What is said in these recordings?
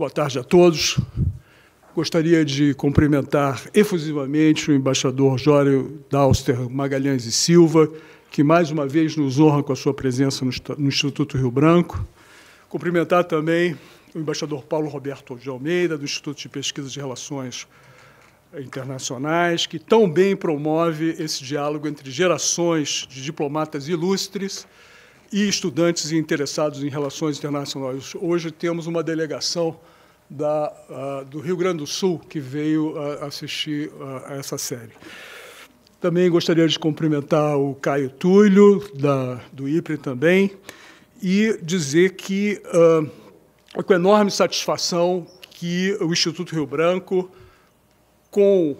Boa tarde a todos. Gostaria de cumprimentar efusivamente o embaixador Jório Dauster Magalhães e Silva, que mais uma vez nos honra com a sua presença no Instituto Rio Branco. Cumprimentar também o embaixador Paulo Roberto de Almeida, do Instituto de Pesquisa de Relações Internacionais, que tão bem promove esse diálogo entre gerações de diplomatas ilustres e estudantes interessados em relações internacionais. Hoje temos uma delegação da, uh, do Rio Grande do Sul que veio uh, assistir a ah, essa série. Também gostaria de cumprimentar o Caio Túlio, da, do IPRE também, e dizer que é com enorme satisfação que o Instituto Rio Branco, com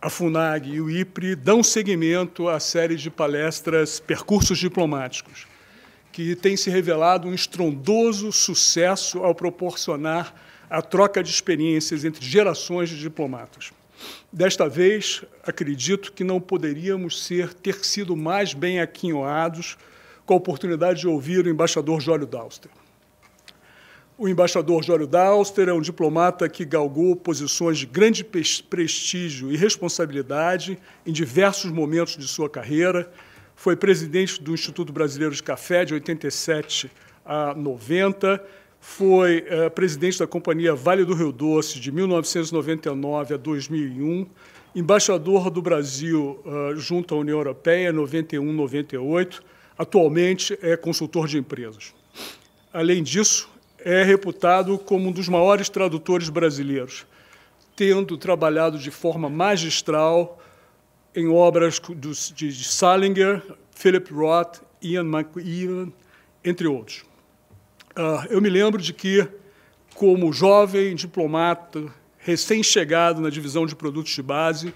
a FUNAG e o IPRE dão seguimento à série de palestras Percursos Diplomáticos, que tem se revelado um estrondoso sucesso ao proporcionar a troca de experiências entre gerações de diplomatas. Desta vez, acredito que não poderíamos ser, ter sido mais bem aquinhoados com a oportunidade de ouvir o embaixador Jório Dauster. O embaixador Jório Dauster é um diplomata que galgou posições de grande prestígio e responsabilidade em diversos momentos de sua carreira, foi presidente do Instituto Brasileiro de Café de 87 a 90, foi uh, presidente da Companhia Vale do Rio Doce de 1999 a 2001, embaixador do Brasil uh, junto à União Europeia 91-98, atualmente é consultor de empresas. Além disso, é reputado como um dos maiores tradutores brasileiros, tendo trabalhado de forma magistral em obras dos, de, de Salinger, Philip Roth, Ian McEwan, entre outros. Uh, eu me lembro de que, como jovem diplomata recém-chegado na divisão de produtos de base,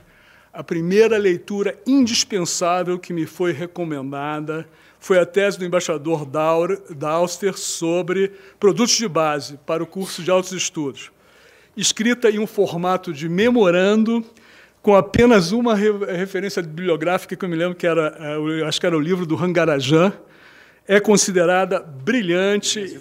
a primeira leitura indispensável que me foi recomendada foi a tese do embaixador Dauster sobre produtos de base para o curso de altos estudos, escrita em um formato de memorando com apenas uma referência bibliográfica que eu me lembro que era, é, acho que era o livro do Rangarajan, é considerada brilhante.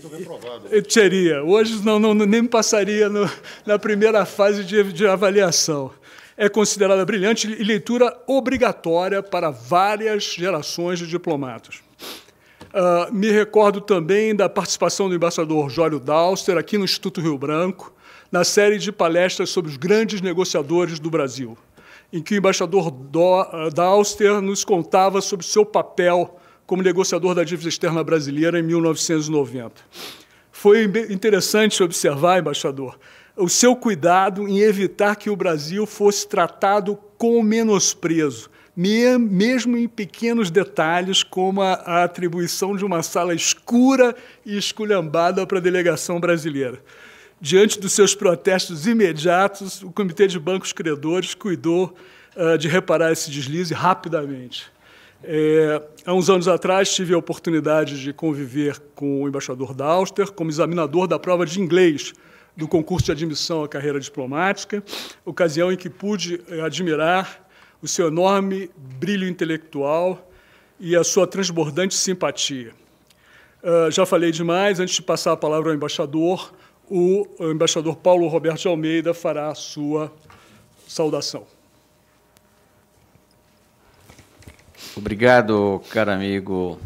teria, Hoje não, não, nem passaria no, na primeira fase de, de avaliação. É considerada brilhante e leitura obrigatória para várias gerações de diplomatas. Uh, me recordo também da participação do embaixador Jório Dauster aqui no Instituto Rio Branco, na série de palestras sobre os grandes negociadores do Brasil em que o embaixador eh, da Áustria nos contava sobre seu papel como negociador da dívida externa brasileira em 1990. Foi interessante observar, embaixador, o seu cuidado em evitar que o Brasil fosse tratado com menosprezo, mesmo em pequenos detalhes, como a atribuição de uma sala escura e esculhambada para a delegação brasileira. Diante dos seus protestos imediatos, o Comitê de Bancos Credores cuidou uh, de reparar esse deslize rapidamente. É, há uns anos atrás, tive a oportunidade de conviver com o embaixador dauster como examinador da prova de inglês do concurso de admissão à carreira diplomática, ocasião em que pude é, admirar o seu enorme brilho intelectual e a sua transbordante simpatia. Uh, já falei demais, antes de passar a palavra ao embaixador, o embaixador Paulo Roberto de Almeida fará a sua saudação. Obrigado, caro amigo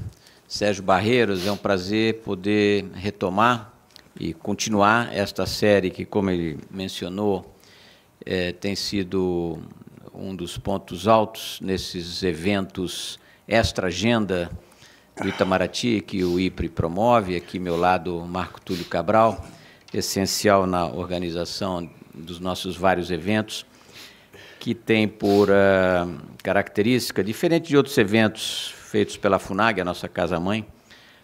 Sérgio Barreiros. É um prazer poder retomar e continuar esta série que, como ele mencionou, é, tem sido um dos pontos altos nesses eventos extra-agenda do Itamaraty, que o IPRE promove. Aqui, meu lado, Marco Túlio Cabral, essencial na organização dos nossos vários eventos, que tem por uh, característica, diferente de outros eventos feitos pela FUNAG, a nossa casa-mãe,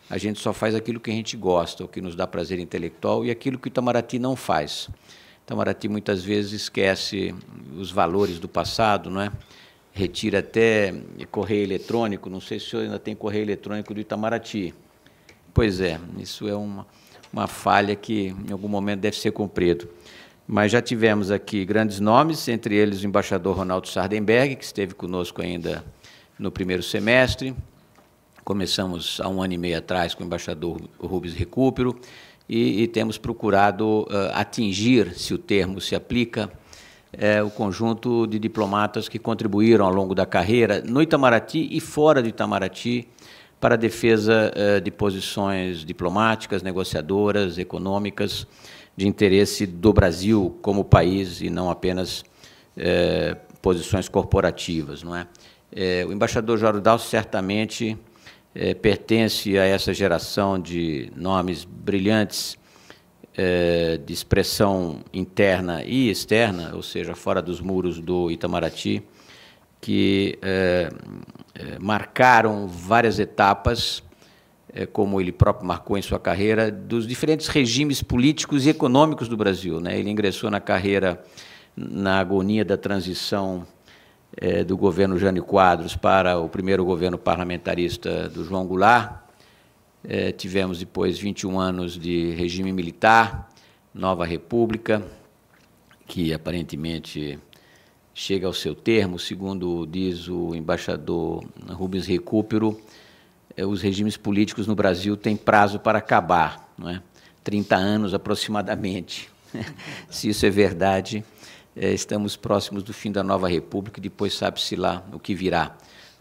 a gente só faz aquilo que a gente gosta, o que nos dá prazer intelectual e aquilo que o Itamaraty não faz. Itamaraty muitas vezes esquece os valores do passado, não é? Retira até correio eletrônico, não sei se o senhor ainda tem correio eletrônico do Itamaraty. Pois é, isso é uma uma falha que em algum momento deve ser cumprido. Mas já tivemos aqui grandes nomes, entre eles o embaixador Ronaldo Sardenberg, que esteve conosco ainda no primeiro semestre. Começamos há um ano e meio atrás com o embaixador Rubens Recupero e, e temos procurado uh, atingir, se o termo se aplica, eh, o conjunto de diplomatas que contribuíram ao longo da carreira no Itamaraty e fora do Itamaraty para a defesa eh, de posições diplomáticas, negociadoras, econômicas, de interesse do Brasil como país e não apenas eh, posições corporativas. Não é? Eh, o embaixador Jordão certamente pertence a essa geração de nomes brilhantes de expressão interna e externa, ou seja, fora dos muros do Itamaraty, que é, marcaram várias etapas, é, como ele próprio marcou em sua carreira, dos diferentes regimes políticos e econômicos do Brasil. Né? Ele ingressou na carreira na agonia da transição é, do governo Jânio Quadros para o primeiro governo parlamentarista do João Goulart. tivemos depois 21 anos de regime militar, nova república, que aparentemente chega ao seu termo, segundo diz o embaixador Rubens Recupero, eh, os regimes políticos no Brasil têm prazo para acabar, não é? 30 anos aproximadamente. Se isso é verdade, eh, estamos próximos do fim da nova república e depois sabe-se lá o que virá.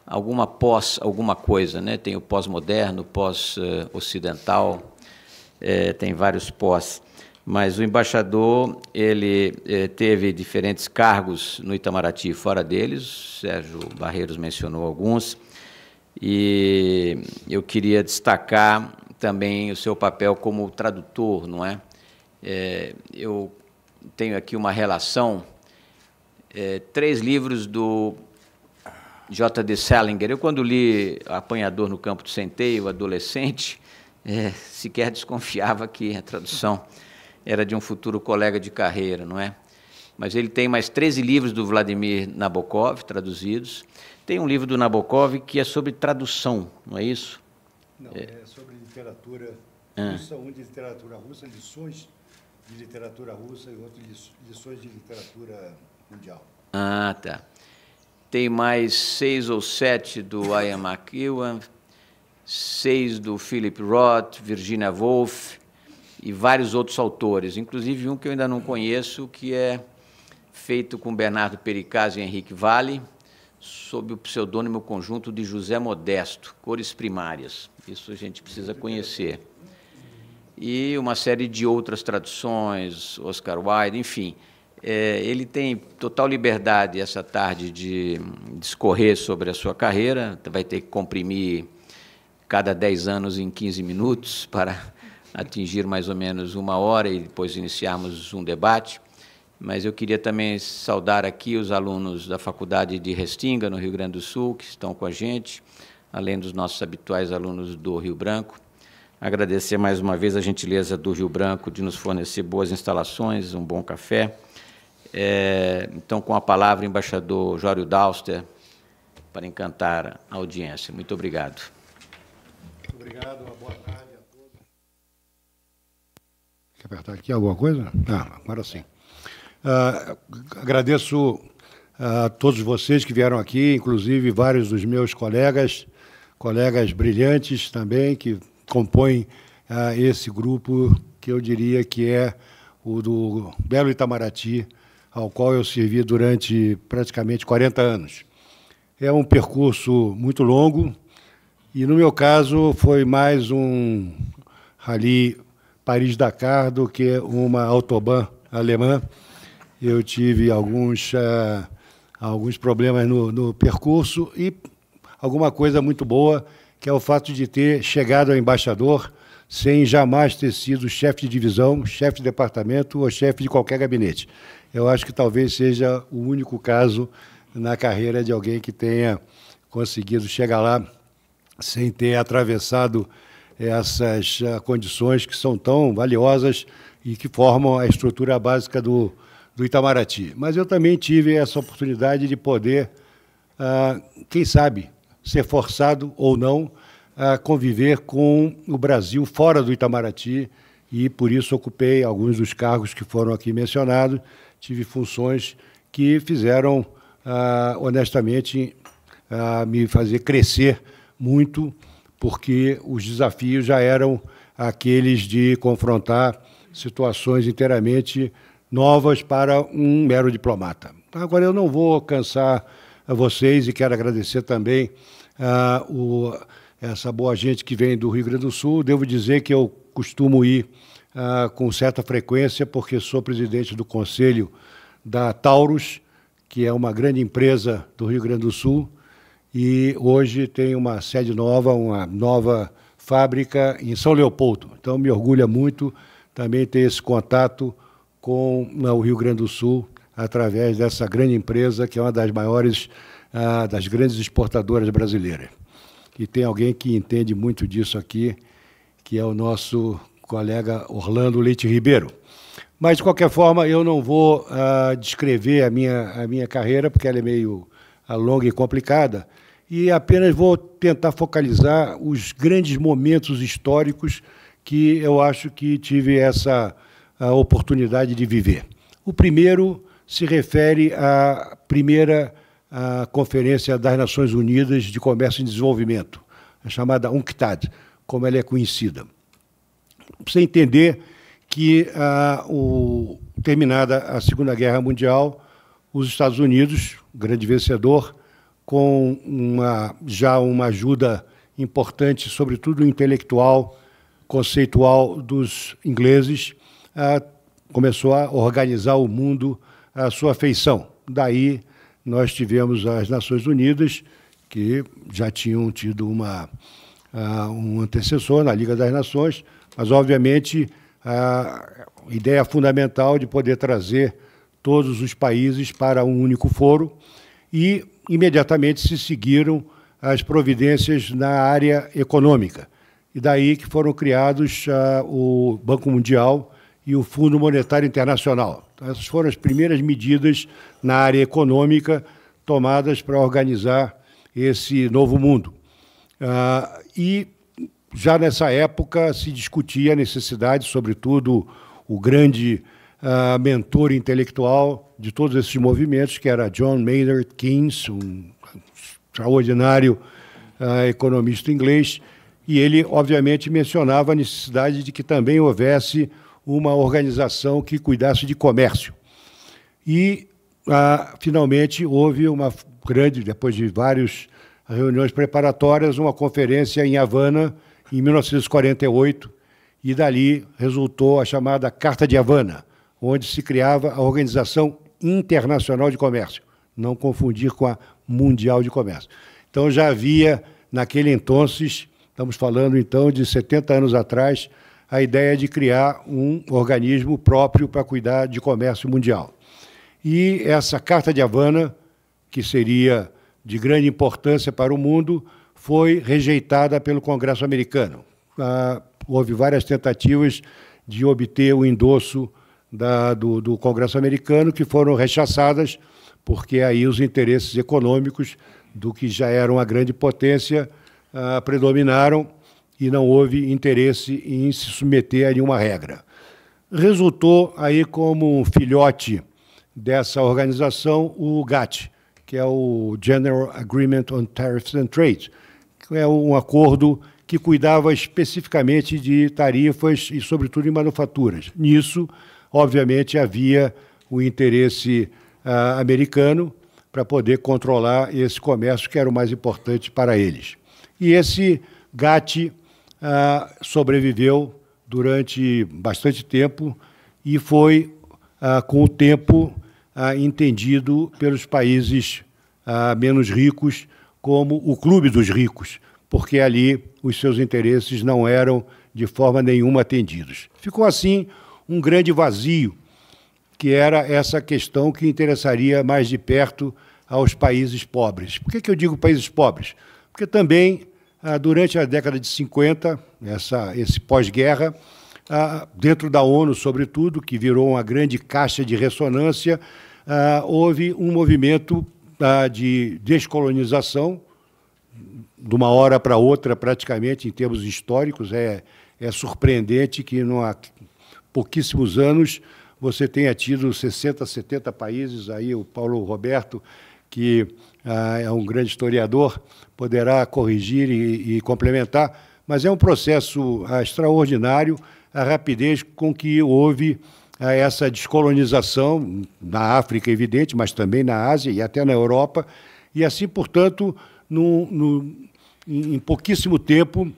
Alguma pós, alguma coisa, né? Tem o pós-moderno, pós-ocidental, eh, tem vários pós mas o embaixador ele eh, teve diferentes cargos no Itamaraty fora deles, Sérgio Barreiros mencionou alguns, e eu queria destacar também o seu papel como tradutor, não é? é eu tenho aqui uma relação, é, três livros do J.D. Salinger. Eu, quando li Apanhador no Campo do Centeio, Adolescente, é, sequer desconfiava que a tradução era de um futuro colega de carreira, não é? Mas ele tem mais 13 livros do Vladimir Nabokov traduzidos. Tem um livro do Nabokov que é sobre tradução, não é isso? Não, é, é sobre literatura ah. russa, um de literatura russa, lições de literatura russa e outro lições de literatura mundial. Ah, tá. Tem mais seis ou sete do Ian McEwan, seis do Philip Roth, Virginia Woolf, e vários outros autores, inclusive um que eu ainda não conheço, que é feito com Bernardo Pericaz e Henrique Vale, sob o pseudônimo conjunto de José Modesto, Cores Primárias. Isso a gente precisa conhecer. E uma série de outras traduções, Oscar Wilde, enfim. É, ele tem total liberdade essa tarde de discorrer sobre a sua carreira, vai ter que comprimir cada 10 anos em 15 minutos para atingir mais ou menos uma hora e depois iniciarmos um debate. Mas eu queria também saudar aqui os alunos da Faculdade de Restinga, no Rio Grande do Sul, que estão com a gente, além dos nossos habituais alunos do Rio Branco. Agradecer mais uma vez a gentileza do Rio Branco de nos fornecer boas instalações, um bom café. É, então, com a palavra, embaixador Jório Dauster, para encantar a audiência. Muito obrigado. Muito obrigado, uma boa tarde apertar aqui alguma coisa? Ah, agora sim. Uh, agradeço a ah, todos vocês que vieram aqui, inclusive vários dos meus colegas, colegas brilhantes também, que compõem uh, esse grupo que eu diria que é o do Belo Itamaraty, ao qual eu servi durante praticamente 40 anos. É um percurso muito longo e, no meu caso, foi mais um rally Paris-Dakar do que uma autobahn alemã. Eu tive alguns, uh, alguns problemas no, no percurso e alguma coisa muito boa, que é o fato de ter chegado ao embaixador sem jamais ter sido chefe de divisão, chefe de departamento ou chefe de qualquer gabinete. Eu acho que talvez seja o único caso na carreira de alguém que tenha conseguido chegar lá sem ter atravessado essas ah, condições que são tão valiosas e que formam a estrutura básica do, do Itamaraty. Mas eu também tive essa oportunidade de poder, ah, quem sabe, ser forçado ou não a conviver com o Brasil fora do Itamaraty e, por isso, ocupei alguns dos cargos que foram aqui mencionados. Tive funções que fizeram, ah, honestamente, me fazer crescer muito porque os desafios já eram aqueles de confrontar situações inteiramente novas para um mero diplomata. Então, agora, eu não vou cansar a vocês e quero agradecer também a uh, essa boa gente que vem do Rio Grande do Sul. Devo dizer que eu costumo ir uh, com certa frequência, porque sou presidente do conselho da Taurus, que é uma grande empresa do Rio Grande do Sul, e hoje tem uma sede nova, uma nova fábrica em São Leopoldo. Então me orgulha muito também ter esse contato com o Rio Grande do Sul através dessa grande empresa que é uma das maiores ah, das grandes exportadoras brasileiras. E tem alguém que entende muito disso aqui, que é o nosso colega Orlando Leite Ribeiro. Mas, de qualquer forma, eu não vou ah, descrever a minha, a minha carreira, porque ela é meio ah, longa e complicada, e apenas vou tentar focalizar os grandes momentos históricos que eu acho que tive essa oportunidade de viver. O primeiro se refere à primeira à Conferência das Nações Unidas de Comércio e Desenvolvimento, a chamada UNCTAD, como ela é conhecida. Precisa você entender que, a o, terminada a Segunda Guerra Mundial, os Estados Unidos, grande vencedor, com uma, já uma ajuda importante, sobretudo intelectual, conceitual dos ingleses, ah, começou a organizar o mundo à sua feição. Daí nós tivemos as Nações Unidas, que já tinham tido uma, ah, um antecessor na Liga das Nações, mas, obviamente, a ideia fundamental de poder trazer todos os países para um único foro e imediatamente se seguiram as providências na área econômica. E daí que foram criados ah, o Banco Mundial e o Fundo Monetário Internacional. Então, essas foram as primeiras medidas na área econômica tomadas para organizar esse novo mundo. Ah, e já nessa época se discutia a necessidade, sobretudo o grande uh, mentor intelectual de todos esses movimentos, que era John Maynard Keynes, um extraordinário uh, economista inglês, e ele, obviamente, mencionava a necessidade de que também houvesse uma organização que cuidasse de comércio. E, ah, finalmente, houve uma grande, depois de várias reuniões preparatórias, uma conferência em Havana, em 1948, e dali resultou a chamada Carta de Havana, onde se criava a Organização Internacional de Comércio, não confundir com a Mundial de Comércio. Então já havia, naquele entonces, estamos falando então de 70 anos atrás, a ideia de criar um organismo próprio para cuidar de comércio mundial. E essa Carta de Havana, que seria de grande importância para o mundo, foi rejeitada pelo Congresso americano. Ah, houve várias tentativas de obter o endosso da, do, do Congresso americano que foram rechaçadas, porque aí os interesses econômicos do que já era uma grande potência ah, predominaram e não houve interesse em se submeter a nenhuma regra. Resultou aí como um filhote dessa organização o GATT, que é o General Agreement on Tariffs and Trade, que é um acordo que cuidava especificamente de tarifas e, sobretudo, em manufaturas. Nisso, obviamente havia o interesse uh, americano para poder controlar esse comércio que era o mais importante para eles. E esse GATT uh, ah, sobreviveu durante bastante tempo e foi, uh, com o tempo, entendido pelos países menos ricos como o clube dos ricos, porque ali os seus interesses não eram de forma nenhuma atendidos. Ficou assim um grande vazio, que era essa questão que interessaria mais de perto aos países pobres. Por que, que eu digo países pobres? Porque também, ah, durante a década de 50, essa, esse pós-guerra, ah, dentro da ONU, sobretudo, que virou uma grande caixa de ressonância, ah, houve um movimento de descolonização, de uma hora para outra, praticamente, em termos históricos. É, é surpreendente que, numa pouquíssimos anos, você tenha tido 60, 70 países, aí o Paulo Roberto, que ah, é um grande historiador, poderá corrigir e, e complementar, mas é um processo ah, extraordinário a rapidez com que houve ah, essa descolonização, na África, evidente, mas também na Ásia e até na Europa, e assim, portanto, no, no, em pouquíssimo tempo,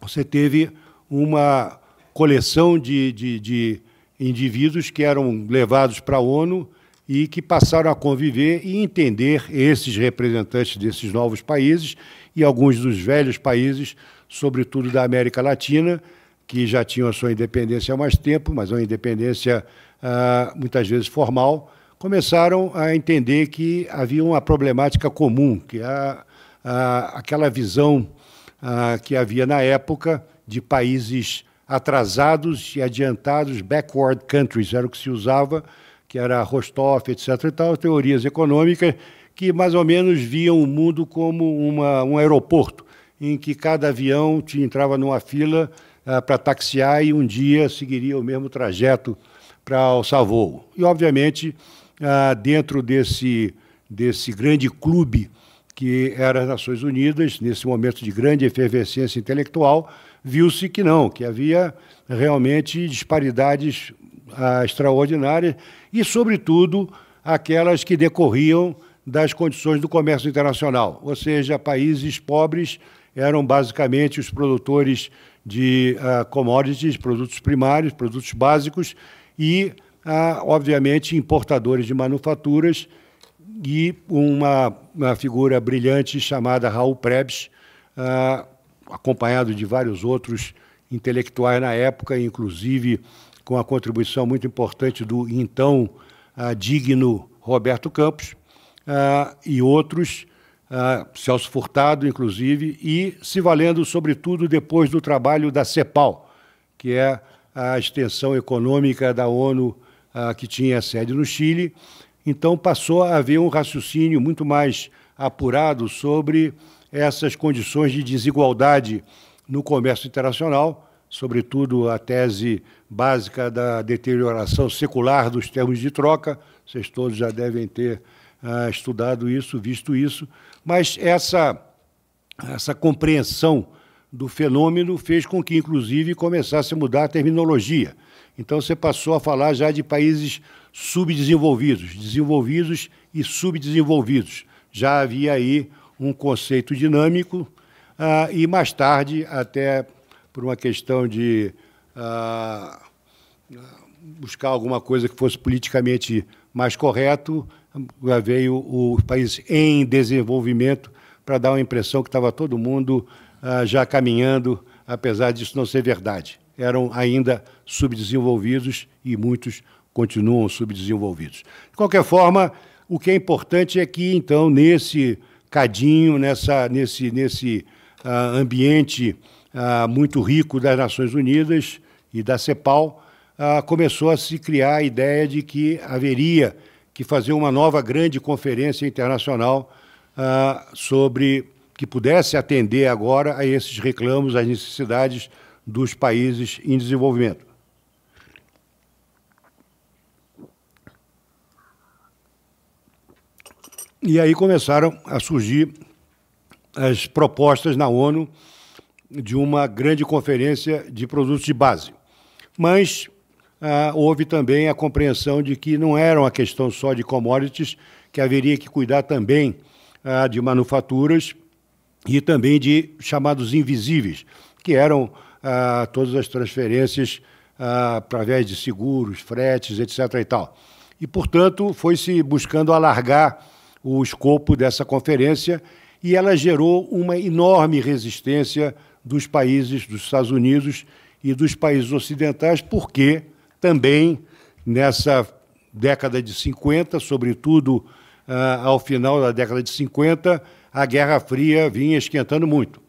você teve uma coleção de, de, de indivíduos que eram levados para a ONU e que passaram a conviver e entender esses representantes desses novos países e alguns dos velhos países, sobretudo da América Latina, que já tinham a sua independência há mais tempo, mas uma independência ah, muitas vezes formal, começaram a entender que havia uma problemática comum, que é a, aquela visão ah, que havia na época de países atrasados e adiantados, backward countries, era o que se usava, que era Rostov, etc. e tal, teorias econômicas que mais ou menos viam o mundo como uma, um aeroporto, em que cada avião te entrava numa fila ah, para taxiar e um dia seguiria o mesmo trajeto para o Savoo. E, obviamente, ah, dentro desse, desse grande clube que era as Nações Unidas, nesse momento de grande efervescência intelectual, viu-se que não, que havia realmente disparidades ah, extraordinárias e, sobretudo, aquelas que decorriam das condições do comércio internacional, ou seja, países pobres eram basicamente os produtores de ah, commodities, produtos primários, produtos básicos e, ah, obviamente, importadores de manufaturas e uma, uma figura brilhante chamada Raul Prebs, ah, acompanhado de vários outros intelectuais na época, inclusive com a contribuição muito importante do então ah, digno Roberto Campos ah, e outros, ah, Celso Furtado, inclusive, e se valendo, sobretudo, depois do trabalho da CEPAL, que é a extensão econômica da ONU ah, que tinha sede no Chile. Então, passou a haver um raciocínio muito mais apurado sobre essas condições de desigualdade no comércio internacional, sobretudo a tese básica da deterioração secular dos termos de troca. Vocês todos já devem ter ah, estudado isso, visto isso, mas essa, essa compreensão do fenômeno fez com que, inclusive, começasse a mudar a terminologia. Então, você passou a falar já de países subdesenvolvidos, desenvolvidos e subdesenvolvidos. Já havia aí um conceito dinâmico ah, e, mais tarde, até por uma questão de ah, buscar alguma coisa que fosse politicamente mais correto, veio os países em desenvolvimento para dar uma impressão que estava todo mundo ah, já caminhando, apesar disso não ser verdade. Eram ainda subdesenvolvidos e muitos continuam subdesenvolvidos. De qualquer forma, o que é importante é que, então, nesse cadinho nessa, nesse, nesse uh, ambiente uh, muito rico das Nações Unidas e da CEPAL, uh, começou a se criar a ideia de que haveria que fazer uma nova grande conferência internacional sobre que pudesse atender agora a esses reclamos, às necessidades dos países em desenvolvimento. E aí começaram a surgir as propostas na ONU de uma grande conferência de produtos de base. Mas ah, houve também a compreensão de que não era uma questão só de commodities, que haveria que cuidar também ah, de manufaturas e também de chamados invisíveis, que eram ah, todas as transferências ah, através de seguros, fretes, etc. E, tal. e portanto, foi-se buscando alargar o escopo dessa conferência e ela gerou uma enorme resistência dos países, dos Estados Unidos e dos países ocidentais, porque também nessa década de 50, sobretudo ah, ao final da década de 50, a Guerra Fria vinha esquentando muito.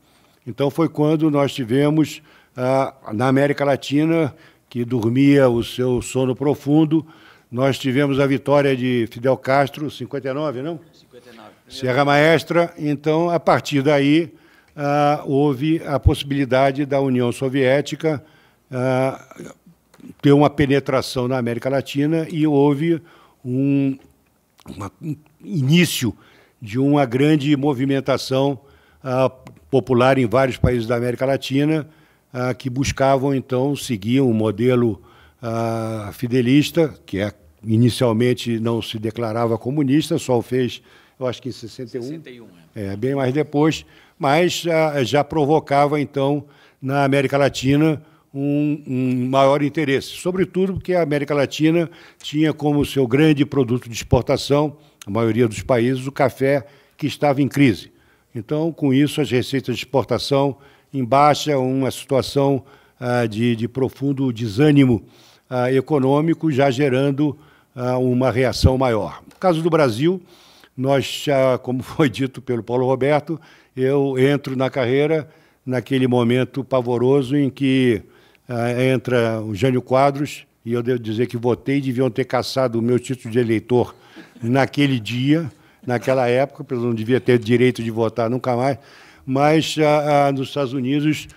Então foi quando nós tivemos ah, na América Latina, que dormia o seu sono profundo, nós tivemos a vitória de Fidel Castro, 59, não? 59. Serra Maestra. Então, a partir daí, ah, houve a possibilidade da União Soviética ah, ter uma penetração na América Latina e houve um, um início de uma grande movimentação ah, popular em vários países da América Latina ah, que buscavam, então, seguir um modelo ah, fidelista, que é inicialmente não se declarava comunista, só o fez, eu acho que em 61. 61 é. é, bem mais depois, mas já, ah, já provocava, então, na América Latina um, um, maior interesse, sobretudo porque a América Latina tinha como seu grande produto de exportação, a maioria dos países, o café que estava em crise. Então, com isso, as receitas de exportação em baixa, uma situação ah, de, de profundo desânimo ah, econômico, já gerando uma reação maior. No caso do Brasil, nós já, como foi dito pelo Paulo Roberto, eu entro na carreira naquele momento pavoroso em que uh, entra o Jânio Quadros, e eu devo dizer que votei, deviam ter caçado o meu título de eleitor naquele dia, naquela época, porque eu não devia ter direito de votar nunca mais, mas uh, uh, nos Estados Unidos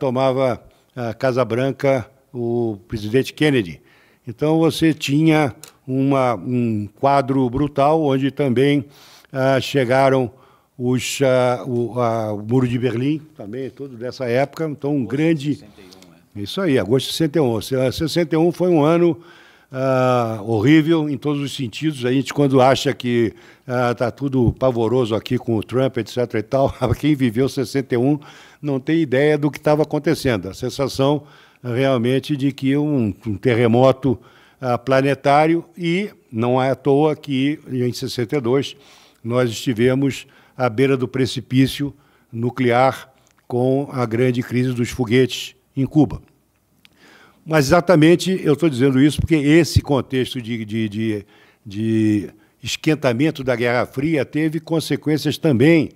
tomava a Casa Branca o presidente Kennedy. Então você tinha uma, um quadro brutal onde também ah, chegaram os, ah, o, ah, o, Muro de Berlim, também tudo dessa época. Então um agosto grande... 61, é. Né? Isso aí, agosto de 61. 61 foi um ano ah, horrível em todos os sentidos. A gente, quando acha que está ah, tá tudo pavoroso aqui com o Trump, etc. e tal, quem viveu 61 não tem ideia do que estava acontecendo. A sensação realmente de que um, um terremoto uh, planetário e não é à toa que em 62 nós estivemos à beira do precipício nuclear com a grande crise dos foguetes em Cuba. Mas exatamente eu estou dizendo isso porque esse contexto de, de, de, de esquentamento da Guerra Fria teve consequências também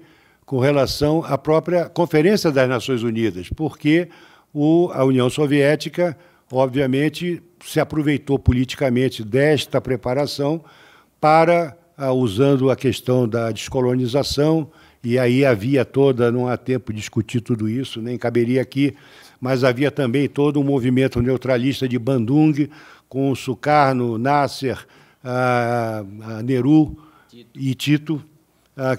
com relação à própria Conferência das Nações Unidas, porque o, a União Soviética, obviamente, se aproveitou politicamente desta preparação para, ah, usando a questão da descolonização, e aí havia toda, não há tempo de discutir tudo isso, nem caberia aqui, mas havia também todo um movimento neutralista de Bandung, com Sukarno, Nasser, ah, ah, Nehru Tito. e Tito,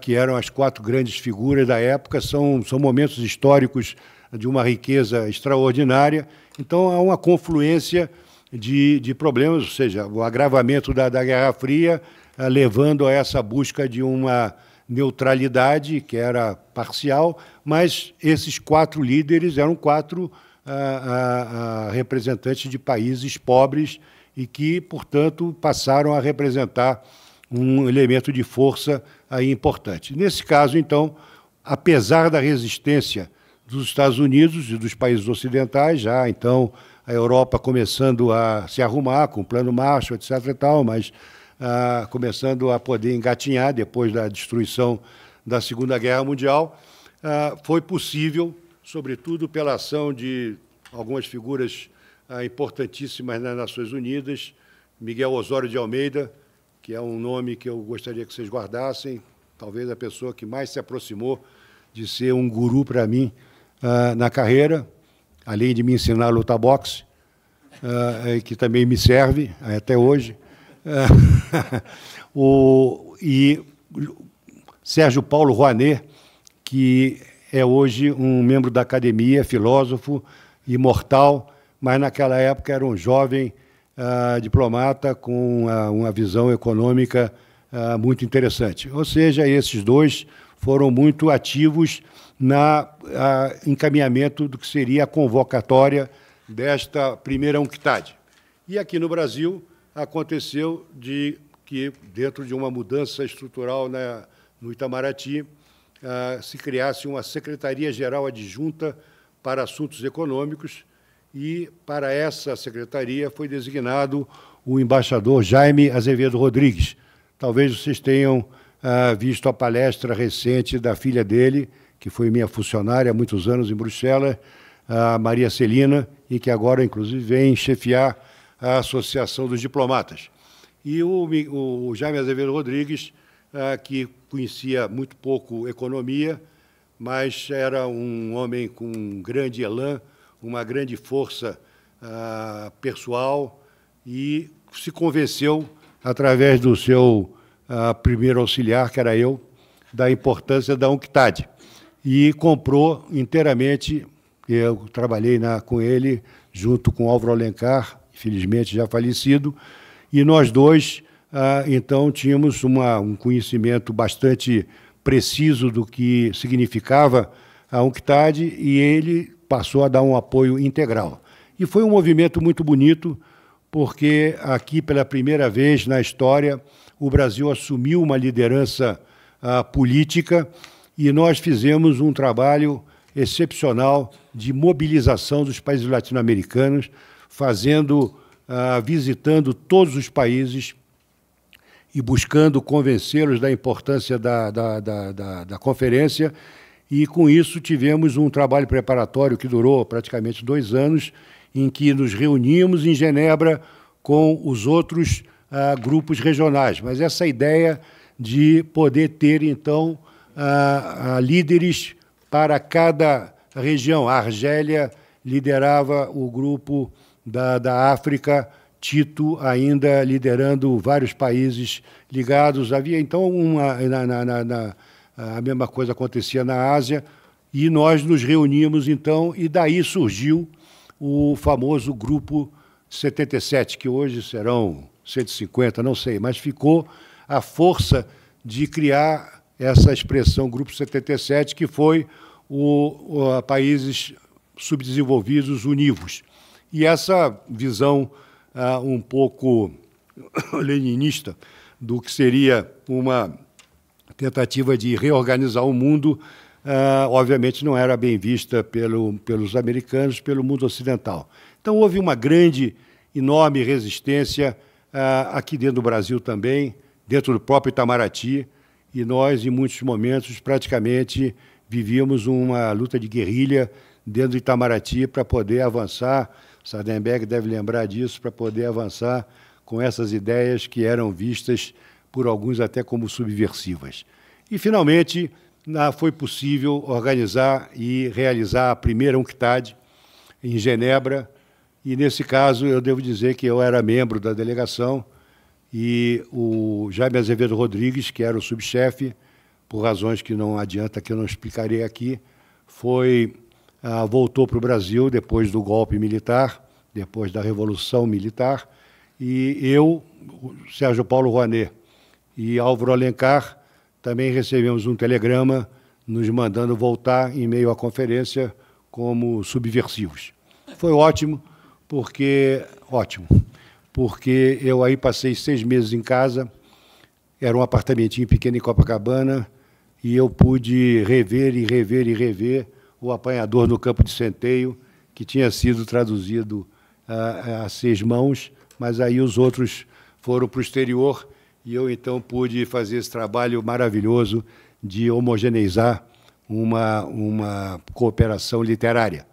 que eram as quatro grandes figuras da época. São, são momentos históricos de uma riqueza extraordinária. Então, há uma confluência de, de problemas, ou seja, o agravamento da, da Guerra Fria, eh, levando a essa busca de uma neutralidade, que era parcial, mas esses quatro líderes eram quatro ah, ah, ah, representantes de países pobres e que, portanto, passaram a representar um elemento de força aí eh, importante. Nesse caso, então, apesar da resistência dos Estados Unidos e dos países ocidentais já, então a Europa começando a se arrumar com o plano Marshall, etc. E tal, mas ah, começando a poder engatinhar depois da destruição da Segunda Guerra Mundial, ah, foi possível, sobretudo pela ação de algumas figuras ah, importantíssimas nas Nações Unidas, Miguel Osório de Almeida, que é um nome que eu gostaria que vocês guardassem, talvez a pessoa que mais se aproximou de ser um guru para mim uh, na carreira, além de me ensinar a lutar boxe, uh, que também me serve até hoje. Ah, o, e Sérgio Paulo Rouanet, que é hoje um membro da academia, filósofo, imortal, mas naquela época era um jovem uh, diplomata com uma visão econômica uh, muito interessante. Ou seja, esses dois foram muito ativos na a, encaminhamento do que seria a convocatória desta primeira UNCTAD. E aqui no Brasil aconteceu de que, dentro de uma mudança estrutural na, no Itamaraty, a, se criasse uma Secretaria-Geral Adjunta para Assuntos Econômicos e, para essa secretaria, foi designado o embaixador Jaime Azevedo Rodrigues. Talvez vocês tenham ah, visto a palestra recente da filha dele, que foi minha funcionária há muitos anos em Bruxelas, a Maria Celina, e que agora, inclusive, vem chefiar a Associação dos Diplomatas. E o, o Jaime Azevedo Rodrigues, que conhecia muito pouco economia, mas era um homem com um grande elan, uma grande força pessoal e se convenceu, através do seu primeiro auxiliar, que era eu, da importância da UNCTAD e comprou inteiramente. Eu trabalhei na, com ele, junto com Álvaro Alencar, infelizmente já falecido, e nós dois, ah, então, tínhamos uma, um conhecimento bastante preciso do que significava a UNCTAD e ele passou a dar um apoio integral. E foi um movimento muito bonito, porque aqui, pela primeira vez na história, o Brasil assumiu uma liderança ah, política e nós fizemos um trabalho excepcional de mobilização dos países latino-americanos, fazendo, uh, visitando todos os países e buscando convencê-los da importância da, da, da, da, da conferência. E, com isso, tivemos um trabalho preparatório que durou praticamente dois anos, em que nos reunimos em Genebra com os outros uh, grupos regionais. Mas essa ideia de poder ter, então, a, a líderes para cada região. A Argélia liderava o grupo da, da África, Tito ainda liderando vários países ligados. Havia então uma. Na, na, na, a mesma coisa acontecia na Ásia, e nós nos reunimos então, e daí surgiu o famoso Grupo 77, que hoje serão 150, não sei, mas ficou a força de criar essa expressão Grupo 77, que foi o, o países subdesenvolvidos univos. E essa visão ah, um pouco leninista do que seria uma tentativa de reorganizar o mundo, ah, obviamente não era bem vista pelo, pelos americanos, pelo mundo ocidental. Então houve uma grande, enorme resistência ah, aqui dentro do Brasil também, dentro do próprio Itamaraty, e nós, em muitos momentos, praticamente vivíamos uma luta de guerrilha dentro do Itamaraty para poder avançar. Sardenberg deve lembrar disso, para poder avançar com essas ideias que eram vistas por alguns até como subversivas. E, finalmente, foi possível organizar e realizar a primeira UNCTAD em Genebra, e, nesse caso, eu devo dizer que eu era membro da delegação, e o Jaime Azevedo Rodrigues, que era o subchefe, por razões que não adianta que eu não explicarei aqui, foi ah, voltou para o Brasil depois do golpe militar, depois da Revolução Militar, e eu, Sérgio Paulo Rouanet e Álvaro Alencar também recebemos um telegrama nos mandando voltar em meio à conferência como subversivos. Foi ótimo, porque ótimo porque eu aí passei seis meses em casa, era um apartamentinho pequeno em Copacabana, e eu pude rever e rever e rever o apanhador no campo de centeio, que tinha sido traduzido ah, a, a seis mãos, mas aí os outros foram para o exterior e eu então pude fazer esse trabalho maravilhoso de homogeneizar uma, uma cooperação literária.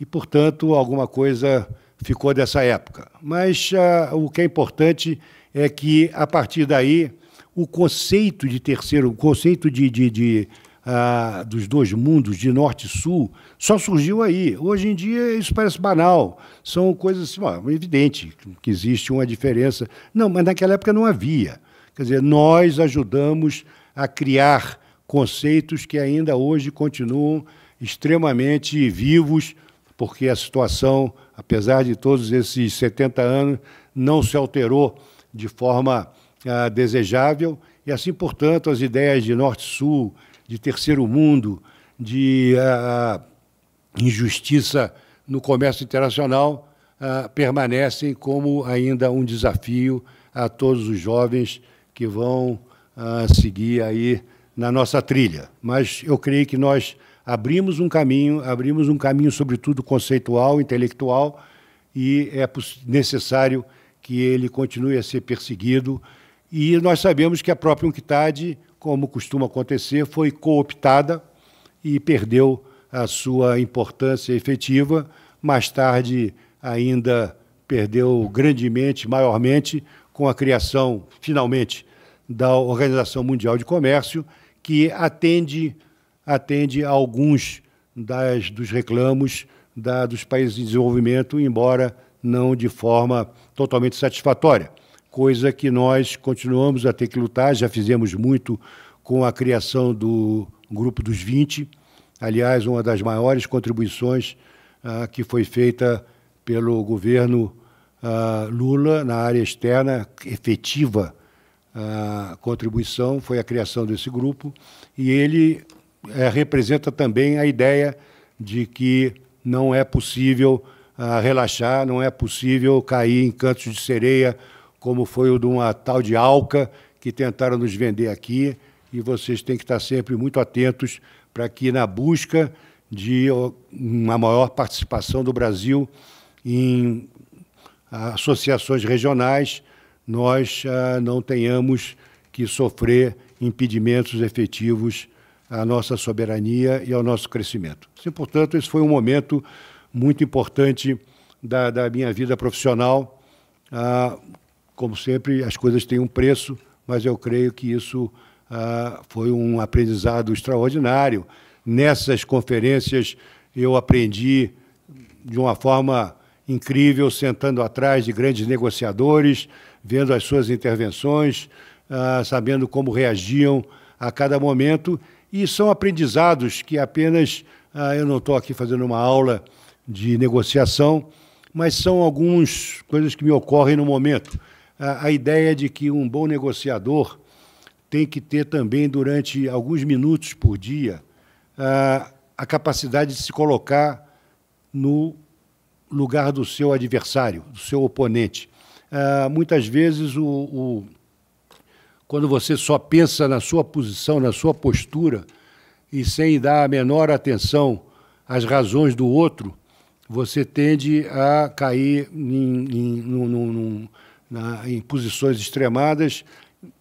E, portanto, alguma coisa ficou dessa época. Mas uh, o que é importante é que, a partir daí, o conceito de terceiro, o conceito de, de, de uh, dos dois mundos, de norte e sul, só surgiu aí. Hoje em dia isso parece banal, são coisas assim, ó, evidente que existe uma diferença. Não, mas naquela época não havia. Quer dizer, nós ajudamos a criar conceitos que ainda hoje continuam extremamente vivos, porque a situação apesar de todos esses 70 anos, não se alterou de forma ah, desejável. E assim, portanto, as ideias de Norte-Sul, de terceiro mundo, de ah, ah injustiça no comércio internacional ah, permanecem como ainda um desafio a todos os jovens que vão ah, seguir aí na nossa trilha. Mas eu creio que nós abrimos um caminho, abrimos um caminho, sobretudo, conceitual, intelectual, e é necessário que ele continue a ser perseguido. E nós sabemos que a própria UNCTAD, como costuma acontecer, foi cooptada e perdeu a sua importância efetiva. Mais tarde, ainda perdeu grandemente, maiormente, com a criação, finalmente, da Organização Mundial de Comércio, que atende atende a alguns das, dos reclamos da, dos países em desenvolvimento, embora não de forma totalmente satisfatória. Coisa que nós continuamos a ter que lutar, já fizemos muito com a criação do Grupo dos 20, aliás, uma das maiores contribuições ah, que foi feita pelo governo ah, Lula na área externa, efetiva ah, contribuição foi a criação desse grupo, e ele é, representa também a ideia de que não é possível ah, relaxar, não é possível cair em cantos de sereia, como foi o de uma tal de Alca, que tentaram nos vender aqui, e vocês têm que estar sempre muito atentos para que, na busca de uma maior participação do Brasil em associações regionais, nós ah, não tenhamos que sofrer impedimentos efetivos à nossa soberania e ao nosso crescimento. portanto, esse foi um momento muito importante da, da minha vida profissional. Ah, como sempre, as coisas têm um preço, mas eu creio que isso ah, foi um aprendizado extraordinário. Nessas conferências, eu aprendi de uma forma incrível, sentando atrás de grandes negociadores, vendo as suas intervenções, ah, sabendo como reagiam a cada momento e são aprendizados que apenas, ah, eu não estou aqui fazendo uma aula de negociação, mas são algumas coisas que me ocorrem no momento. A, a ideia é de que um bom negociador tem que ter também, durante alguns minutos por dia, a, ah, a capacidade de se colocar no lugar do seu adversário, do seu oponente. Ah, muitas vezes o, o, quando você só pensa na sua posição, na sua postura, e sem dar a menor atenção às razões do outro, você tende a cair em, em, num, num, na, em posições extremadas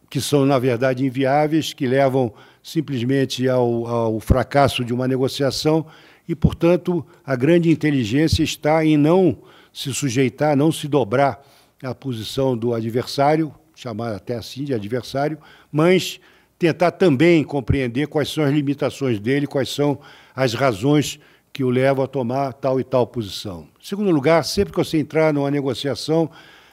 que são, na verdade, inviáveis, que levam simplesmente ao, ao fracasso de uma negociação e, portanto, a grande inteligência está em não se sujeitar, não se dobrar à posição do adversário, chamar até assim de adversário, mas tentar também compreender quais são as limitações dele, quais são as razões que o levam a tomar tal e tal posição. Em segundo lugar, sempre que você entrar numa negociação,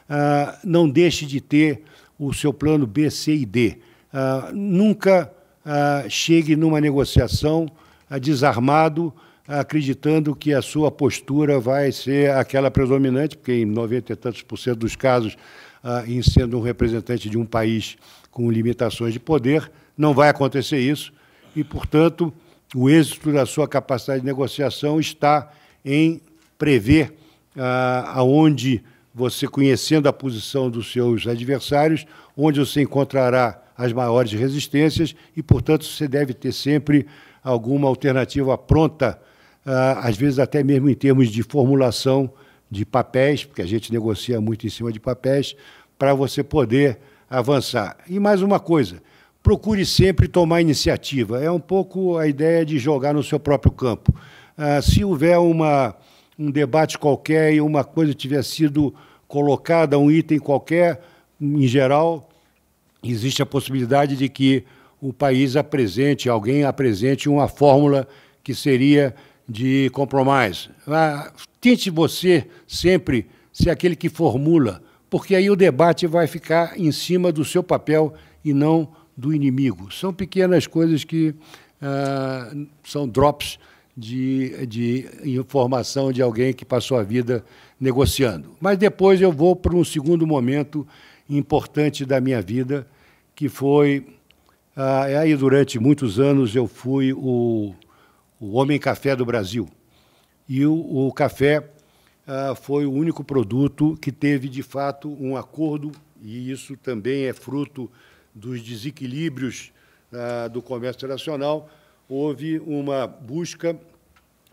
ah, não deixe de ter o seu plano B, C e D. Ah, nunca ah, chegue numa negociação ah, desarmado, acreditando que a sua postura vai ser aquela predominante, porque em 90 e tantos por cento dos casos ah, em sendo um representante de um país com limitações de poder. Não vai acontecer isso e, portanto, o êxito da sua capacidade de negociação está em prever ah, aonde você, conhecendo a posição dos seus adversários, onde você encontrará as maiores resistências e, portanto, você deve ter sempre alguma alternativa pronta, ah, às vezes até mesmo em termos de formulação de papéis, porque a gente negocia muito em cima de papéis, para você poder avançar. E mais uma coisa, procure sempre tomar iniciativa. É um pouco a ideia de jogar no seu próprio campo. Ah, se houver uma, um debate qualquer e uma coisa tiver sido colocada, um item qualquer, em geral, existe a possibilidade de que o país apresente, alguém apresente uma fórmula que seria de compromisso. Ah, Tente você sempre ser aquele que formula, porque aí o debate vai ficar em cima do seu papel e não do inimigo. São pequenas coisas que uh, são drops de, de informação de alguém que passou a vida negociando. Mas depois eu vou para um segundo momento importante da minha vida, que foi. Uh, aí, durante muitos anos, eu fui o, o Homem Café do Brasil e o, o café ah, foi o único produto que teve, de fato, um acordo, e isso também é fruto dos desequilíbrios ah, do comércio nacional. Houve uma busca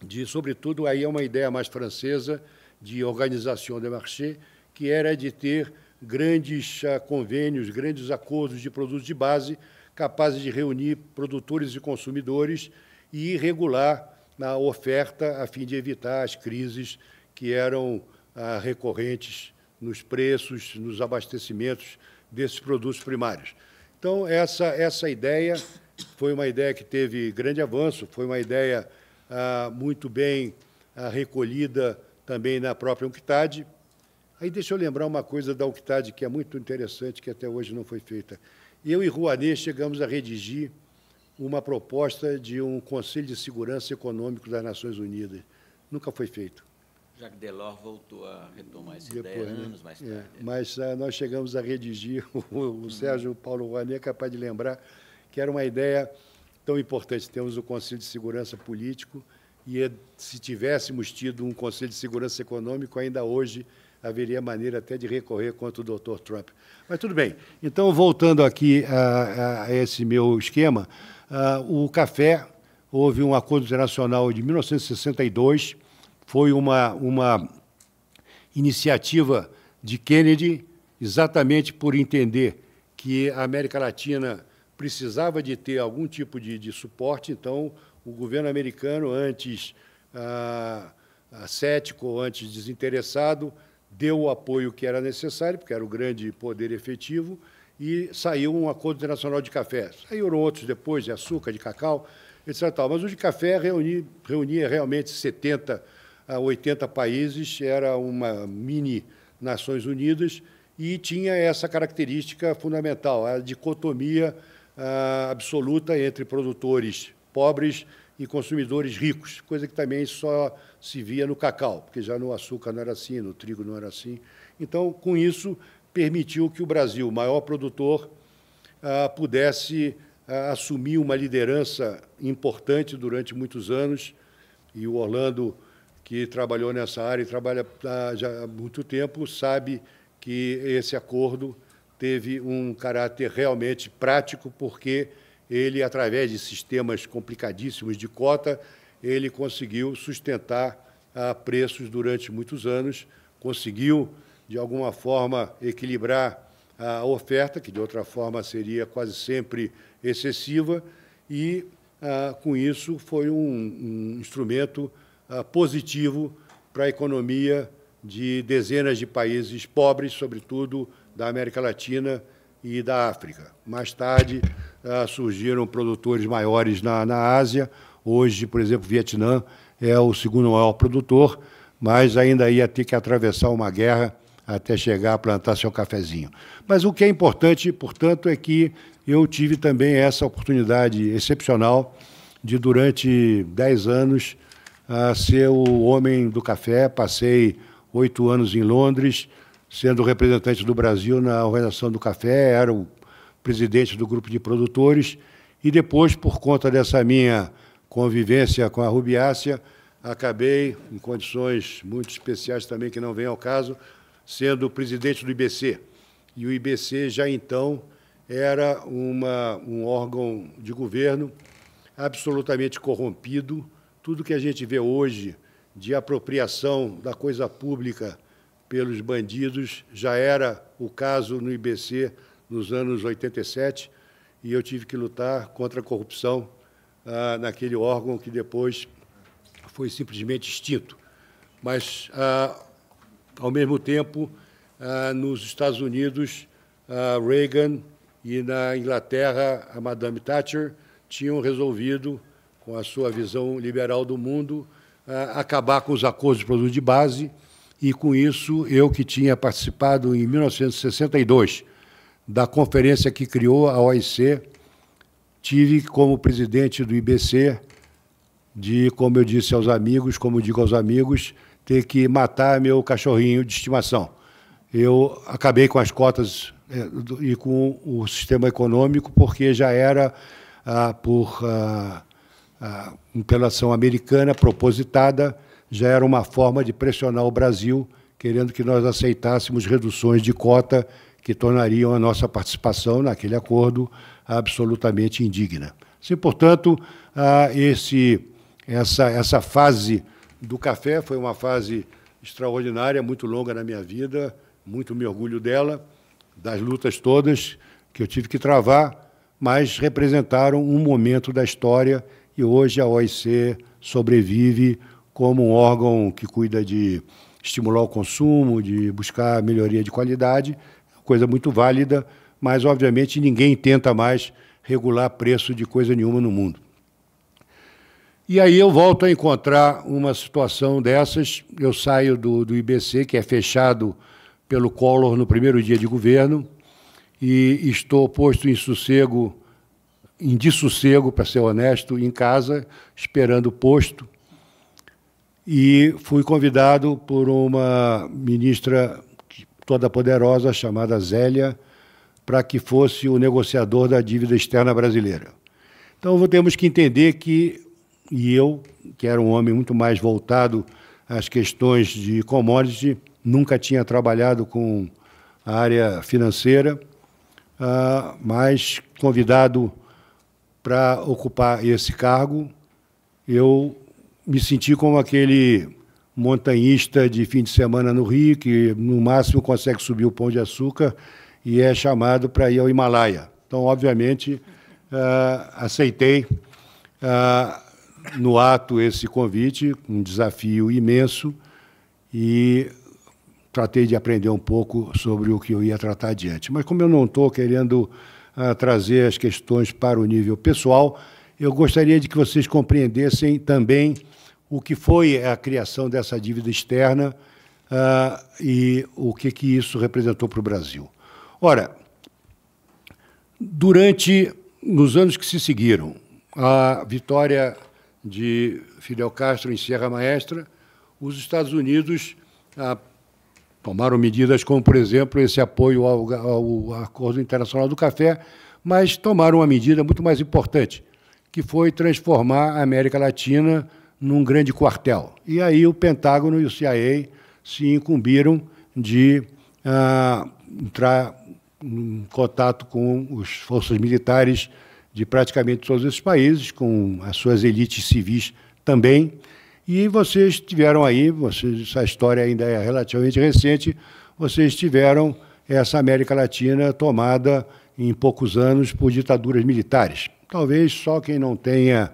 de, sobretudo, aí é uma ideia mais francesa, de organização de marché, que era de ter grandes ah, convênios, grandes acordos de produtos de base, capazes de reunir produtores e consumidores e regular na oferta, a fim de evitar as crises que eram ah, recorrentes nos preços, nos abastecimentos desses produtos primários. Então, essa, essa ideia foi uma ideia que teve grande avanço, foi uma ideia ah, muito bem ah, recolhida também na própria UNCTAD. Aí deixa eu lembrar uma coisa da UNCTAD que é muito interessante, que até hoje não foi feita. Eu e Rouanet chegamos a redigir uma proposta de um Conselho de Segurança Econômico das Nações Unidas. Nunca foi feito. Jacques Delors voltou a retomar essa ideia né? anos mais é, tarde. É, mas ah, nós chegamos a redigir, o, o uhum. Sérgio Paulo Rouanet é capaz de lembrar que era uma ideia tão importante. Temos o Conselho de Segurança Político e, se tivéssemos tido um Conselho de Segurança Econômico, ainda hoje haveria maneira até de recorrer contra o Dr. Trump. Mas tudo bem. Então, voltando aqui a, ah, ah, a esse meu esquema, a, ah, o café, houve um acordo internacional de 1962, foi uma, uma iniciativa de Kennedy, exatamente por entender que a América Latina precisava de ter algum tipo de, de suporte, então o governo americano, antes ah, cético, antes desinteressado, deu o apoio que era necessário, porque era o grande poder efetivo, e saiu um acordo internacional de café. Saíram outros depois, de açúcar, de cacau, etc. Tal. Mas o de café reunia, reunia realmente 70 a 80 países, era uma mini Nações Unidas, e tinha essa característica fundamental, a dicotomia ah, absoluta entre produtores pobres e consumidores ricos, coisa que também só se via no cacau, porque já no açúcar não era assim, no trigo não era assim. Então, com isso, permitiu que o Brasil, maior produtor, ah, pudesse ah, assumir uma liderança importante durante muitos anos, e o Orlando, que trabalhou nessa área e trabalha ah, já há muito tempo, sabe que esse acordo teve um caráter realmente prático, porque ele, através de sistemas complicadíssimos de cota, ele conseguiu sustentar ah, preços durante muitos anos, conseguiu, de alguma forma, equilibrar ah, a oferta, que de outra forma seria quase sempre excessiva, e, ah, com isso, foi um, um instrumento ah, positivo para a economia de dezenas de países pobres, sobretudo da América Latina, e da África. Mais tarde, ah, surgiram produtores maiores na, na Ásia. Hoje, por exemplo, Vietnã é o segundo maior produtor, mas ainda ia ter que atravessar uma guerra até chegar a plantar seu cafezinho. Mas o que é importante, portanto, é que eu tive também essa oportunidade excepcional de, durante 10 anos, ah, ser o homem do café. Passei oito anos em Londres, sendo representante do Brasil na Organização do Café, era o presidente do grupo de produtores, e depois, por conta dessa minha convivência com a rubiácea, acabei, em condições muito especiais também, que não vem ao caso, sendo presidente do IBC. E o IBC já então era uma, um órgão de governo absolutamente corrompido. Tudo que a gente vê hoje de apropriação da coisa pública pelos bandidos. Já era o caso no IBC nos anos 87 e eu tive que lutar contra a corrupção ah, naquele órgão que depois foi simplesmente extinto. Mas, ah, ao mesmo tempo, ah, nos Estados Unidos, ah, Reagan e na Inglaterra, a Madame Thatcher tinham resolvido, com a sua visão liberal do mundo, ah, acabar com os acordos de produto de base e com isso eu que tinha participado em 1962 da conferência que criou a OIC, tive como presidente do IBC de, como eu disse aos amigos, como digo aos amigos, ter que matar meu cachorrinho de estimação. Eu acabei com as cotas é, e com o sistema econômico porque já era ah, por ah, ah, impelação americana propositada já era uma forma de pressionar o Brasil, querendo que nós aceitássemos reduções de cota que tornariam a nossa participação naquele acordo absolutamente indigna. Assim, portanto, ah, esse, essa, essa fase do café foi uma fase extraordinária, muito longa na minha vida, muito me orgulho dela, das lutas todas que eu tive que travar, mas representaram um momento da história e hoje a OIC sobrevive como um órgão que cuida de estimular o consumo, de buscar melhoria de qualidade, é coisa muito válida, mas obviamente ninguém tenta mais regular preço de coisa nenhuma no mundo. E aí eu volto a encontrar uma situação dessas. Eu saio do, do IBC, que é fechado pelo Collor no primeiro dia de governo, e estou posto em sossego, em dissossego, para ser honesto, em casa, esperando o posto e fui convidado por uma ministra toda poderosa chamada Zélia para que fosse o negociador da dívida externa brasileira. Então temos que entender que e eu, que era um homem muito mais voltado às questões de commodity, nunca tinha trabalhado com a área financeira, ah, mas convidado para ocupar esse cargo, eu me senti como aquele montanhista de fim de semana no Rio, que no máximo consegue subir o Pão de Açúcar e é chamado para ir ao Himalaia. Então, obviamente, uh, aceitei uh, no ato esse convite, um desafio imenso, e tratei de aprender um pouco sobre o que eu ia tratar adiante. Mas, como eu não estou querendo uh, trazer as questões para o nível pessoal, eu gostaria de que vocês compreendessem também o que foi a criação dessa dívida externa uh, e o que, que isso representou para o Brasil. Ora, durante nos anos que se seguiram, a vitória de Fidel Castro em Sierra Maestra, os Estados Unidos ah, tomaram medidas como, por exemplo, esse apoio ao, ao Acordo Internacional do Café, mas tomaram uma medida muito mais importante, que foi transformar a América Latina num grande quartel. E aí o Pentágono e o CIA se incumbiram de ah, entrar em contato com as forças militares de praticamente todos esses países, com as suas elites civis também. E vocês tiveram aí, vocês, essa história ainda é relativamente recente, vocês tiveram essa América Latina tomada em poucos anos por ditaduras militares. Talvez só quem não tenha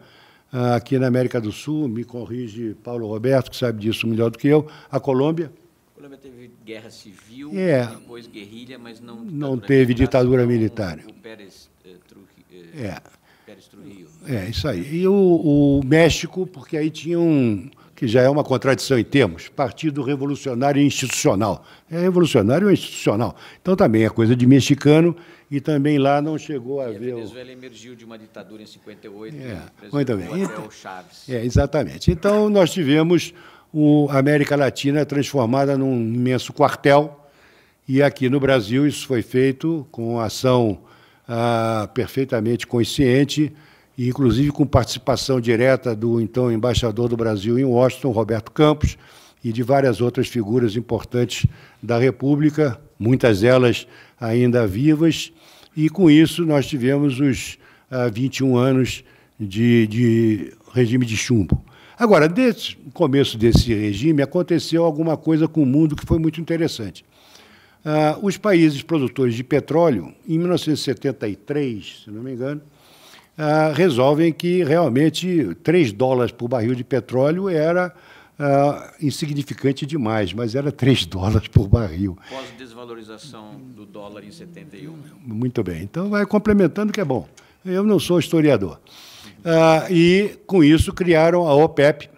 ah, aqui na América do Sul, me corrige Paulo Roberto, que sabe disso melhor do que eu, a Colômbia. A Colômbia teve guerra civil, é, depois guerrilha, mas não Não teve ditadura militar. O Pérez, eh, eh, é. É, isso aí. E o, o México, porque aí tinha um que já é uma contradição em termos, Partido Revolucionário Institucional. É revolucionário ou institucional? Então também é coisa de mexicano e também lá não chegou a e ver. A Venezuela o... emergiu de uma ditadura em 58. É, né? muito bem. Então, Chaves. É, exatamente. Então, nós tivemos a América Latina transformada num imenso quartel, e aqui no Brasil isso foi feito com ação ah, perfeitamente consciente, e inclusive com participação direta do então embaixador do Brasil em Washington, Roberto Campos, e de várias outras figuras importantes da República, muitas delas ainda vivas, e com isso nós tivemos os 21 ah, anos de, de regime de chumbo. Agora, desde o começo desse regime, aconteceu alguma coisa com o mundo que foi muito interessante. Ah, os países produtores de petróleo, em 1973, se não me engano, ah, resolvem que realmente 3 dólares por barril de petróleo era ah, insignificante demais, mas era 3 dólares por barril. Pós-desvalorização do dólar em 71. Muito bem. Então, vai complementando que é bom. Eu não sou historiador. Ah, e, com isso, criaram a OPEP,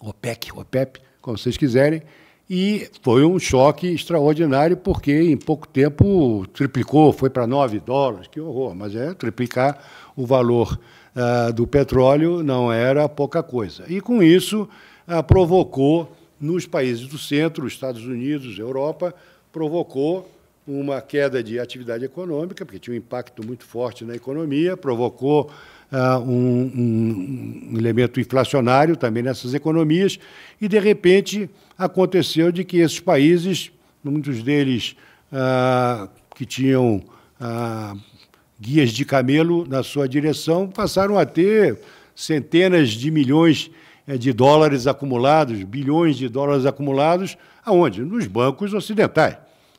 OPEC, OPEP, como vocês quiserem, e foi um choque extraordinário, porque em pouco tempo triplicou, foi para 9 dólares, que horror, mas é triplicar o valor ah, do petróleo não era pouca coisa. E com isso, ah, provocou nos países do centro, Estados Unidos, Europa, provocou uma queda de atividade econômica, porque tinha um impacto muito forte na economia, provocou ah, um, um, elemento inflacionário também nessas economias, e, de repente, aconteceu de que esses países, muitos deles ah, que tinham ah, guias de camelo na sua direção, passaram a ter centenas de milhões de é, de dólares acumulados, bilhões de dólares acumulados, aonde? Nos bancos ocidentais.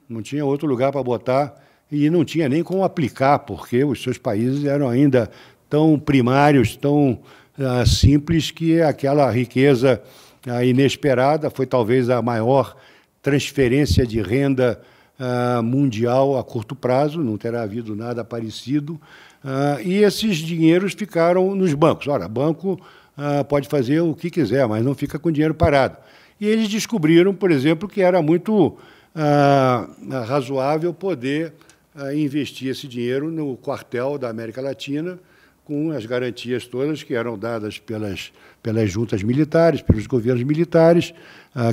Não tinha outro lugar para botar e não tinha nem como aplicar, porque os seus países eram ainda tão primários, tão ah, simples, que aquela riqueza ah, inesperada foi talvez a maior transferência de renda ah, mundial a curto prazo, não terá havido nada parecido. e esses dinheiros ficaram nos bancos. Ora, banco ah, pode fazer o que quiser, mas não fica com dinheiro parado. E eles descobriram, por exemplo, que era muito ah, razoável poder ah, investir esse dinheiro no quartel da América Latina, com as garantias todas que eram dadas pelas, pelas juntas militares, pelos governos militares,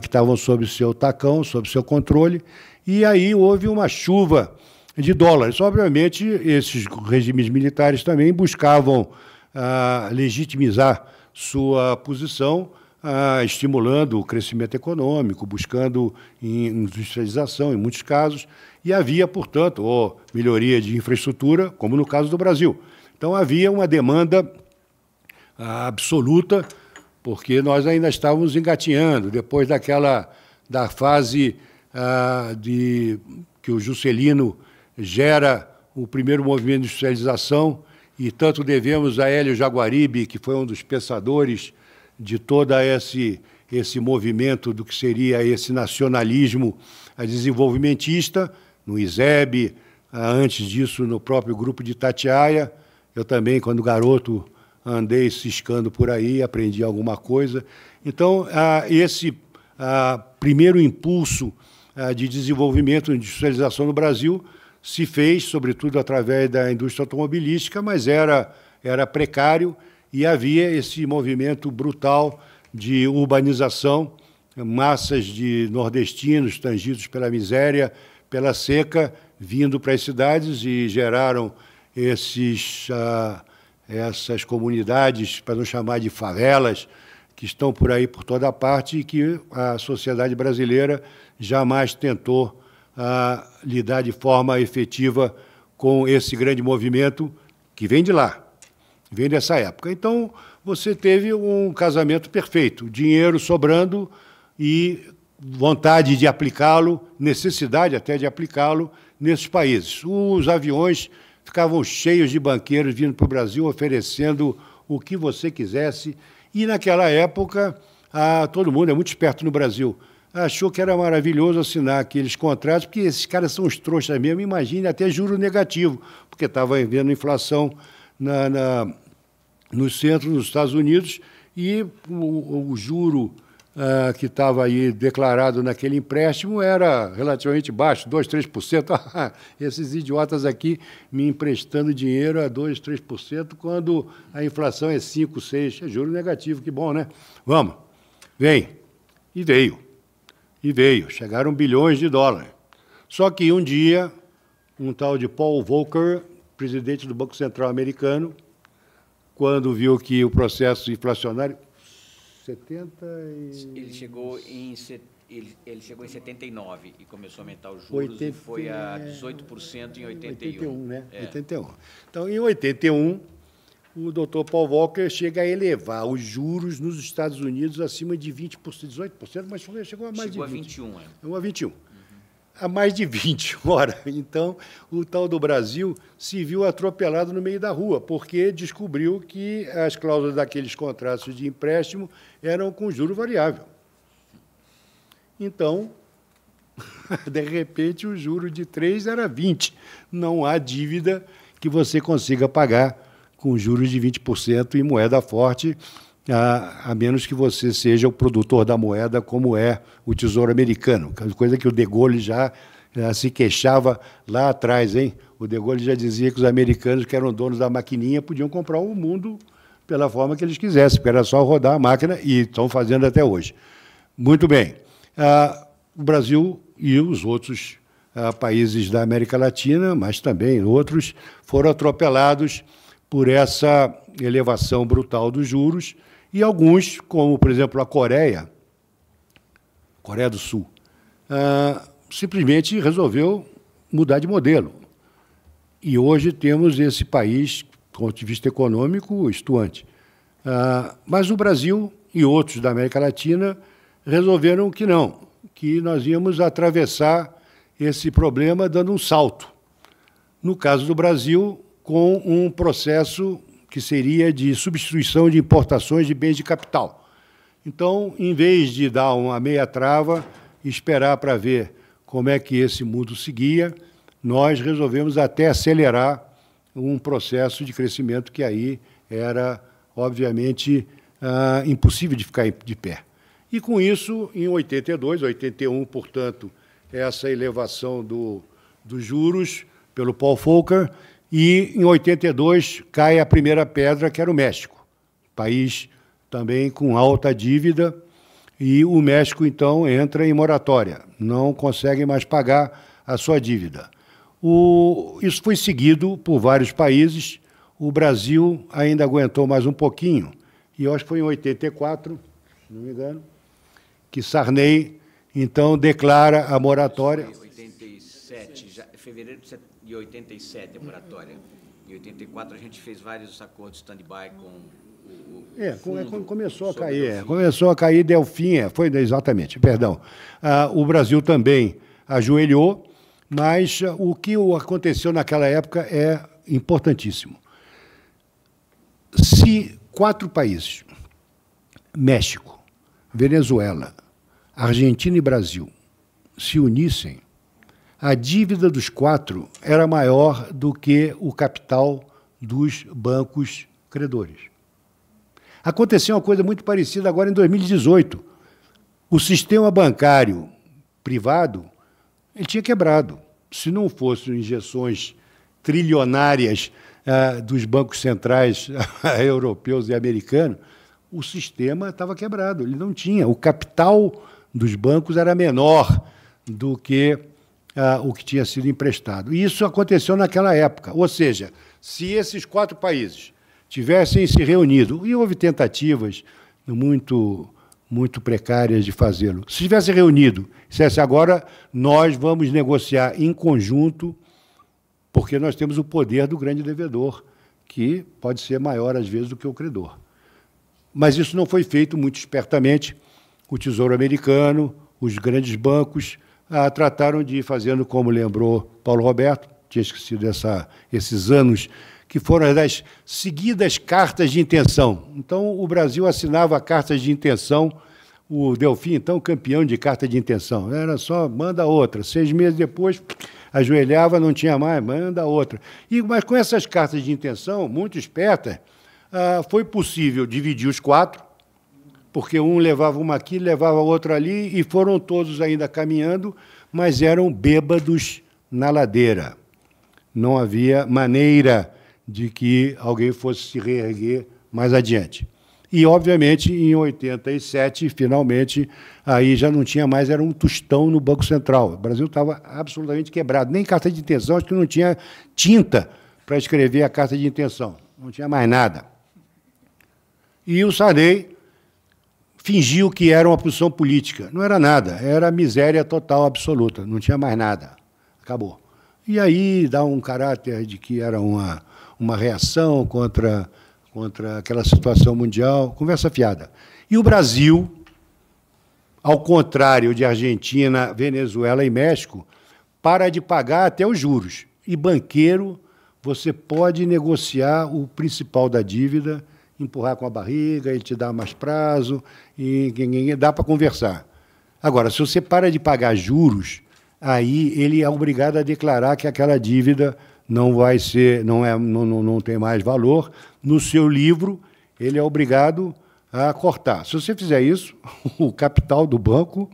que estavam sob seu tacão, sob seu controle. E aí houve uma chuva de dólares. Obviamente, esses regimes militares também buscavam legitimizar sua posição, ah, estimulando o crescimento econômico, buscando industrialização em muitos casos, e havia, portanto, ou melhoria de infraestrutura, como no caso do Brasil. Então havia uma demanda ah, absoluta, porque nós ainda estávamos engatinhando, depois daquela da fase ah, de que o Juscelino gera o primeiro movimento de industrialização, e tanto devemos a Hélio Jaguaribe, que foi um dos pensadores de todo esse, esse movimento do que seria esse nacionalismo desenvolvimentista, no ISEB, ah, antes disso no próprio grupo de Tatiaia. Eu também, quando garoto, andei ciscando por aí, aprendi alguma coisa. Então, ah, esse ah, primeiro impulso de desenvolvimento, de industrialização no Brasil, se fez, sobretudo através da indústria automobilística, mas era, era precário e havia esse movimento brutal de urbanização, massas de nordestinos tangidos pela miséria, pela seca, vindo para as cidades e geraram esses, ah, essas comunidades, para não chamar de favelas, que estão por aí por toda parte e que a sociedade brasileira jamais tentou a lidar de forma efetiva com esse grande movimento que vem de lá, vem dessa época. Então, você teve um casamento perfeito, dinheiro sobrando e vontade de aplicá-lo, necessidade até de aplicá-lo nesses países. Os aviões ficavam cheios de banqueiros vindo para o Brasil oferecendo o que você quisesse. E naquela época, a, todo mundo é muito esperto no Brasil achou que era maravilhoso assinar aqueles contratos, porque esses caras são os trouxas mesmo, imagine até juro negativo, porque estava vendo inflação na, na, no centro dos Estados Unidos e o, o juro ah, que estava aí declarado naquele empréstimo era relativamente baixo, 2%, 3%. Esses idiotas aqui me emprestando dinheiro a 2%, 3%, quando a inflação é 5%, 6%. É juro negativo, que bom, né? Vamos, vem. E veio. E veio, chegaram bilhões de dólares. Só que um dia, um tal de Paul Volcker, presidente do Banco Central americano, quando viu que o processo inflacionário 70 e... ele chegou em ele, ele chegou em 79 e começou a aumentar os juros 80, e foi a 18% né? em 81. 81, né? É. 81. Então, em 81, o doutor Paul Walker chega a elevar os juros nos Estados Unidos acima de 20%, 18%, mas chegou a mais chegou de 20%. Chegou a 21%. É. Chegou a 21%. Uhum. A mais de 20 ora. Então, o tal do Brasil se viu atropelado no meio da rua, porque descobriu que as cláusulas daqueles contratos de empréstimo eram com juro variável. Então, de repente, o juro de 3 era 20. Não há dívida que você consiga pagar com juros de 20% e moeda forte, a, a, menos que você seja o produtor da moeda, como é o Tesouro Americano, coisa que o De Gaulle já, já se queixava lá atrás, hein? O De Gaulle já dizia que os americanos, que eram donos da maquininha, podiam comprar o mundo pela forma que eles quisessem, porque era só rodar a máquina, e estão fazendo até hoje. Muito bem. Ah, o Brasil e os outros ah, países da América Latina, mas também outros, foram atropelados por essa elevação brutal dos juros, e alguns, como por exemplo a Coreia, Coreia do Sul, ah, simplesmente resolveu mudar de modelo. E hoje temos esse país, do ponto de vista econômico, estuante. Ah, mas o Brasil e outros da América Latina resolveram que não, que nós íamos atravessar esse problema dando um salto. No caso do Brasil, com um processo que seria de substituição de importações de bens de capital. Então, em vez de dar uma meia trava e esperar para ver como é que esse mundo seguia, nós resolvemos até acelerar um processo de crescimento que aí era, obviamente, ah, impossível de ficar de pé. E com isso, em 82, 81, portanto, essa elevação do, dos juros pelo Paul Volcker e em 82 cai a primeira pedra, que era o México, país também com alta dívida, e o México então entra em moratória, não consegue mais pagar a sua dívida. O, isso foi seguido por vários países, o Brasil ainda aguentou mais um pouquinho, e acho que foi em 84, se não me engano, que Sarney então declara a moratória. 87, já, fevereiro de de 87 a moratória. Em 84 a gente fez vários acordos stand-by com é, é começou a cair, é, começou a cair Delfinha, foi exatamente, perdão. Ah, o Brasil também ajoelhou, mas ah, o que aconteceu naquela época é importantíssimo. Se quatro países, México, Venezuela, Argentina e Brasil, se unissem, a dívida dos quatro era maior do que o capital dos bancos credores. Aconteceu uma coisa muito parecida agora em 2018. O sistema bancário privado ele tinha quebrado. Se não fossem injeções trilionárias ah, dos bancos centrais europeus e americanos, o sistema estava quebrado. Ele não tinha. O capital dos bancos era menor do que ah, o que tinha sido emprestado. E isso aconteceu naquela época. Ou seja, se esses quatro países tivessem se reunido, e houve tentativas muito muito precárias de fazê-lo. Se tivessem reunido, dissesse agora nós vamos negociar em conjunto, porque nós temos o poder do grande devedor, que pode ser maior às vezes do que o credor. Mas isso não foi feito muito espertamente. O Tesouro Americano, os grandes bancos ah, trataram de ir fazendo, como lembrou Paulo Roberto, tinha esquecido essa, esses anos, que foram das seguidas cartas de intenção. Então, o Brasil assinava cartas de intenção, o Delfim, então, campeão de carta de intenção. Era só, manda outra. Seis meses depois, ajoelhava, não tinha mais, manda outra. E, mas com essas cartas de intenção, muito esperta, ah, foi possível dividir os quatro, porque um levava uma aqui, levava outra ali, e foram todos ainda caminhando, mas eram bêbados na ladeira. Não havia maneira de que alguém fosse se reerguer mais adiante. E, obviamente, em 87, finalmente, aí já não tinha mais, era um tostão no Banco Central. O Brasil estava absolutamente quebrado. Nem carta de intenção, acho que não tinha tinta para escrever a carta de intenção. Não tinha mais nada. E o Sarney fingiu que era uma posição política. Não era nada, era miséria total, absoluta, não tinha mais nada. Acabou. E aí dá um caráter de que era uma, uma reação contra, contra aquela situação mundial. Conversa fiada. E o Brasil, ao contrário de Argentina, Venezuela e México, para de pagar até os juros. E banqueiro, você pode negociar o principal da dívida empurrar com a barriga, ele te dá mais prazo, e, e, dá para conversar. Agora, se você para de pagar juros, aí ele é obrigado a declarar que aquela dívida não vai ser, não, é, não, não, não tem mais valor. No seu livro, ele é obrigado a cortar. Se você fizer isso, o capital do banco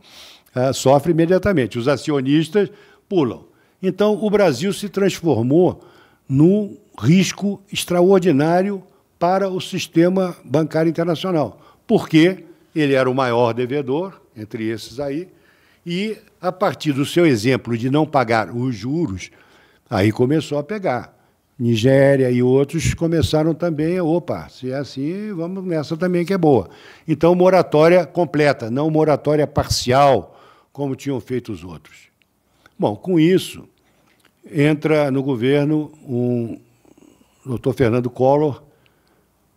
ah, sofre imediatamente. Os acionistas pulam. Então, o Brasil se transformou num risco extraordinário para o sistema bancário internacional, porque ele era o maior devedor entre esses aí, e a partir do seu exemplo de não pagar os juros, aí começou a pegar. Nigéria e outros começaram também, opa, se é assim, vamos nessa também que é boa. Então, moratória completa, não moratória parcial, como tinham feito os outros. Bom, com isso, entra no governo um doutor Fernando Collor,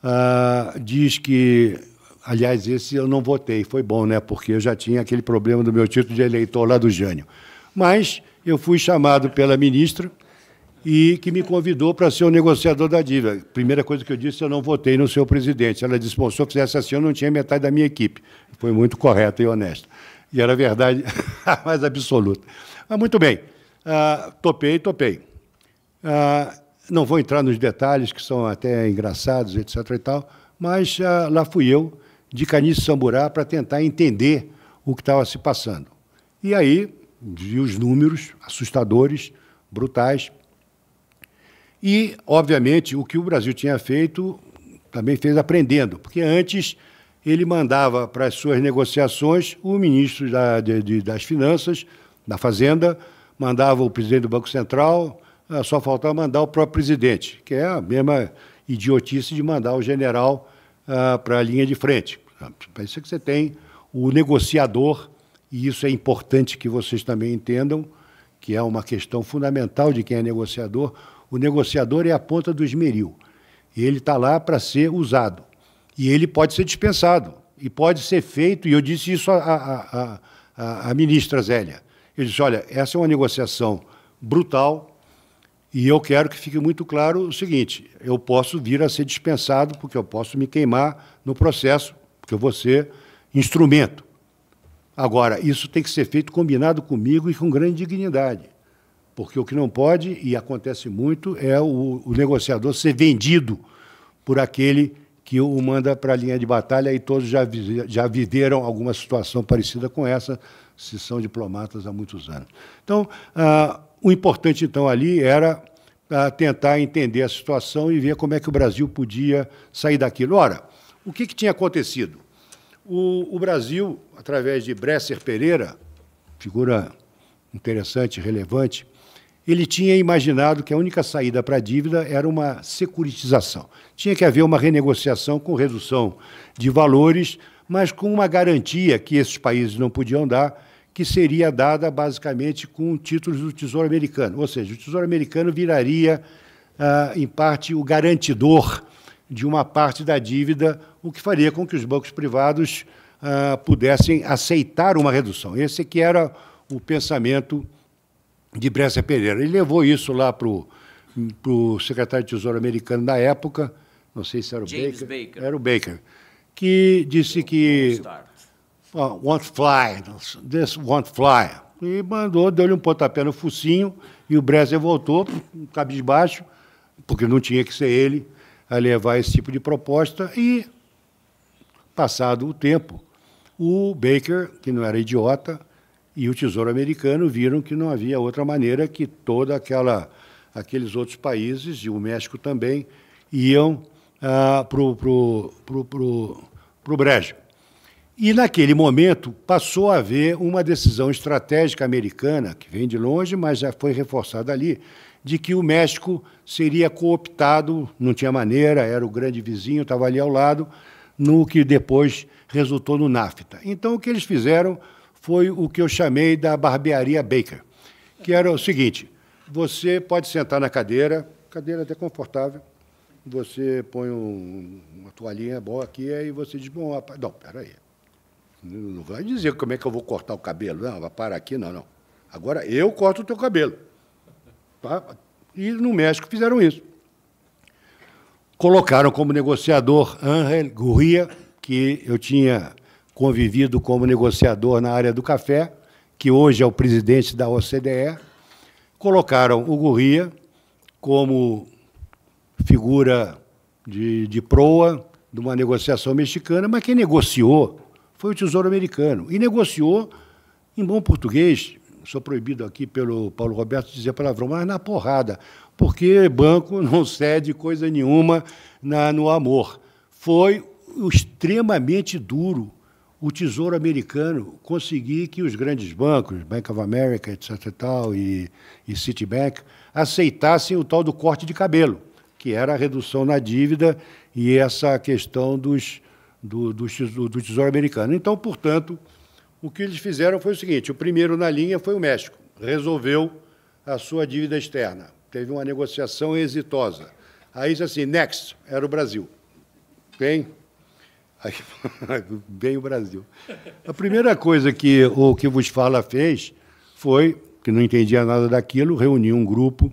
ah, diz que, aliás, esse eu não votei, foi bom, né? Porque eu já tinha aquele problema do meu título de eleitor lá do Jânio. Mas eu fui chamado pela ministra e que me convidou para ser o negociador da dívida. Primeira coisa que eu disse, eu não votei no seu presidente. Ela disse, bom, se eu fizesse assim, eu não tinha metade da minha equipe. Foi muito correto e honesto E era verdade mais absoluta. Mas muito bem, ah, topei, topei. Ah, não vou entrar nos detalhes, que são até engraçados, etc. e tal, mas ah, lá fui eu, de Caniço Samburá, para tentar entender o que estava se passando. E aí vi os números assustadores, brutais. E, obviamente, o que o Brasil tinha feito também fez aprendendo, porque antes ele mandava para as suas negociações o ministro da, de, de, das Finanças, da Fazenda, mandava o presidente do Banco Central, ah, só faltava mandar o próprio presidente, que é a mesma idiotice de mandar o general ah, para a linha de frente. Ah, para isso é que você tem o negociador, e isso é importante que vocês também entendam, que é uma questão fundamental de quem é negociador. O negociador é a ponta do esmeril. Ele está lá para ser usado. E ele pode ser dispensado. E pode ser feito, e eu disse isso à, à, à, à ministra Zélia. Eu disse: olha, essa é uma negociação brutal, e eu quero que fique muito claro o seguinte: eu posso vir a ser dispensado, porque eu posso me queimar no processo, porque eu vou ser instrumento. Agora, isso tem que ser feito combinado comigo e com grande dignidade. Porque o que não pode, e acontece muito, é o, o negociador ser vendido por aquele que o manda para a linha de batalha, e todos já, já viveram alguma situação parecida com essa, se são diplomatas há muitos anos. Então, ah, o importante, então, ali era ah, tentar entender a situação e ver como é que o Brasil podia sair daquilo. Ora, o que, que tinha acontecido? O, o, Brasil, através de Bresser Pereira, figura interessante, relevante, ele tinha imaginado que a única saída para a dívida era uma securitização. Tinha que haver uma renegociação com redução de valores, mas com uma garantia que esses países não podiam dar, que seria dada basicamente com títulos do Tesouro Americano. Ou seja, o Tesouro Americano viraria, ah, em parte, o garantidor de uma parte da dívida, o que faria com que os bancos privados ah, pudessem aceitar uma redução. Esse que era o pensamento de Bresser Pereira. Ele levou isso lá para o secretário de Tesouro americano na época, não sei se era o James Baker, Baker. Era o Baker, que disse que. Star want won't fly, this won't fly. E mandou, deu-lhe um pontapé no focinho e o Brezer voltou, cabisbaixo, porque não tinha que ser ele a levar esse tipo de proposta. E, passado o tempo, o Baker, que não era idiota, e o Tesouro Americano viram que não havia outra maneira que toda aquela aqueles outros países e o México também iam ah, para o pro, pro, pro, pro brejo. E naquele momento passou a haver uma decisão estratégica americana, que vem de longe, mas já foi reforçada ali, de que o México seria cooptado, não tinha maneira, era o grande vizinho, estava ali ao lado, no que depois resultou no NAFTA. Então o que eles fizeram foi o que eu chamei da barbearia Baker, que era o seguinte: você pode sentar na cadeira, cadeira até confortável, você põe um, uma toalhinha boa aqui, aí você diz, bom, rapaz, não, peraí, não vai dizer como é que eu vou cortar o cabelo. Não, vai parar aqui, não, não. Agora eu corto o teu cabelo. Tá? E no México fizeram isso. Colocaram como negociador Ángel Gurria, que eu tinha convivido como negociador na área do café, que hoje é o presidente da OCDE. Colocaram o Gurria como figura de, de proa de uma negociação mexicana, mas quem negociou foi o Tesouro Americano. E negociou, em bom português, sou proibido aqui pelo Paulo Roberto de dizer palavrão, mas na porrada, porque banco não cede coisa nenhuma na, no amor. Foi extremamente duro o Tesouro Americano conseguir que os grandes bancos, Bank of America, etc. E, tal, e, e Citibank, aceitassem o tal do corte de cabelo, que era a redução na dívida e essa questão dos, do, do, do Tesouro Americano. Então, portanto, o que eles fizeram foi o seguinte: o primeiro na linha foi o México, resolveu a sua dívida externa, teve uma negociação exitosa. Aí disse assim: next, era o Brasil. Bem, aí, bem o Brasil. A primeira coisa que o que vos fala fez foi, que não entendia nada daquilo, reuniu um grupo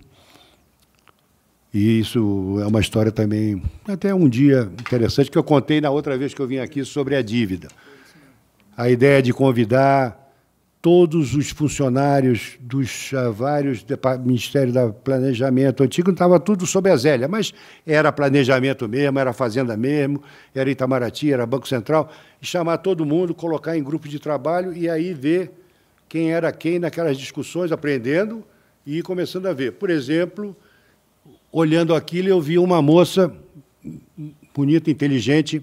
e isso é uma história também, até um dia interessante, que eu contei na outra vez que eu vim aqui sobre a dívida. A ideia de convidar todos os funcionários dos ah, vários Ministérios da Planejamento antigo, estava tudo sob a Zélia, mas era planejamento mesmo, era fazenda mesmo, era Itamaraty, era Banco Central, e chamar todo mundo, colocar em grupo de trabalho e aí ver quem era quem naquelas discussões, aprendendo e começando a ver. Por exemplo, olhando aquilo, eu vi uma moça bonita, inteligente,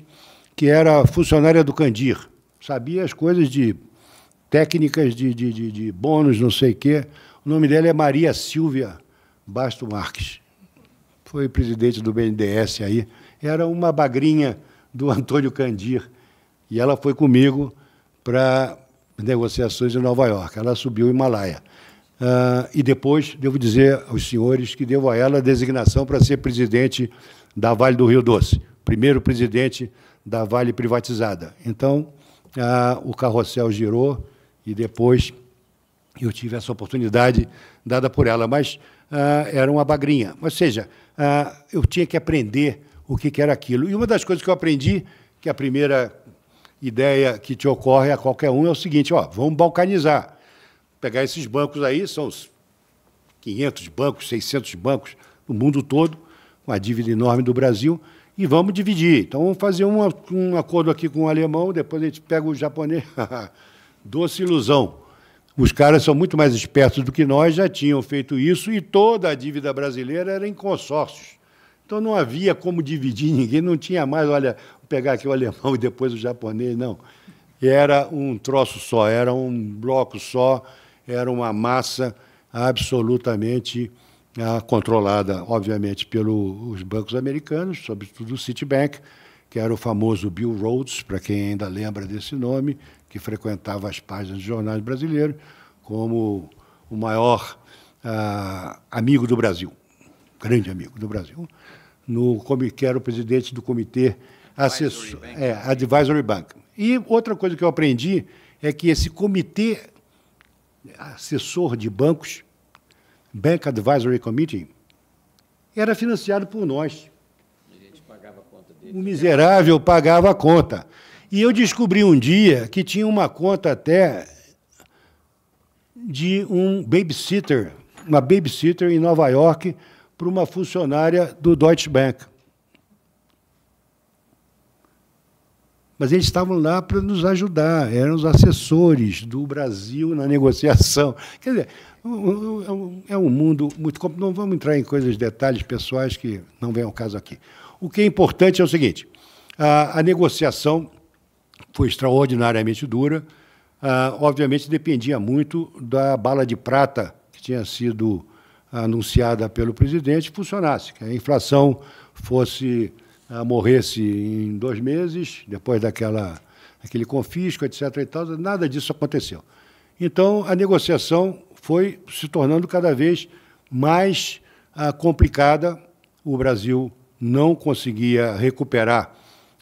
que era funcionária do Candir. Sabia as coisas de técnicas de, de, de, de bônus, não sei o quê. O nome dela é Maria Silvia Basto Marques. Foi presidente do BNDES aí. Era uma bagrinha do Antônio Candir. E ela foi comigo para negociações em Nova York. Ela subiu o Himalaia. Uh, e depois devo dizer aos senhores que devo a ela a designação para ser presidente da Vale do Rio Doce, primeiro presidente da Vale privatizada. Então, uh, o carrossel girou e depois eu tive essa oportunidade dada por ela, mas uh, era uma bagrinha. Ou seja, eu tinha que aprender o que, que era aquilo. E uma das coisas que eu aprendi, que a primeira ideia que te ocorre a qualquer um, é o seguinte, ó, vamos balcanizar pegar esses bancos aí, são os 500 bancos, 600 bancos no mundo todo, com a dívida enorme do Brasil, e vamos dividir. Então vamos fazer um acordo aqui com o alemão, depois a gente pega o japonês. Doce ilusão. Os caras são muito mais espertos do que nós, já tinham feito isso, e toda a dívida brasileira era em consórcios. Então não havia como dividir ninguém, não tinha mais, olha, pegar aqui o alemão e depois o japonês, não. Era um troço só, era um bloco só era uma massa absolutamente ah, controlada, obviamente, pelos bancos americanos, sobretudo o Citibank, que era o famoso Bill Rhodes, para quem ainda lembra desse nome, que frequentava as páginas de jornais brasileiros, como o maior ah, amigo do Brasil, grande amigo do Brasil, no, que era o presidente do comitê assessor, é, Advisory Bank. E outra coisa que eu aprendi é que esse comitê assessor de bancos, Bank Advisory Committee, era financiado por nós. O miserável pagava a conta. E eu descobri um dia que tinha uma conta até de um babysitter, uma babysitter em Nova York, para uma funcionária do Deutsche Bank. mas eles estavam lá para nos ajudar, eram os assessores do Brasil na negociação. Quer dizer, é, é um mundo muito complicado. Não vamos entrar em coisas, detalhes pessoais que não vem ao caso aqui. O que é importante é o seguinte: a, a negociação foi extraordinariamente dura. obviamente dependia muito da bala de prata que tinha sido anunciada pelo presidente funcionasse, que a inflação fosse morresse em dois meses, depois daquela, daquele confisco, etc. E tal, nada disso aconteceu. Então, a negociação foi se tornando cada vez mais ah, complicada. O Brasil não conseguia recuperar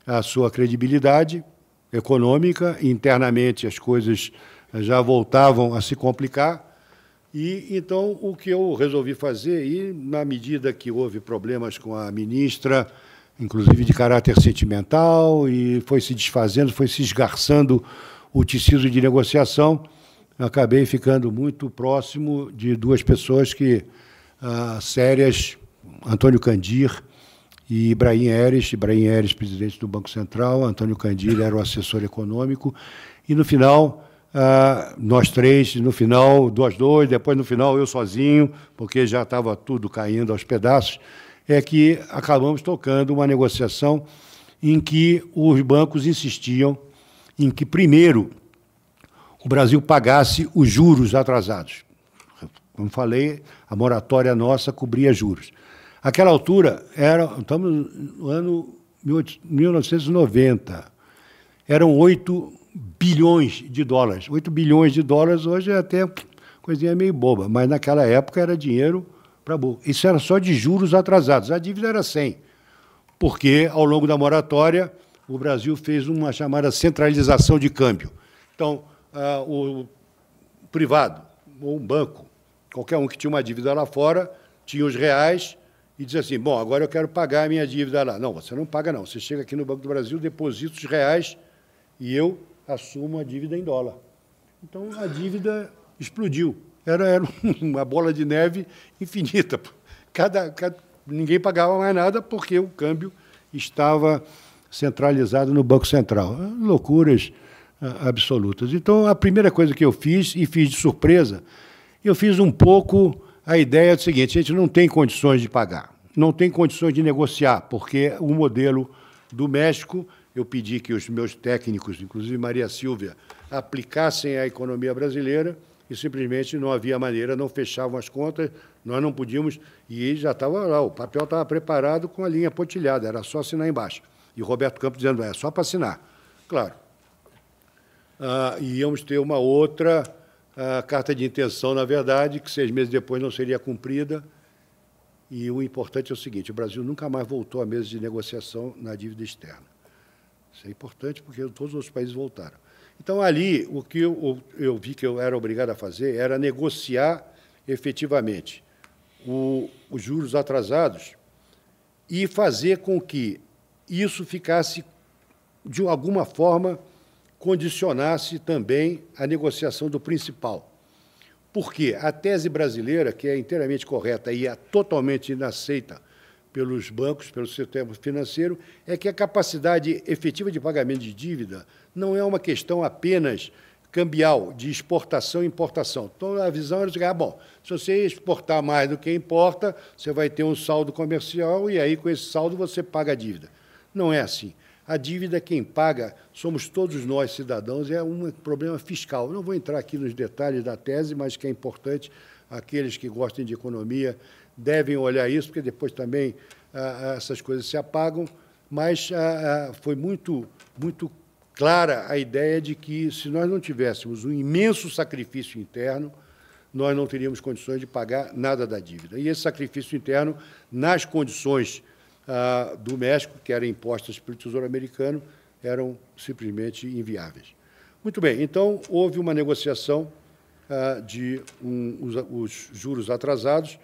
a sua credibilidade econômica. Internamente, as coisas ah, já voltavam a se complicar. E então o que eu resolvi fazer, e na medida que houve problemas com a ministra, inclusive de caráter sentimental, e foi se desfazendo, foi se esgarçando o tecido de negociação. Acabei ficando muito próximo de duas pessoas que uh, sérias, Antônio Candir e Ibrahim Eres. Ibrahim Eres, presidente do Banco Central, Antônio Candir era o assessor econômico. E no final, Uh, nós três, no final, duas dois, depois no final eu sozinho, porque já estava tudo caindo aos pedaços é que acabamos tocando uma negociação em que os bancos insistiam em que, primeiro, o Brasil pagasse os juros atrasados. Como falei, a moratória nossa cobria juros. Aquela altura, era, estamos no ano 1990, eram 8 bilhões de dólares. 8 bilhões de dólares hoje é até coisinha meio boba, mas naquela época era dinheiro para boa Isso era só de juros atrasados. A dívida era 100, porque ao longo da moratória o Brasil fez uma chamada centralização de câmbio. Então, ah, o privado, ou um banco, qualquer um que tinha uma dívida lá fora, tinha os reais e dizia assim: bom, agora eu quero pagar a minha dívida lá. Não, você não paga, não. Você chega aqui no Banco do Brasil, deposita os reais e eu assumo a dívida em dólar. Então, a dívida explodiu era, era uma bola de neve infinita. Cada, cada, ninguém pagava mais nada porque o câmbio estava centralizado no Banco Central. Loucuras ah, absolutas. Então, a primeira coisa que eu fiz, e fiz de surpresa, eu fiz um pouco a ideia do seguinte: a gente não tem condições de pagar, não tem condições de negociar, porque o modelo do México, eu pedi que os meus técnicos, inclusive Maria Silvia, aplicassem à economia brasileira e simplesmente não havia maneira, não fechavam as contas, nós não podíamos, e já estava lá, o papel estava preparado com a linha pontilhada, era só assinar embaixo. E Roberto Campos dizendo, é só para assinar. Claro. Ah, e íamos ter uma outra ah, carta de intenção, na verdade, que seis meses depois não seria cumprida. E o importante é o seguinte, o Brasil nunca mais voltou à mesa de negociação na dívida externa. Isso é importante porque todos os outros países voltaram. Então, ali, o que eu, eu vi que eu era obrigado a fazer era negociar efetivamente o, os juros atrasados e fazer com que isso ficasse, de alguma forma, condicionasse também a negociação do principal. Porque a tese brasileira, que é inteiramente correta e é totalmente inaceita pelos bancos, pelo sistema financeiro, é que a capacidade efetiva de pagamento de dívida não é uma questão apenas cambial, de exportação e importação. Então, a visão era de ah, bom, se você exportar mais do que importa, você vai ter um saldo comercial e aí, com esse saldo, você paga a dívida. Não é assim. A dívida quem paga somos todos nós, cidadãos, é um problema fiscal. Não vou entrar aqui nos detalhes da tese, mas que é importante, aqueles que gostem de economia devem olhar isso, porque depois também ah, ah essas coisas se apagam, mas ah, ah foi muito, muito clara a ideia de que, se nós não tivéssemos um imenso sacrifício interno, nós não teríamos condições de pagar nada da dívida. E esse sacrifício interno, nas condições ah, do México, que eram impostas pelo Tesouro Americano, eram simplesmente inviáveis. Muito bem, então houve uma negociação ah, de um, os, os juros atrasados,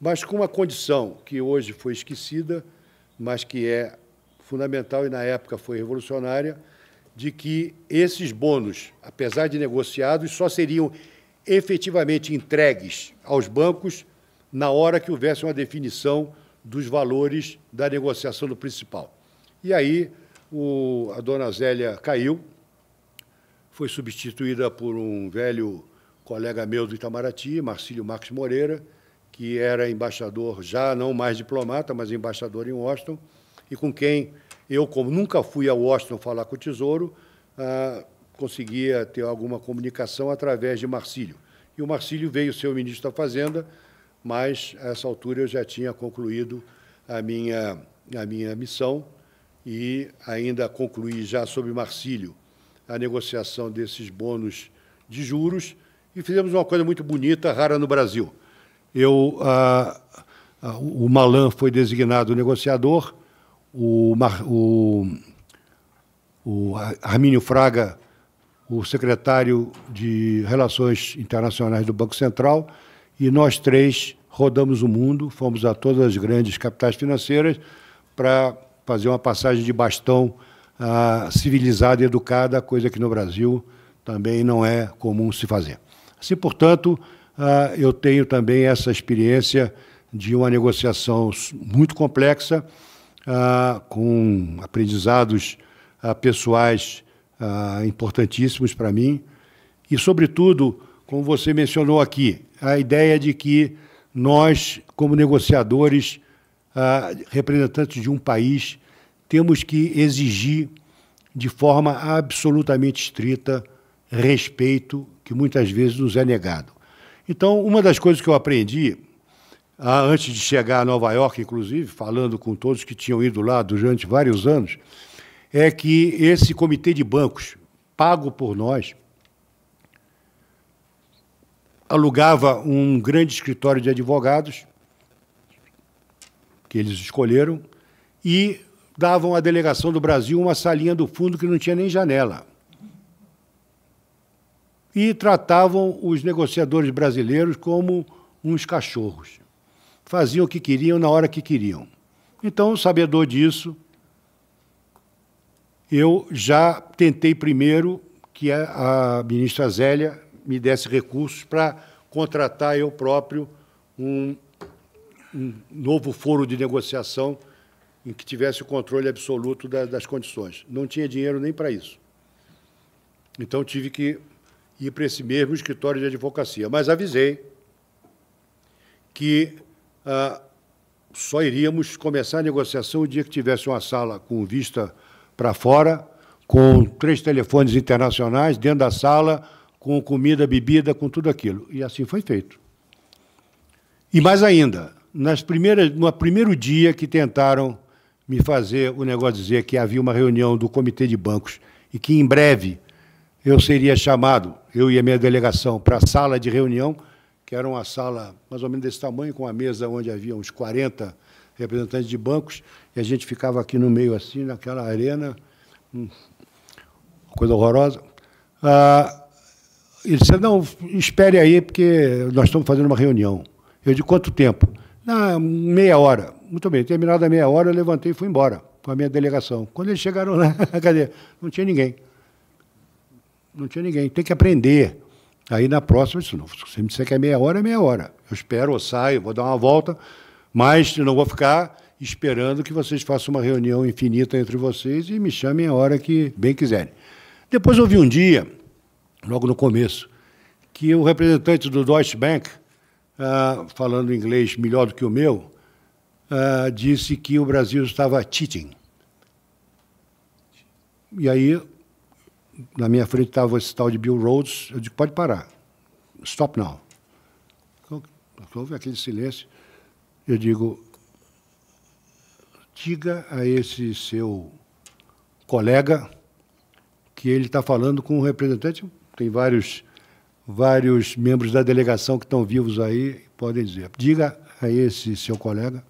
mas com uma condição que hoje foi esquecida, mas que é fundamental e na época foi revolucionária, de que esses bônus, apesar de negociados, só seriam efetivamente entregues aos bancos na hora que houvesse uma definição dos valores da negociação do principal. E aí o, a dona Zélia caiu, foi substituída por um velho colega meu do Itamaraty, Marcílio Marques Moreira, que era embaixador, já não mais diplomata, mas embaixador em Washington, e com quem eu, como nunca fui a Washington falar com o Tesouro, ah, conseguia ter alguma comunicação através de Marcílio. E o Marcílio veio ser o ministro da Fazenda, mas, a essa altura, eu já tinha concluído a minha, a minha missão e ainda concluí já sobre Marcílio a negociação desses bônus de juros e fizemos uma coisa muito bonita, rara no Brasil. Eu, ah, ah o Malan foi designado negociador, o, Mar, o, o Armínio Fraga, o secretário de Relações Internacionais do Banco Central, e nós três rodamos o mundo, fomos a todas as grandes capitais financeiras para fazer uma passagem de bastão ah, civilizada e educada, coisa que no Brasil também não é comum se fazer. Assim, portanto, ah, eu tenho também essa experiência de uma negociação muito complexa, ah, com aprendizados ah, pessoais ah, importantíssimos para mim. E, sobretudo, como você mencionou aqui, a ideia de que nós, como negociadores, representantes de um país, temos que exigir de forma absolutamente estrita respeito que muitas vezes nos é negado. Então, uma das coisas que eu aprendi ah, antes de chegar a Nova York, inclusive, falando com todos que tinham ido lá durante vários anos, é que esse comitê de bancos, pago por nós, alugava um grande escritório de advogados, que eles escolheram, e davam à delegação do Brasil uma salinha do fundo que não tinha nem janela. E tratavam os negociadores brasileiros como uns cachorros faziam o que queriam na hora que queriam. Então, sabedor disso, eu já tentei primeiro que a, ministra Zélia me desse recursos para contratar eu próprio um, um, novo foro de negociação em que tivesse o controle absoluto da, das condições. Não tinha dinheiro nem para isso. Então tive que ir para esse mesmo escritório de advocacia. Mas avisei que ah, só iríamos começar a negociação o dia que tivesse uma sala com vista para fora, com três telefones internacionais dentro da sala, com comida, bebida, com tudo aquilo. E assim foi feito. E mais ainda, nas primeiras, no primeiro dia que tentaram me fazer o negócio dizer que havia uma reunião do Comitê de Bancos e que em breve eu seria chamado, eu e a minha delegação, para a sala de reunião que era uma sala mais ou menos desse tamanho, com uma mesa onde havia uns 40 representantes de bancos, e a gente ficava aqui no meio, assim, naquela arena, hum, uma coisa horrorosa. Ah, ele disse, não, espere aí, porque nós estamos fazendo uma reunião. Eu de quanto tempo? Na meia hora. Muito bem, terminada a meia hora, eu levantei e fui embora com a minha delegação. Quando eles chegaram lá, cadê? Não tinha ninguém. Não tinha ninguém. Tem que aprender. Aí na próxima, se você me disser que é meia hora, é meia hora. Eu espero, eu saio, vou dar uma volta, mas não vou ficar esperando que vocês façam uma reunião infinita entre vocês e me chamem a hora que bem quiserem. Depois ouvi um dia, logo no começo, que o representante do Deutsche Bank, ah, falando inglês melhor do que o meu, ah, disse que o Brasil estava cheating. E aí na minha frente estava esse tal de Bill Rhodes. Eu disse, pode parar. Stop now. Houve aquele silêncio. Eu digo, diga a esse seu colega que ele está falando com um representante, tem vários, vários membros da delegação que estão vivos aí, podem dizer. Diga a esse seu colega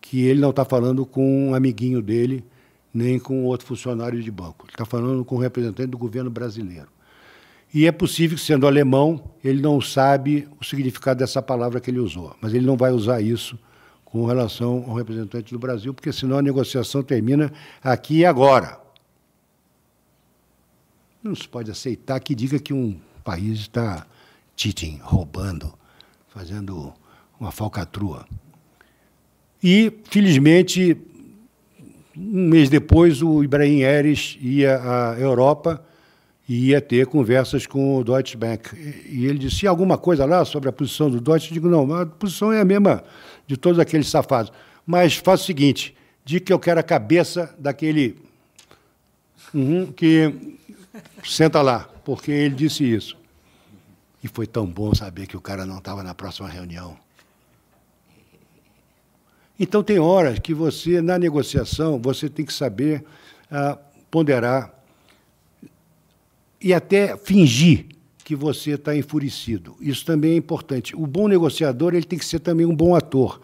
que ele não está falando com um amiguinho dele nem com outro funcionário de banco. Ele está falando com um representante do governo brasileiro. E é possível que, sendo alemão, ele não sabe o significado dessa palavra que ele usou, mas ele não vai usar isso com relação ao representante do Brasil, porque senão a negociação termina aqui e agora. Não se pode aceitar que diga que um país está cheating, roubando, fazendo uma falcatrua. E, felizmente, um mês depois, o Ibrahim Eres ia à Europa e ia ter conversas com o Deutsche Bank. E ele disse alguma coisa lá sobre a posição do Deutsche. Eu digo, não, a posição é a mesma de todos aqueles safados. Mas faça o seguinte, diga que eu quero a cabeça daquele uhum, que senta lá, porque ele disse isso. E foi tão bom saber que o cara não estava na próxima reunião. Então, tem horas que você, na negociação, você tem que saber ah, ponderar e até fingir que você está enfurecido. Isso também é importante. O bom negociador ele tem que ser também um bom ator,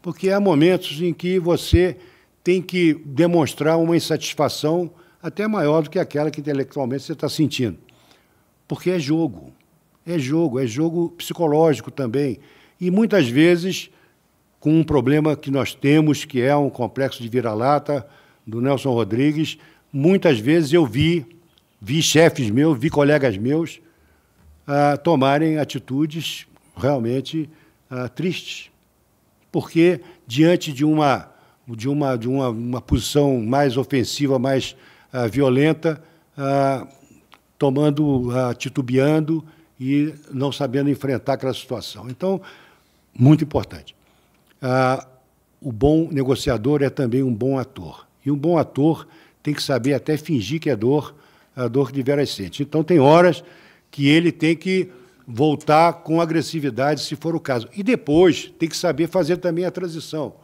porque há momentos em que você tem que demonstrar uma insatisfação até maior do que aquela que intelectualmente você está sentindo. Porque é jogo. É jogo, é jogo psicológico também. E muitas vezes com um problema que nós temos, que é um complexo de vira-lata do Nelson Rodrigues. Muitas vezes eu vi, vi chefes meus, vi colegas meus uh, tomarem atitudes realmente uh, tristes, porque diante de uma de uma de uma, uma posição mais ofensiva, mais uh, violenta, tomando, titubeando e não sabendo enfrentar aquela situação. Então, muito importante ah, o bom negociador é também um bom ator. E um bom ator tem que saber até fingir que é dor, a dor de Vera sente. Então, tem horas que ele tem que voltar com agressividade, se for o caso. E depois tem que saber fazer também a transição.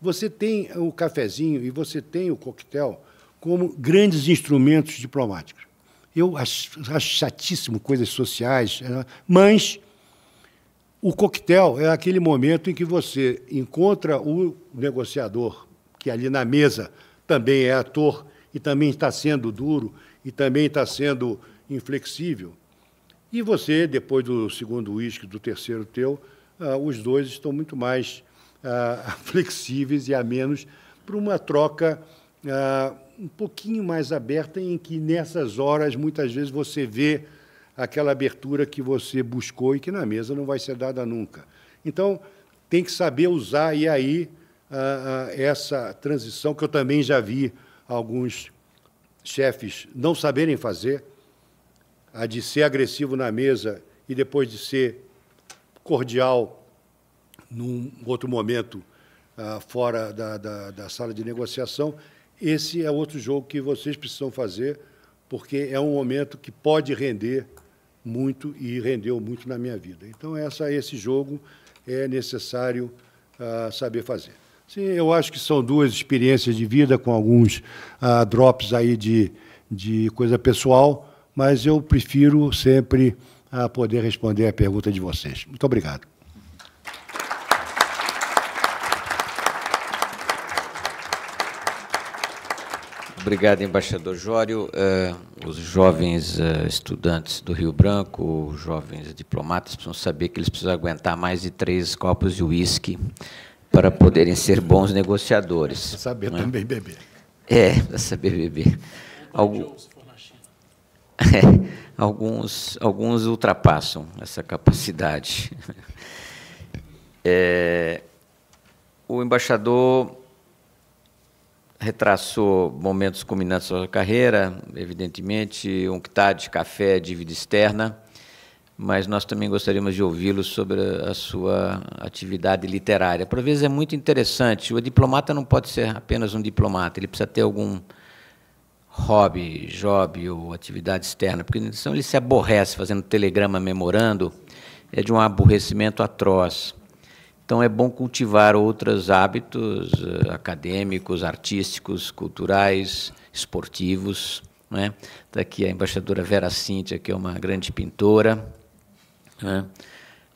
Você tem o cafezinho e você tem o coquetel como grandes instrumentos diplomáticos. Eu acho, acho chatíssimo coisas sociais, ah, mas o coquetel é aquele momento em que você encontra o negociador, que ali na mesa também é ator e também está sendo duro e também está sendo inflexível. E você, depois do segundo uísque, do terceiro teu, ah, os dois estão muito mais ah, flexíveis e a menos para uma troca ah, um pouquinho mais aberta, em que nessas horas muitas vezes você vê aquela abertura que você buscou e que na mesa não vai ser dada nunca. Então, tem que saber usar, e aí, essa transição que eu também já vi alguns chefes não saberem fazer, a de ser agressivo na mesa e depois de ser cordial num outro momento ah, fora da, da, da, sala de negociação. Esse é outro jogo que vocês precisam fazer, porque é um momento que pode render muito e rendeu muito na minha vida. Então, essa, esse jogo é necessário uh, saber fazer. Sim, eu acho que são duas experiências de vida, com alguns uh, drops aí de, de coisa pessoal, mas eu prefiro sempre uh, poder responder a pergunta de vocês. Muito obrigado. Obrigado, embaixador Jório. Uh, os jovens uh, estudantes do Rio Branco, os jovens diplomatas, precisam saber que eles precisam aguentar mais de três copos de uísque para poderem ser bons negociadores. Saber né? também beber. É, saber beber. Algum... É, alguns, alguns ultrapassam essa capacidade. É, o embaixador retraçou momentos culminantes da sua carreira, evidentemente, de Café, Dívida Externa, mas nós também gostaríamos de ouvi-lo sobre a sua atividade literária. Por vezes é muito interessante, o diplomata não pode ser apenas um diplomata, ele precisa ter algum hobby, job ou atividade externa, porque senão ele se aborrece fazendo telegrama memorando, é de um aborrecimento atroz. Então é bom cultivar outros hábitos eh, acadêmicos, artísticos, culturais, esportivos. Né? Está aqui a embaixadora Vera Cíntia, que é uma grande pintora. Né?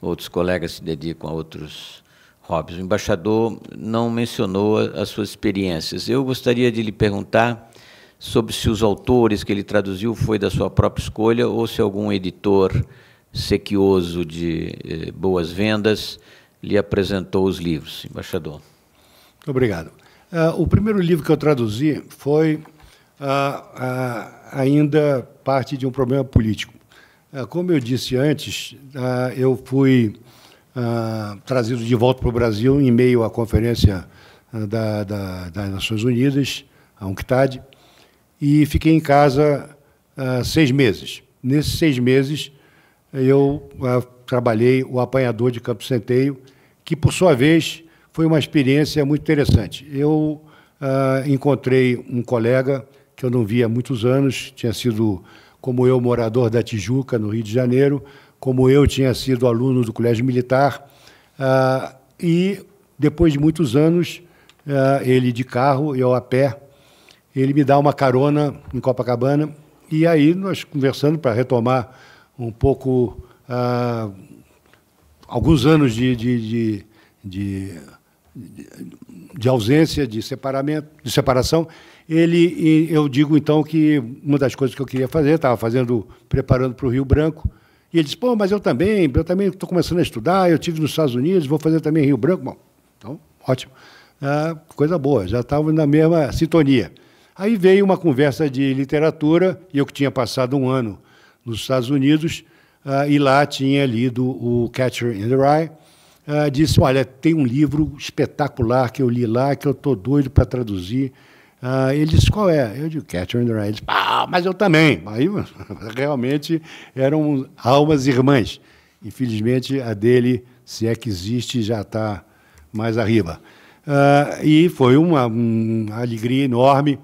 Outros colegas se dedicam a outros hobbies. O embaixador não mencionou as suas experiências. Eu gostaria de lhe perguntar sobre se os autores que ele traduziu foi da sua própria escolha ou se algum editor sequioso de eh, boas vendas lhe apresentou os livros, embaixador? Muito obrigado. Uh, o primeiro livro que eu traduzi foi uh, uh, ainda parte de um problema político. como eu disse antes, eu fui trazido de volta para o Brasil em meio à conferência da, da, das Nações Unidas, a UNCTAD, e fiquei em casa seis meses. Nesses seis meses, eu trabalhei o apanhador de Campo Centeio, que, por sua vez, foi uma experiência muito interessante. Eu uh, encontrei um colega que eu não via há muitos anos, tinha sido, como eu, morador da Tijuca, no Rio de Janeiro, como eu tinha sido aluno do Colégio Militar, uh, e depois de muitos anos, uh, ele de carro, eu a pé, ele me dá uma carona em Copacabana, e aí nós conversando para retomar um pouco ah, alguns anos de, de, de, de, ausência, de separamento, de separação, ele, eu digo então que uma das coisas que eu queria fazer, estava fazendo, preparando para o Rio Branco, e ele disse, pô, mas eu também, eu também estou começando a estudar, eu tive nos Estados Unidos, vou fazer também Rio Branco. Bom, então, ótimo. Ah, coisa boa, já estava na mesma sintonia. Aí veio uma conversa de literatura, e eu que tinha passado um ano nos Estados Unidos, uh, e lá tinha lido o Catcher in the Rye. Uh, disse: Olha, tem um livro espetacular que eu li lá, que eu estou doido para traduzir. Uh, ele disse, qual é? Eu digo, the Rye Ele disse, ah, mas eu também. Aí, realmente, eram almas irmãs. Infelizmente, a dele, se é que existe, já está mais arriba. Uh, e foi uma, uma alegria enorme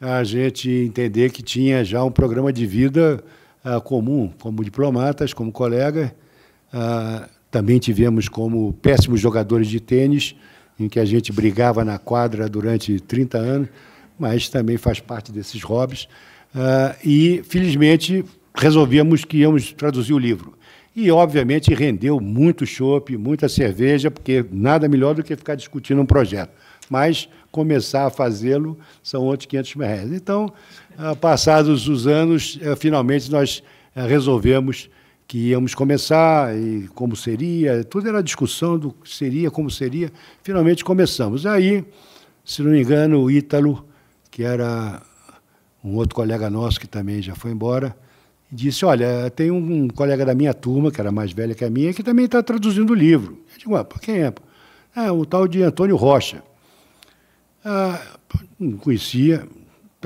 a gente entender que tinha já um programa de vida uh, comum, como diplomatas, como colegas. Uh, ah, também tivemos como péssimos jogadores de tênis, em que a gente brigava na quadra durante 30 anos, mas também faz parte desses hobbies. Uh, e, felizmente, resolvemos que íamos traduzir o livro. E, obviamente, rendeu muito chopp, muita cerveja, porque nada melhor do que ficar discutindo um projeto. Mas começar a fazê-lo são outros 500 mil reais. Então, ah, passados os anos, eh, finalmente nós eh, resolvemos que íamos começar e como seria, tudo era discussão do que seria, como seria. Finalmente começamos. Aí, se não me engano, o Ítalo, que era um outro colega nosso que também já foi embora, disse: Olha, tem um, colega da minha turma, que era mais velho que a minha, que também está traduzindo o livro. Eu digo: ah, quem é? É o tal de Antônio Rocha. Ah, não conhecia,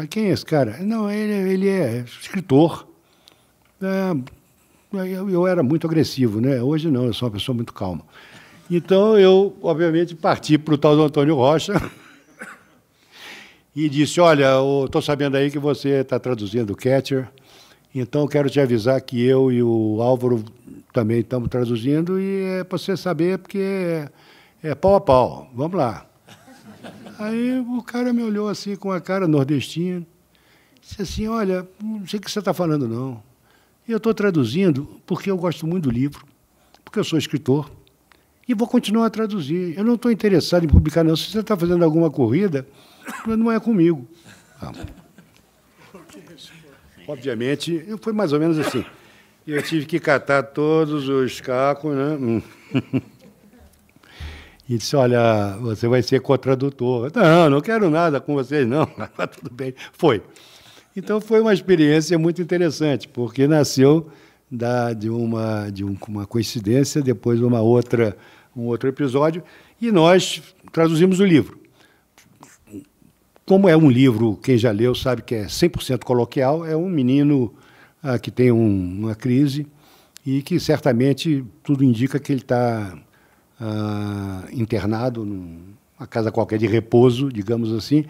quem é esse cara? Não, ele, ele é escritor. É, eu, eu era muito agressivo, né? Hoje não, eu sou uma pessoa muito calma. Então eu, obviamente, parti para o tal do Antônio Rocha e disse: Olha, estou sabendo aí que você está traduzindo o Catcher, então quero te avisar que eu e o Álvaro também estamos traduzindo e é para você saber, porque é, é pau a pau. Vamos lá. Aí o cara me olhou assim com a cara nordestina, disse assim, olha, não sei o que você está falando não. E eu estou traduzindo porque eu gosto muito do livro, porque eu sou escritor e vou continuar a traduzir. Eu não estou interessado em publicar não. Se você está fazendo alguma corrida, não é comigo. Ah, obviamente, foi mais ou menos assim. Eu tive que catar todos os cacos, né? Hum. e disse: Olha, você vai ser co-tradutor. Não, não quero nada com vocês, não, tá tudo bem. Foi. Então foi uma experiência muito interessante, porque nasceu da, de, uma, de um, uma coincidência, depois uma outra, um outro episódio, e nós traduzimos o livro. Como é um livro, quem já leu sabe que é 100% coloquial, é um menino ah, que tem um, uma crise e que certamente tudo indica que ele está uh, internado numa casa qualquer de repouso, digamos assim,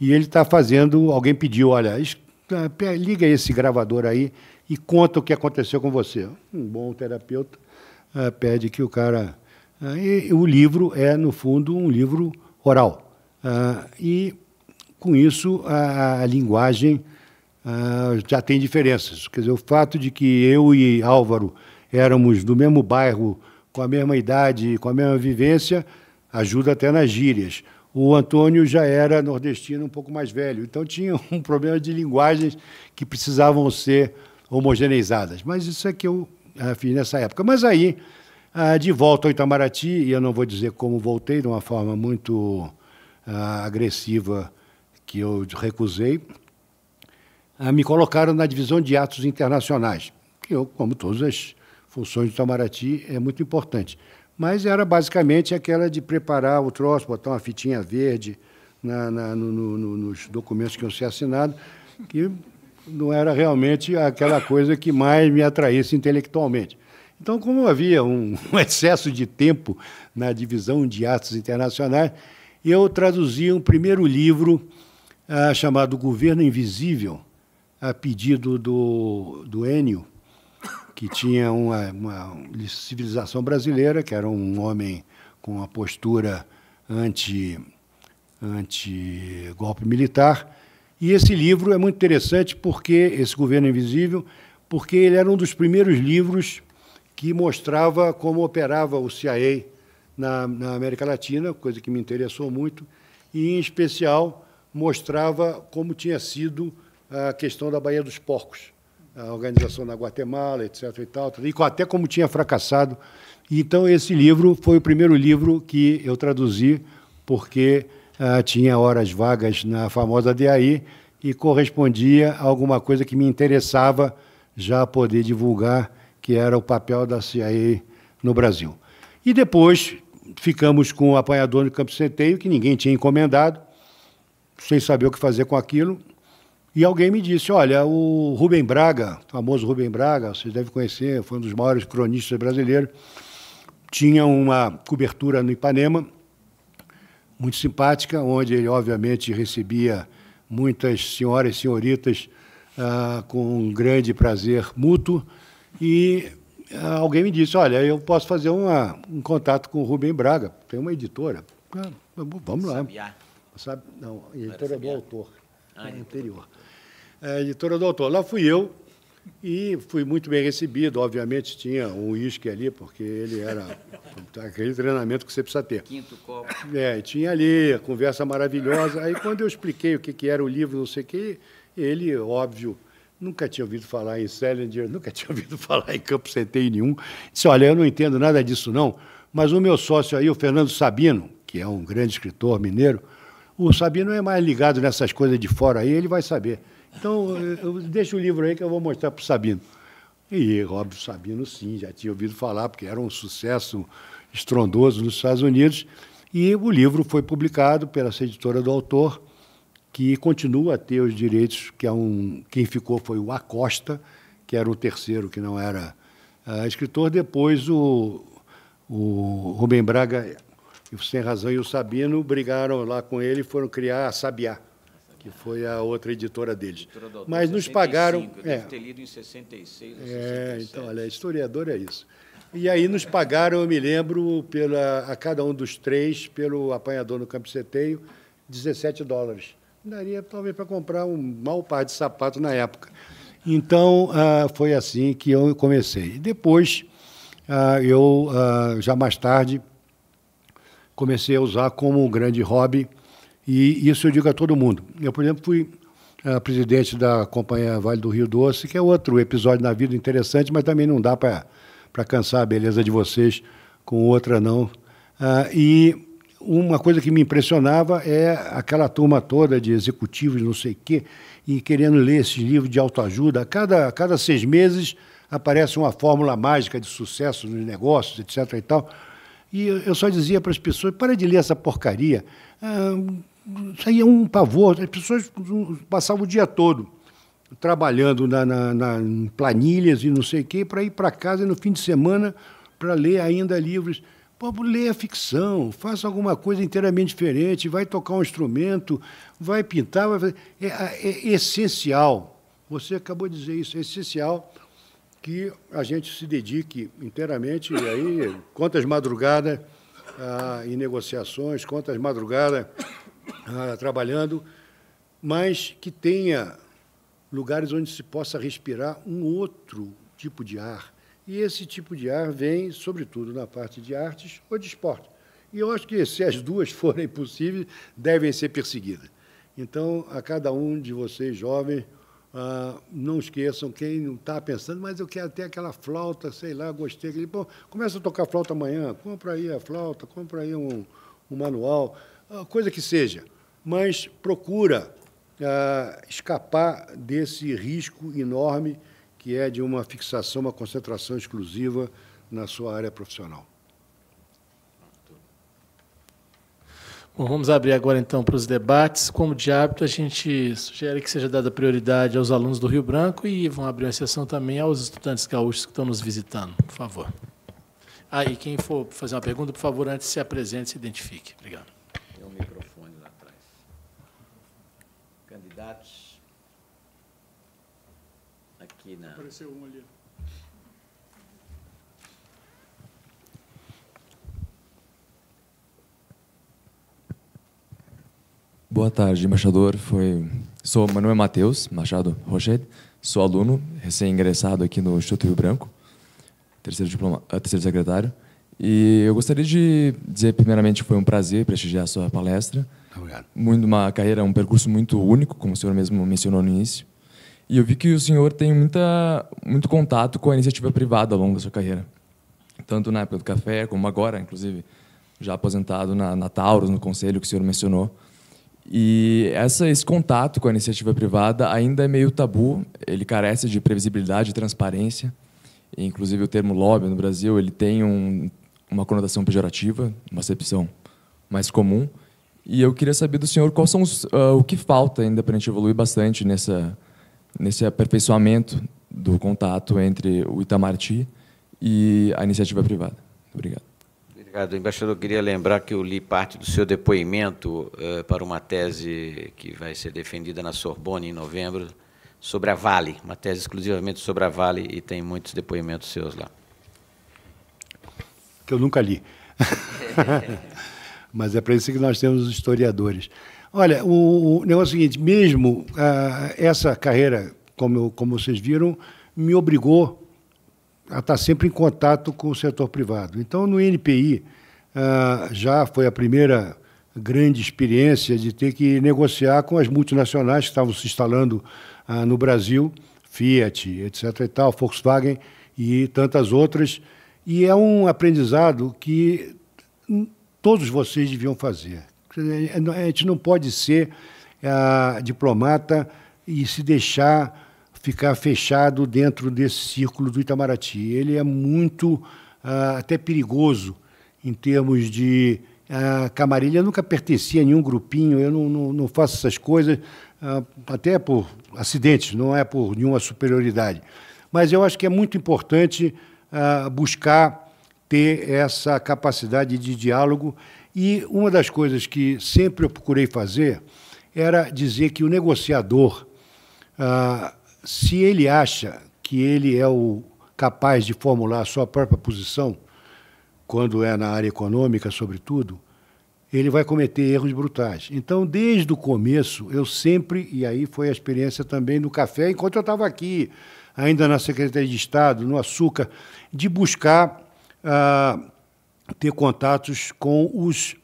e ele está fazendo. Alguém pediu, olha, ah, liga esse gravador aí e conta o que aconteceu com você. Um bom terapeuta uh, pede que o cara. Uh, e, o livro é, no fundo, um livro oral. e com isso a, a linguagem uh, já tem diferenças. Quer dizer, o fato de que eu e Álvaro éramos do mesmo bairro com a mesma idade, com a mesma vivência, ajuda até nas gírias. O Antônio já era nordestino um pouco mais velho, então tinha um problema de linguagens que precisavam ser homogeneizadas. Mas isso é que eu eh, fiz nessa época. Mas aí, eh, de volta ao Itamaraty, e eu não vou dizer como voltei, de uma forma muito ah, agressiva que eu recusei, ah, me colocaram na divisão de atos internacionais, que eu, como todas as funções do Itamaraty é muito importante. Mas era basicamente aquela de preparar o troço, botar uma fitinha verde na, na, no, no, nos documentos que iam ser assinados, que não era realmente aquela coisa que mais me atraísse intelectualmente. Então, como havia um, um excesso de tempo na divisão de artes internacionais, eu traduzi um primeiro livro ah, chamado Governo Invisível, a pedido do, do Enio, que tinha uma, uma civilização brasileira, que era um homem com uma postura anti, anti golpe militar. E esse livro é muito interessante porque esse governo invisível, porque ele era um dos primeiros livros que mostrava como operava o CIA na, na América Latina, coisa que me interessou muito, e em especial mostrava como tinha sido a questão da Baía dos Porcos, a organização na Guatemala, etc. E tal, e até como tinha fracassado. Então, esse livro foi o primeiro livro que eu traduzi, porque ah, tinha horas vagas na famosa DAI e correspondia a alguma coisa que me interessava já poder divulgar, que era o papel da CIA no Brasil. E depois ficamos com o apanhador no Campo Centeio, que ninguém tinha encomendado, sem saber o que fazer com aquilo. E alguém me disse: olha, o Rubem Braga, famoso Rubem Braga, vocês devem conhecer, foi um dos maiores cronistas brasileiros, tinha uma cobertura no Ipanema, muito simpática, onde ele, obviamente, recebia muitas senhoras e senhoritas ah, com um grande prazer mútuo. E ah, alguém me disse: olha, eu posso fazer uma, um contato com o Rubem Braga, tem uma editora. Ah, vamos lá. Sabe? Não, editora é do autor, ah, é anterior. É, a editora do autor. Lá fui eu e fui muito bem recebido. Obviamente tinha um uísque ali, porque ele era aquele treinamento que você precisa ter. Quinto copo. É, tinha ali a conversa maravilhosa. Aí quando eu expliquei o que, que era o livro, não sei o quê, ele, óbvio, nunca tinha ouvido falar em Salinger, nunca tinha ouvido falar em Campo Centeio nenhum. Disse, olha, eu não entendo nada disso não, mas o meu sócio aí, o Fernando Sabino, que é um grande escritor mineiro, o Sabino é mais ligado nessas coisas de fora aí, ele vai saber. Então, eu, deixo o livro aí que eu vou mostrar para o Sabino. E Robson Sabino, sim, já tinha ouvido falar, porque era um sucesso estrondoso nos Estados Unidos. E o livro foi publicado pela editora do autor, que continua a ter os direitos, que é um, quem ficou foi o Acosta, que era o terceiro que não era uh, escritor. Depois o, o Rubem Braga, o Sem Razão e o Sabino brigaram lá com ele e foram criar a Sabiá que foi a outra editora deles. Editora Doutor, Mas nos 65, pagaram. Eu é, ter lido em 66 ou é, Então, olha, historiador é isso. E aí nos pagaram, eu me lembro, pela, a cada um dos três, pelo apanhador no Campo Seteio, 17 dólares. Daria talvez para comprar um mau par de sapato na época. Então, ah, foi assim que eu comecei. Depois, ah, eu, ah, já mais tarde, comecei a usar como um grande hobby e isso eu digo a todo mundo. Eu, por exemplo, fui uh, presidente da Companhia Vale do Rio Doce, que é outro episódio na vida interessante, mas também não dá para cansar a beleza de vocês com outra, não. Uh, e uma coisa que me impressionava é aquela turma toda de executivos, não sei o quê, e querendo ler esses livros de autoajuda. A cada, a cada seis meses aparece uma fórmula mágica de sucesso nos negócios, etc. E, tal. e eu só dizia para as pessoas: para de ler essa porcaria. Ah, é um pavor, as pessoas passavam o dia todo trabalhando na, na, na planilhas e não sei o quê, para ir para casa no fim de semana para ler ainda livros. Pô, leia ficção, faça alguma coisa inteiramente diferente, vai tocar um instrumento, vai pintar, vai fazer. É, é, é essencial, você acabou de dizer isso, é essencial que a gente se dedique inteiramente, e aí, quantas madrugadas ah, em negociações, quantas madrugadas ah, trabalhando, mas que tenha lugares onde se possa respirar um outro tipo de ar. E esse tipo de ar vem, sobretudo, na parte de artes ou de esporte. E eu acho que, se as duas forem possíveis, devem ser perseguidas. Então, a cada um de vocês, jovens, ah, não esqueçam quem não está pensando, mas eu quero ter aquela flauta, sei lá, gostei. Aquele, bom, começa a tocar flauta amanhã, compra aí a flauta, compra aí um, um manual. Ah, coisa que seja, mas procura uh, escapar desse risco enorme que é de uma fixação, uma concentração exclusiva na sua área profissional. Bom, vamos abrir agora então para os debates. Como de hábito, a gente sugere que seja dada prioridade aos alunos do Rio Branco e vão abrir uma sessão também aos estudantes gaúchos que estão nos visitando, por favor. Ah, quem for fazer uma pergunta, por favor, antes se apresente e se identifique. Obrigado. debates aqui na. Apareceu um ali. Boa tarde, embaixador. Foi... Sou Manuel Matheus Machado Rochet. sou aluno recém-ingressado aqui no Instituto Rio Branco, terceiro, diploma... Ah, terceiro secretário. E eu gostaria de dizer, primeiramente, que foi um prazer prestigiar a sua palestra. Obrigado. Muito uma carreira, um percurso muito único, como o senhor mesmo mencionou no início. E eu vi que o senhor tem muita, muito contato com a iniciativa privada ao longo da sua carreira. Tanto na época do café, como agora, inclusive, já aposentado na, na Taurus, no conselho que o senhor mencionou. E essa, esse contato com a iniciativa privada ainda é meio tabu, ele carece de previsibilidade e transparência. Inclusive, o termo lobby no Brasil ele tem um uma conotação pejorativa, uma acepção mais comum. E eu queria saber do senhor quais são os, uh, o que falta ainda para a gente evoluir bastante nessa nesse aperfeiçoamento do contato entre o Itamaraty e a iniciativa privada. Obrigado. Obrigado, embaixador. Queria lembrar que eu li parte do seu depoimento uh, para uma tese que vai ser defendida na Sorbonne em novembro sobre a Vale, uma tese exclusivamente sobre a Vale e tem muitos depoimentos seus lá que eu nunca li. Mas é para isso que nós temos os historiadores. Olha, o, o negócio é o seguinte: mesmo ah, essa carreira, como, eu, como vocês viram, me obrigou a estar tá sempre em contato com o setor privado. Então, no NPI, ah, já foi a primeira grande experiência de ter que negociar com as multinacionais que estavam se instalando ah, no Brasil, Fiat, etc. e tal, Volkswagen e tantas outras, e é um aprendizado que todos vocês deviam fazer. É, a gente não pode ser ah, diplomata e se deixar ficar fechado dentro desse círculo do Itamaraty. Ele é muito, ah, até perigoso, em termos de ah, camarilha. Eu nunca pertencia a nenhum grupinho, eu não, não, não faço essas coisas, até por acidentes, não é por nenhuma superioridade. Mas eu acho que é muito importante buscar ter essa capacidade de diálogo. E uma das coisas que sempre eu procurei fazer era dizer que o negociador, ah, se ele acha que ele é o capaz de formular a sua própria posição, quando é na área econômica, sobretudo, ele vai cometer erros brutais. Então, desde o começo, eu sempre, e aí foi a experiência também no café, enquanto eu estava aqui, ainda na Secretaria de Estado, no Açúcar, de buscar ah, ter contatos com os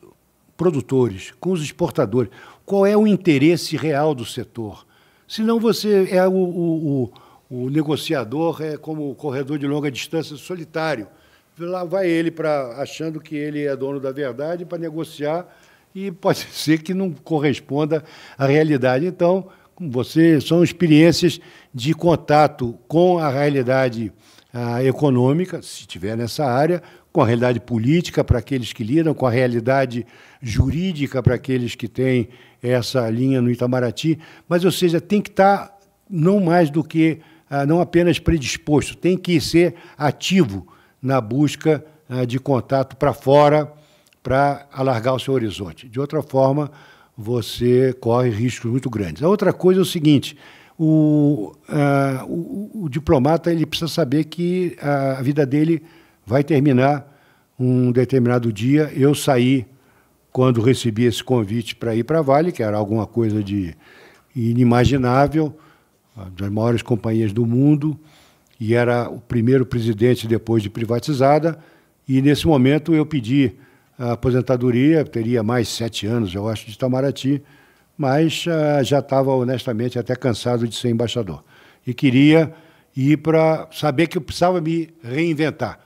produtores, com os exportadores. Qual é o interesse real do setor? Senão você é o, o, o, o negociador, é como o corredor de longa distância solitário. Lá vai ele para achando que ele é dono da verdade para negociar e pode ser que não corresponda à realidade. Então, com você, são experiências de contato com a realidade ah, econômica, se estiver nessa área, com a realidade política para aqueles que lidam, com a realidade jurídica para aqueles que têm essa linha no Itamaraty. Mas, ou seja, tem que estar tá não mais do que, ah, não apenas predisposto, tem que ser ativo na busca ah, de contato para fora, para alargar o seu horizonte. De outra forma, você corre riscos muito grandes. A outra coisa é o seguinte: o, uh, o, o, diplomata ele precisa saber que a vida dele vai terminar um determinado dia. Eu saí quando recebi esse convite para ir para Vale, que era alguma coisa de inimaginável, uma das maiores companhias do mundo, e era o primeiro presidente depois de privatizada. E nesse momento eu pedi a aposentadoria, teria mais sete anos, eu acho, de Itamaraty, mas uh, já estava, honestamente, até cansado de ser embaixador. E queria ir para saber que eu precisava me reinventar,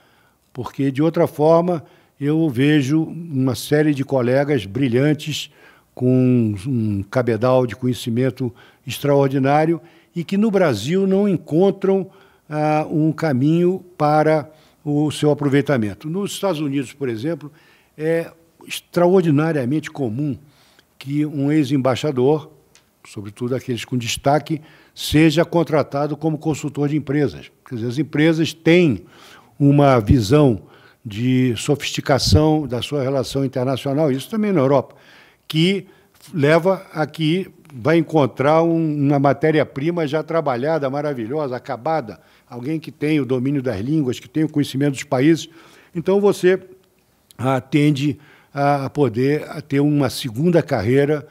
porque, de outra forma, eu vejo uma série de colegas brilhantes com um cabedal de conhecimento extraordinário e que no Brasil não encontram uh, um caminho para o seu aproveitamento. Nos Estados Unidos, por exemplo, é extraordinariamente comum que um ex-embaixador, sobretudo aqueles com destaque, seja contratado como consultor de empresas. Quer dizer, as empresas têm uma visão de sofisticação da sua relação internacional, isso também na Europa, que leva a que vai encontrar uma matéria-prima já trabalhada, maravilhosa, acabada, alguém que tem o domínio das línguas, que tem o conhecimento dos países. Então você ah, tende a poder a ter uma segunda carreira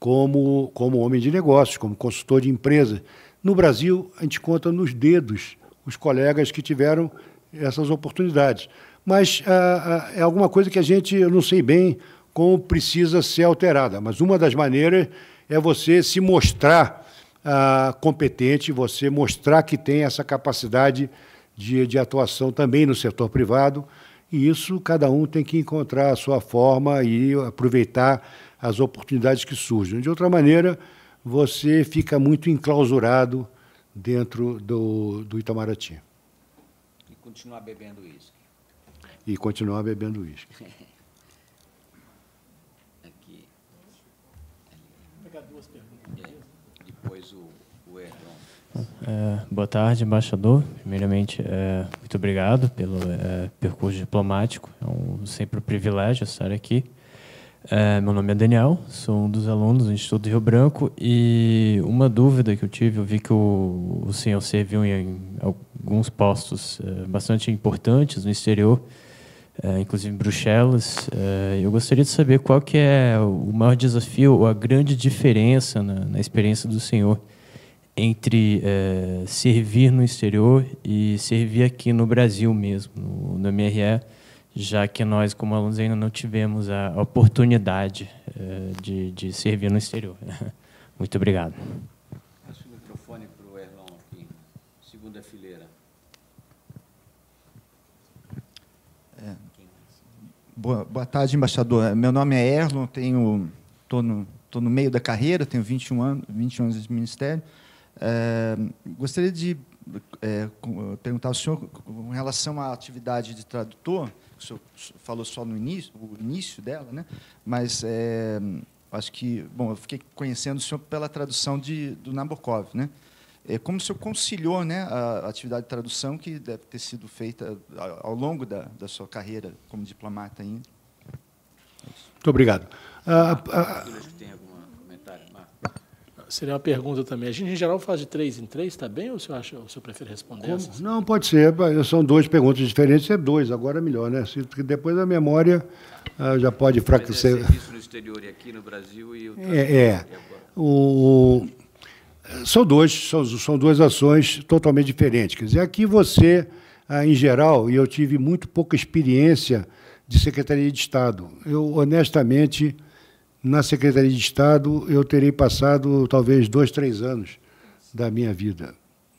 como, como homem de negócios, como consultor de empresa. No Brasil, a gente conta nos dedos os colegas que tiveram essas oportunidades. Mas ah, é alguma coisa que a gente, eu não sei bem como precisa ser alterada, mas uma das maneiras é você se mostrar ah, competente, você mostrar que tem essa capacidade de, de atuação também no setor privado e isso cada um tem que encontrar a sua forma e aproveitar as oportunidades que surgem. De outra maneira, você fica muito enclausurado dentro do, do Itamaraty. E continuar bebendo uísque. E continuar bebendo uísque. É, boa tarde, embaixador. Primeiramente, é, muito obrigado pelo é, percurso diplomático. É um, sempre um privilégio estar aqui. É, meu nome é Daniel, sou um dos alunos do Instituto Rio Branco e uma dúvida que eu tive, eu vi que o, o senhor serviu em, alguns postos é, bastante importantes no exterior, é, inclusive em Bruxelas. eu gostaria de saber qual que é o maior desafio ou a grande diferença na, na experiência do senhor entre é, servir no exterior e servir aqui no Brasil mesmo, no, no MRE, já que nós, como alunos, ainda não tivemos a oportunidade é, de, de servir no exterior. Muito obrigado. Passo o microfone para o Erlon aqui, segunda fileira. É. Boa, boa tarde, embaixador. Meu nome é Erlon, tenho, estou no, tô no meio da carreira, tenho 21 anos, 21 anos de ministério. É, gostaria de é, perguntar ao senhor, com relação à atividade de tradutor, o senhor falou só no início, o início dela, né? mas é, acho que, bom, eu fiquei conhecendo o senhor pela tradução de, do Nabokov, né? É, como o senhor conciliou né, a atividade de tradução que deve ter sido feita ao longo da, da sua carreira como diplomata ainda? Muito obrigado. Ah, ah, Seria uma pergunta também. A gente, em geral, faz de três em três, está bem? Ou o senhor, acha, o senhor prefere responder essas? Não, pode ser. São duas perguntas diferentes, é dois. Agora é melhor, né? Porque depois a memória ah, já pode enfraquecer. É serviço no exterior e aqui no Brasil e o... É. é. O, são, dois, são, são duas ações totalmente diferentes. Quer dizer, aqui você, ah, em geral, e eu tive muito pouca experiência de Secretaria de Estado. Eu, honestamente... Na Secretaria de Estado, eu terei passado talvez dois, três anos da minha vida.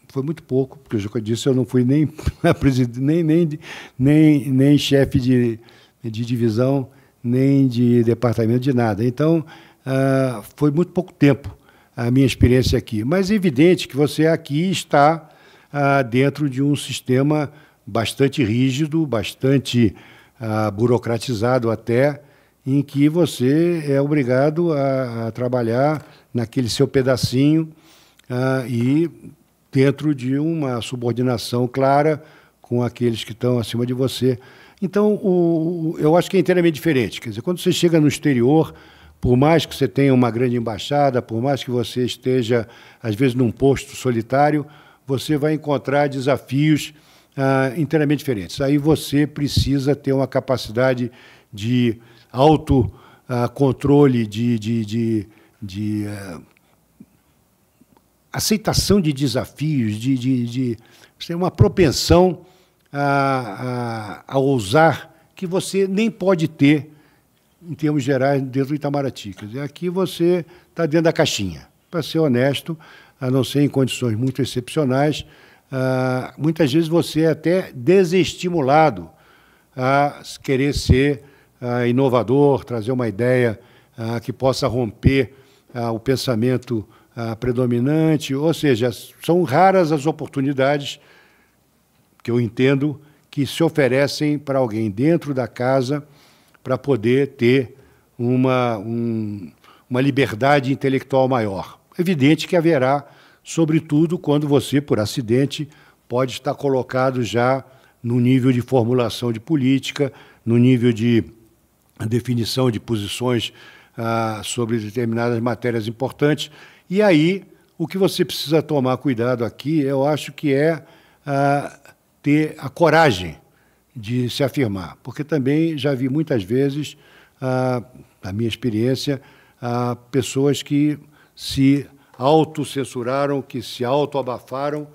Foi muito pouco, porque, como eu disse, eu não fui nem nem, nem, nem, nem chefe de, de divisão, nem de departamento, de nada. Então, ah, foi muito pouco tempo a minha experiência aqui. Mas é evidente que você aqui está ah, dentro de um sistema bastante rígido, bastante ah, burocratizado até, em que você é obrigado a, a trabalhar naquele seu pedacinho uh, e dentro de uma subordinação clara com aqueles que estão acima de você. Então, o, o, eu acho que é inteiramente diferente. Quer dizer, quando você chega no exterior, por mais que você tenha uma grande embaixada, por mais que você esteja, às vezes, num posto solitário, você vai encontrar desafios ah, inteiramente diferentes. Aí você precisa ter uma capacidade de autocontrole, ah, de, de, de, de eh, aceitação de desafios, de, de, de, de uma propensão a, a, a, ousar que você nem pode ter, em termos gerais, dentro do Itamaraty. Quer dizer, aqui você está dentro da caixinha. Para ser honesto, a não ser em condições muito excepcionais, ah, muitas vezes você é até desestimulado a querer ser ah, inovador, trazer uma ideia ah, que possa romper ah, o pensamento predominante. Ou seja, são raras as oportunidades que eu entendo que se oferecem para alguém dentro da casa para poder ter uma, um, uma liberdade intelectual maior. Evidente que haverá, sobretudo quando você, por acidente, pode estar colocado já no nível de formulação de política, no nível de a definição de posições ah, sobre determinadas matérias importantes. E aí, o que você precisa tomar cuidado aqui, eu acho que é ah, ter a coragem de se afirmar, porque também já vi muitas vezes, ah, na minha experiência, ah, pessoas que se autocensuraram, que se autoabafaram,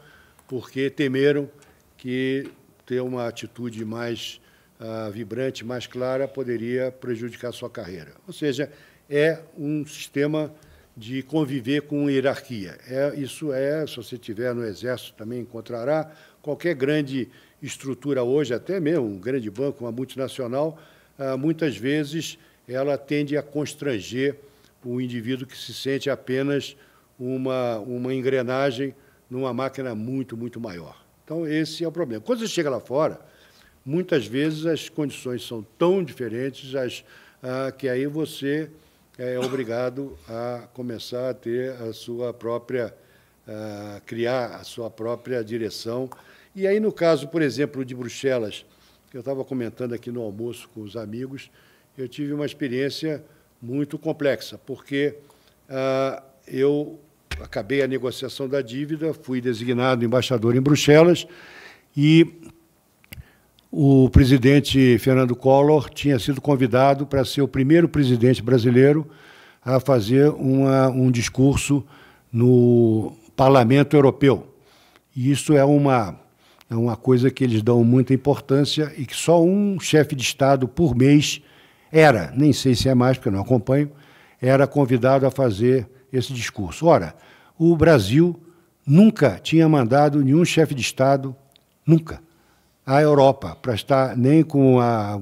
porque temeram que ter uma atitude mais uh, vibrante, mais clara, poderia prejudicar sua carreira. Ou seja, é um sistema de conviver com hierarquia. É, isso é, se você tiver no exército também encontrará qualquer grande estrutura hoje, até mesmo um grande banco, uma multinacional, uh, muitas vezes ela tende a constranger o indivíduo que se sente apenas uma, uma engrenagem numa máquina muito, muito maior. Então, esse é o problema. Quando você chega lá fora, muitas vezes as condições são tão diferentes as, ah, que aí você eh, é obrigado a começar a ter a sua própria, a ah, criar a sua própria direção. E aí, no caso, por exemplo, de Bruxelas, que eu estava comentando aqui no almoço com os amigos, eu tive uma experiência muito complexa, porque ah, eu acabei a negociação da dívida, fui designado embaixador em Bruxelas e o presidente Fernando Collor tinha sido convidado para ser o primeiro presidente brasileiro a fazer uma, um discurso no Parlamento Europeu. E isso é uma, é uma coisa que eles dão muita importância e que só um chefe de Estado por mês era, nem sei se é mais, porque eu não acompanho, era convidado a fazer esse discurso. Ora, o Brasil nunca tinha mandado nenhum chefe de Estado, nunca, à Europa, para estar nem com a,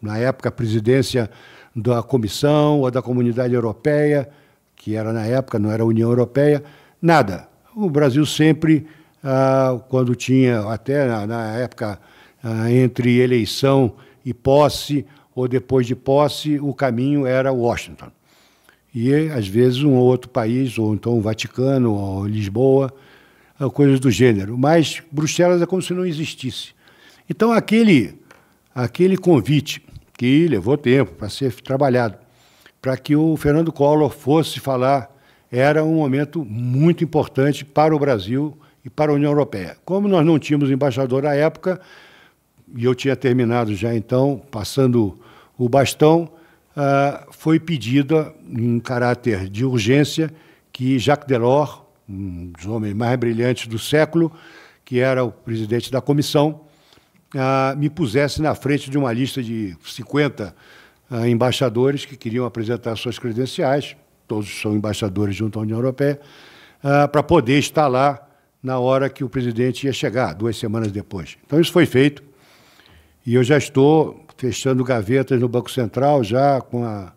na época, a presidência da Comissão ou da Comunidade Europeia, que era na época, não era a União Europeia, nada. O Brasil sempre, ah, quando tinha, até na, na época, ah, entre eleição e posse, ou depois de posse, o caminho era Washington. E, às vezes, um ou outro país, ou então o Vaticano, ou Lisboa, ah, coisas do gênero. Mas Bruxelas é como se não existisse. Então, aquele, aquele convite que levou tempo para ser trabalhado, para que o Fernando Collor fosse falar, era um momento muito importante para o Brasil e para a União Europeia. Como nós não tínhamos embaixador à época, e eu tinha terminado já então, passando o bastão, uh, foi pedida, em caráter de urgência, que Jacques Delors, um dos homens mais brilhantes do século, que era o presidente da comissão, me pusesse na frente de uma lista de 50 embaixadores que queriam apresentar suas credenciais, todos são embaixadores junto à União Europeia, para poder estar lá na hora que o presidente ia chegar, duas semanas depois. Então, isso foi feito. E eu já estou fechando gavetas no Banco Central, já com a,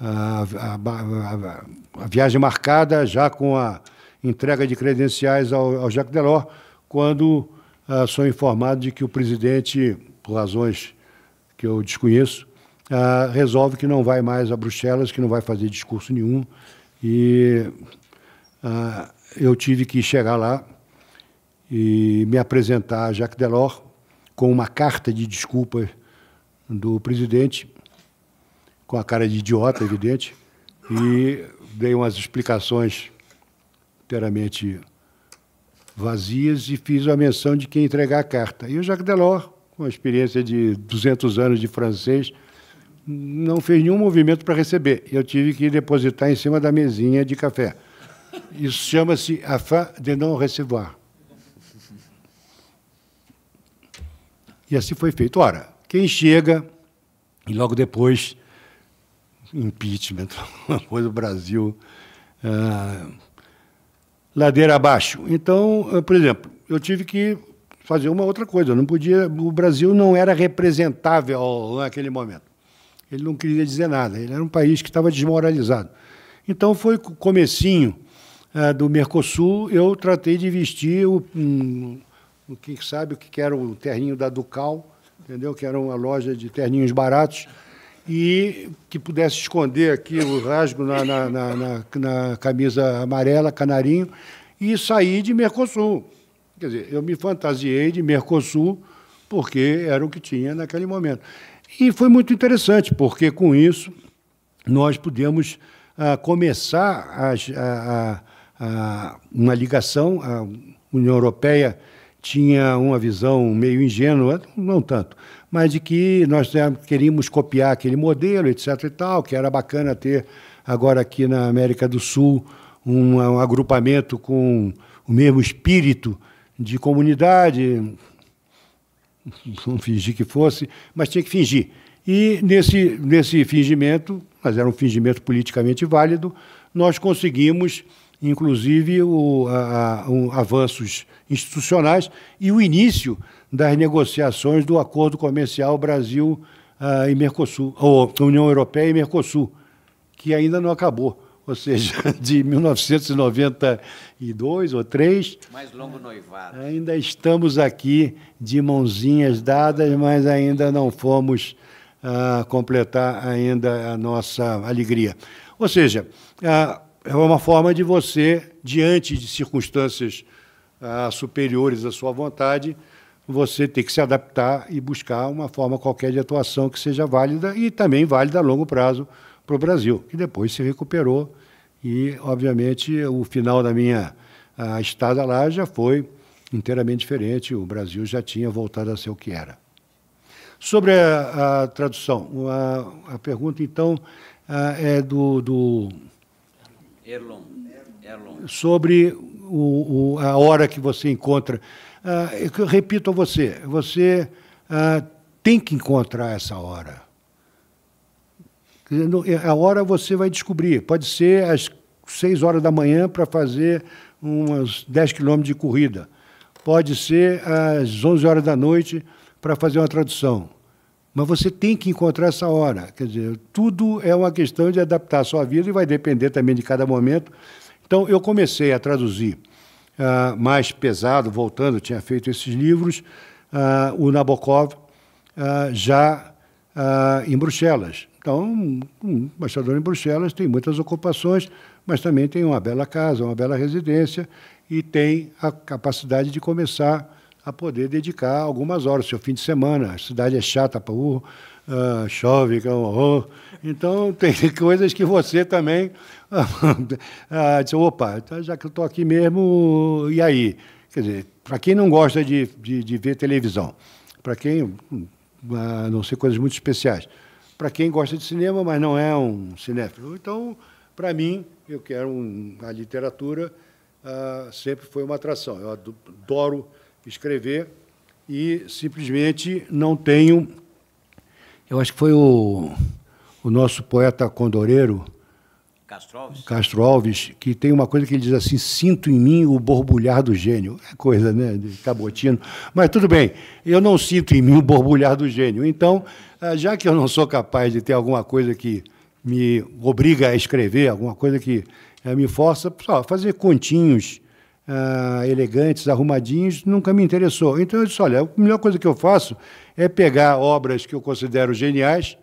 a, a, a viagem marcada, já com a entrega de credenciais ao, ao Jacques Delors, quando ah, sou informado de que o presidente, por razões que eu desconheço, ah, resolve que não vai mais a Bruxelas, que não vai fazer discurso nenhum. E ah, eu tive que chegar lá e me apresentar a Jacques Delors com uma carta de desculpas do presidente, com a cara de idiota, evidente, e dei umas explicações inteiramente vazias e fiz a menção de quem entregar a carta. E o Jacques Delors, com a experiência de 200 anos de francês, não fez nenhum movimento para receber. Eu tive que depositar em cima da mesinha de café. Isso chama-se a fin de non recevoir. E assim foi feito. Ora, quem chega, e logo depois, impeachment, coisa, o Brasil. Ah, ladeira abaixo. Então, eh, por exemplo, eu tive que fazer uma outra coisa. Eu não podia, o Brasil não era representável né, naquele momento. Ele não queria dizer nada. Ele era um país que estava desmoralizado. Então foi o comecinho uh, do Mercosul. Eu tratei de vestir o, um, o que sabe o que era o terninho da Ducal, entendeu? Que era uma loja de terninhos baratos e que pudesse esconder aqui o rasgo na, na, na, na camisa amarela, canarinho, e sair de Mercosul. Quer dizer, eu me fantasiei de Mercosul porque era o que tinha naquele momento. E foi muito interessante, porque com isso nós pudemos ah, começar a, a, a, uma ligação. A União Europeia tinha uma visão meio ingênua, não tanto, mas de que nós né, queríamos copiar aquele modelo, etc. e tal, que era bacana ter agora aqui na América do Sul um, um agrupamento com o mesmo espírito de comunidade, não fingir que fosse, mas tinha que fingir. E nesse, nesse fingimento, mas era um fingimento politicamente válido, nós conseguimos, inclusive, o, a, a, um, avanços institucionais e o início das negociações do acordo comercial Brasil uh, e Mercosul, ou União Europeia e Mercosul, que ainda não acabou. Ou seja, de 1992 ou 3. Mais longo noivado. Ainda estamos aqui de mãozinhas dadas, mas ainda não fomos uh, completar ainda a nossa alegria. Ou seja, uh, é uma forma de você, diante de circunstâncias superiores à sua vontade, você tem que se adaptar e buscar uma forma qualquer de atuação que seja válida e também válida a longo prazo para o Brasil, que depois se recuperou e, obviamente, o final da minha estada lá já foi inteiramente diferente, o Brasil já tinha voltado a ser o que era. Sobre a, a tradução, a, a, pergunta, então, a, é do... do Erlon. Sobre o, o, a hora que você encontra Uh, eu repito a você, você uh, tem que encontrar essa hora. É, a hora você vai descobrir. Pode ser às 6 horas da manhã para fazer uns 10 quilômetros de corrida. Pode ser às 11 horas da noite para fazer uma tradução. Mas você tem que encontrar essa hora. Quer dizer, tudo é uma questão de adaptar a sua vida e vai depender também de cada momento. Então, eu comecei a traduzir ah, mais pesado, voltando, tinha feito esses livros, uh, o Nabokov uh, já em Bruxelas. Então, um embaixador em Bruxelas tem muitas ocupações, mas também tem uma bela casa, uma bela residência e tem a capacidade de começar a poder dedicar algumas horas, seu fim de semana. A cidade é chata para o uh, chove, que é um horror. Então, tem coisas que você também ah, diz, opa, então, já que eu estou aqui mesmo, e aí? Quer dizer, para quem não gosta de, de, de ver televisão, para quem, hum, ah, a não ser coisas muito especiais, para quem gosta de cinema, mas não é um cinéfilo. Então, para mim, eu quero um, a literatura ah, sempre foi uma atração. Eu adoro escrever e simplesmente não tenho. Eu acho que foi o o nosso poeta condoreiro, Castro Alves. Castro Alves. que tem uma coisa que ele diz assim: sinto em mim o borbulhar do gênio. É coisa, né, de cabotino. Mas tudo bem, eu não sinto em mim o borbulhar do gênio. Então, eh, já que eu não sou capaz de ter alguma coisa que me obriga a escrever, alguma coisa que eh, me força, só fazer continhos eh, elegantes, arrumadinhos, nunca me interessou. Então eu disse: olha, a melhor coisa que eu faço é pegar obras que eu considero geniais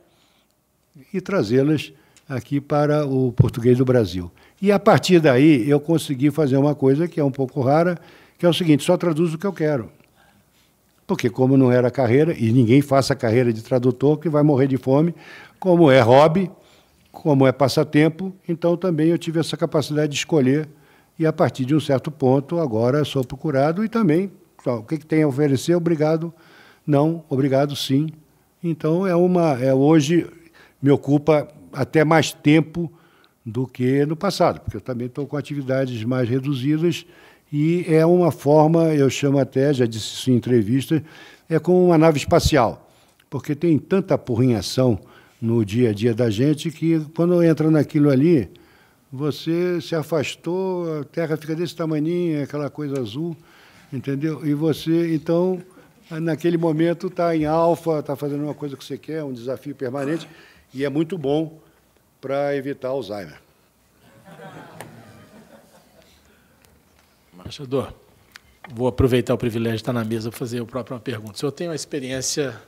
e trazê-las aqui para o português do Brasil. E a partir daí eu consegui fazer uma coisa que é um pouco rara, que é o seguinte: só traduzo o que eu quero. Porque, como não era carreira, e ninguém faça carreira de tradutor, que vai morrer de fome, como é hobby, como é passatempo, então também eu tive essa capacidade de escolher. E a partir de um certo ponto, agora sou procurado e também, o que, que tem a oferecer? Obrigado, não, obrigado, sim. Então é uma. É, hoje me ocupa até mais tempo do que no passado, porque eu também estou com atividades mais reduzidas e é uma forma, eu chamo até, já disse isso em entrevista, é como uma nave espacial, porque tem tanta apurrinhação no dia a dia da gente que quando entra naquilo ali, você se afastou, a terra fica desse tamanhinho é aquela coisa azul, entendeu? E você, então, naquele momento, está em alfa, está fazendo uma coisa que você quer, um desafio permanente, e é muito bom para evitar Alzheimer. Embaixador, vou aproveitar o privilégio de estar na mesa para fazer a própria pergunta. O senhor tem uma experiência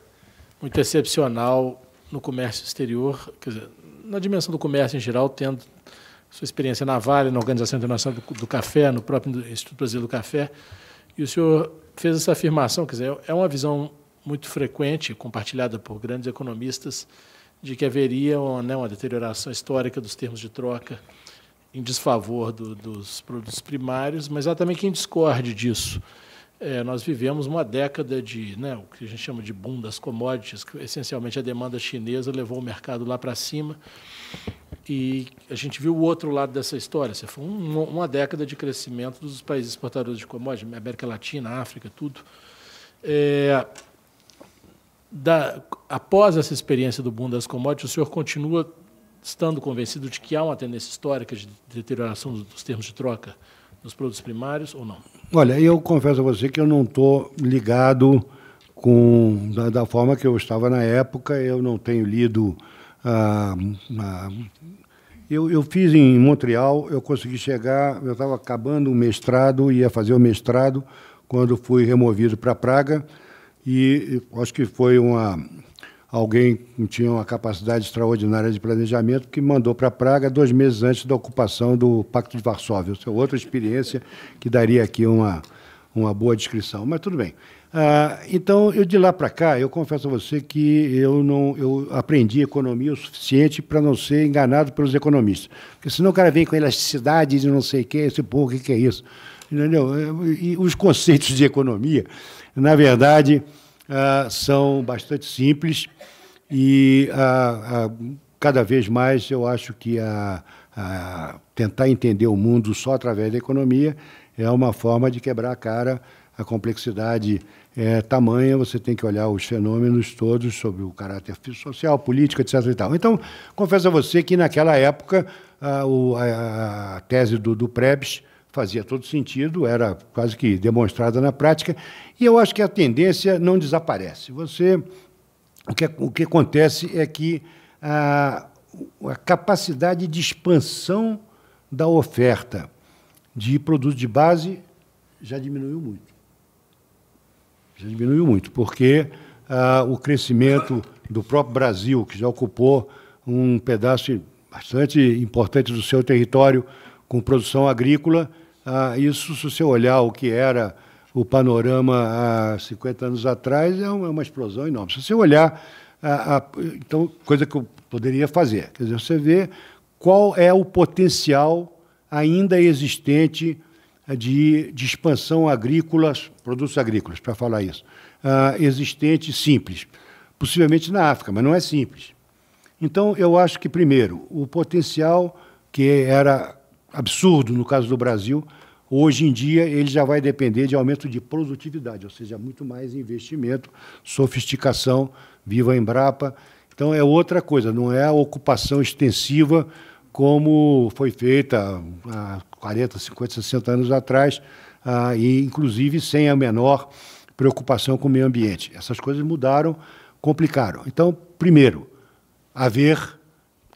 muito excepcional no comércio exterior, quer dizer, na dimensão do comércio em geral, tendo sua experiência na Vale, na Organização Internacional do, Café, no próprio Instituto Brasileiro do Café, e o senhor fez essa afirmação, quer dizer, é uma visão muito frequente, compartilhada por grandes economistas, de que haveria uma, né, uma deterioração histórica dos termos de troca em desfavor do, dos produtos primários, mas há também quem discorde disso. É, nós vivemos uma década de né, o que a gente chama de boom das commodities, que essencialmente a demanda chinesa levou o mercado lá para cima. E a gente viu o outro lado dessa história. Assim, foi um, uma década de crescimento dos países exportadores de commodities, América Latina, África, tudo. É, da, após essa experiência do boom das commodities, o senhor continua estando convencido de que há uma tendência histórica de deterioração dos termos de troca dos produtos primários ou não? Olha, eu confesso a você que eu não estou ligado com da, da, forma que eu estava na época. Eu não tenho lido. Ah, ah, eu, eu fiz em Montreal, eu consegui chegar, eu estava acabando o mestrado, ia fazer o mestrado, quando fui removido para Praga e acho que foi uma alguém que tinha uma capacidade extraordinária de planejamento que mandou para Praga dois meses antes da ocupação do Pacto de Varsóvia. é outra experiência que daria aqui uma, uma boa descrição, mas tudo bem. Ah, então, eu de lá para cá, eu confesso a você que eu não eu aprendi economia o suficiente para não ser enganado pelos economistas. Porque senão o cara vem com elasticidade e não sei o que, esse povo, o que, que é isso? Entendeu? E os conceitos de economia na verdade, ah, são bastante simples e ah, ah, cada vez mais eu acho que a, a tentar entender o mundo só através da economia é uma forma de quebrar a cara, a complexidade é tamanha, você tem que olhar os fenômenos todos sobre o caráter social, político, etc. E tal. Então, confesso a você que naquela época a, a, a tese do, do Prebs fazia todo sentido, era quase que demonstrada na prática, e eu acho que a tendência não desaparece. Você, o que, é, o que acontece é que a, a capacidade de expansão da oferta de produtos de base já diminuiu muito. Já diminuiu muito, porque o crescimento do próprio Brasil, que já ocupou um pedaço bastante importante do seu território com produção agrícola, ah, isso, se você olhar o que era o panorama há 50 anos atrás, é, é uma, explosão enorme. Se você olhar, a, ah, a, ah, então, coisa que eu poderia fazer, quer dizer, você vê qual é o potencial ainda existente ah, de, de expansão agrícola produtos agrícolas, para falar isso, ah, existente simples, possivelmente na África, mas não é simples. Então, eu acho que, primeiro, o potencial que era absurdo no caso do Brasil, hoje em dia ele já vai depender de aumento de produtividade, ou seja, muito mais investimento, sofisticação, viva a Embrapa. Então é outra coisa, não é a ocupação extensiva como foi feita há 40, 50, 60 anos atrás, ah, e inclusive sem a menor preocupação com o meio ambiente. Essas coisas mudaram, complicaram. Então, primeiro, haver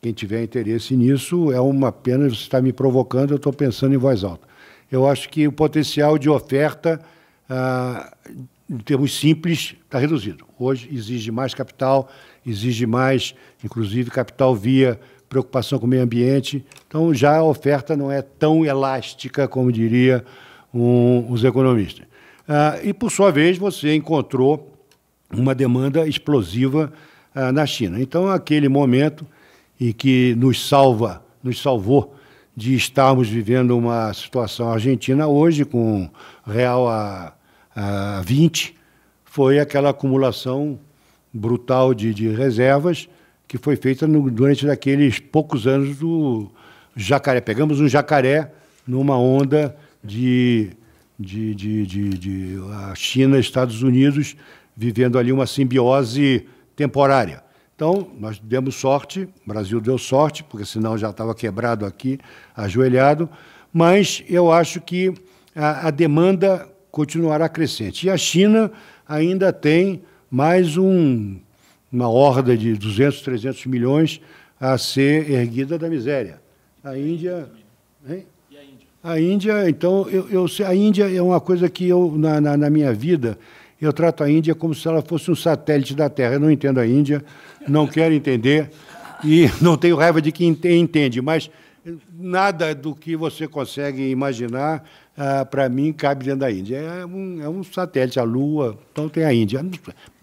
quem tiver interesse nisso, é uma pena, você está me provocando, eu estou pensando em voz alta. Eu acho que o potencial de oferta, ah, em termos simples, está reduzido. Hoje exige mais capital, exige mais, inclusive, capital via preocupação com o meio ambiente. Então, já a oferta não é tão elástica, como diria um, os economistas. Ah, e, por sua vez, você encontrou uma demanda explosiva ah, na China. Então, aquele momento e que nos salva, nos salvou de estarmos vivendo uma situação argentina hoje com real a, a 20, foi aquela acumulação brutal de, de reservas que foi feita no, durante aqueles poucos anos do jacaré. Pegamos um jacaré numa onda de, de, de, de, de a China, Estados Unidos, vivendo ali uma simbiose temporária. Então, nós demos sorte, o Brasil deu sorte, porque senão já estava quebrado aqui, ajoelhado, mas eu acho que a, a demanda continuará crescente. E a China ainda tem mais um, uma horda de 200, 300 milhões a ser erguida da miséria. A Índia. Hein? A Índia, então, eu, eu, a Índia é uma coisa que eu, na, na, na minha vida, eu trato a Índia como se ela fosse um satélite da Terra. Eu não entendo a Índia, não quero entender e não tenho raiva de quem entende, mas nada do que você consegue imaginar, ah, para mim, cabe dentro da Índia. É um, é um, satélite, a Lua, então tem a Índia.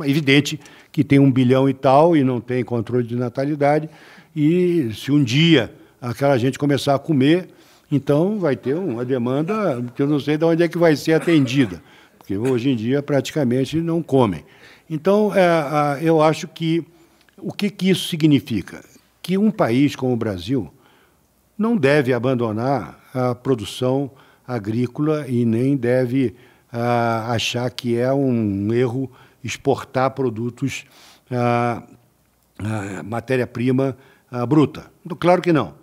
É evidente que tem um bilhão e tal e não tem controle de natalidade, e se um dia aquela gente começar a comer, então vai ter uma demanda que eu não sei de onde é que vai ser atendida porque hoje em dia praticamente não comem. Então, é, eu acho que o que, que isso significa? Que um país como o Brasil não deve abandonar a produção agrícola e nem deve achar que é um erro exportar produtos, matéria-prima bruta. Claro que não.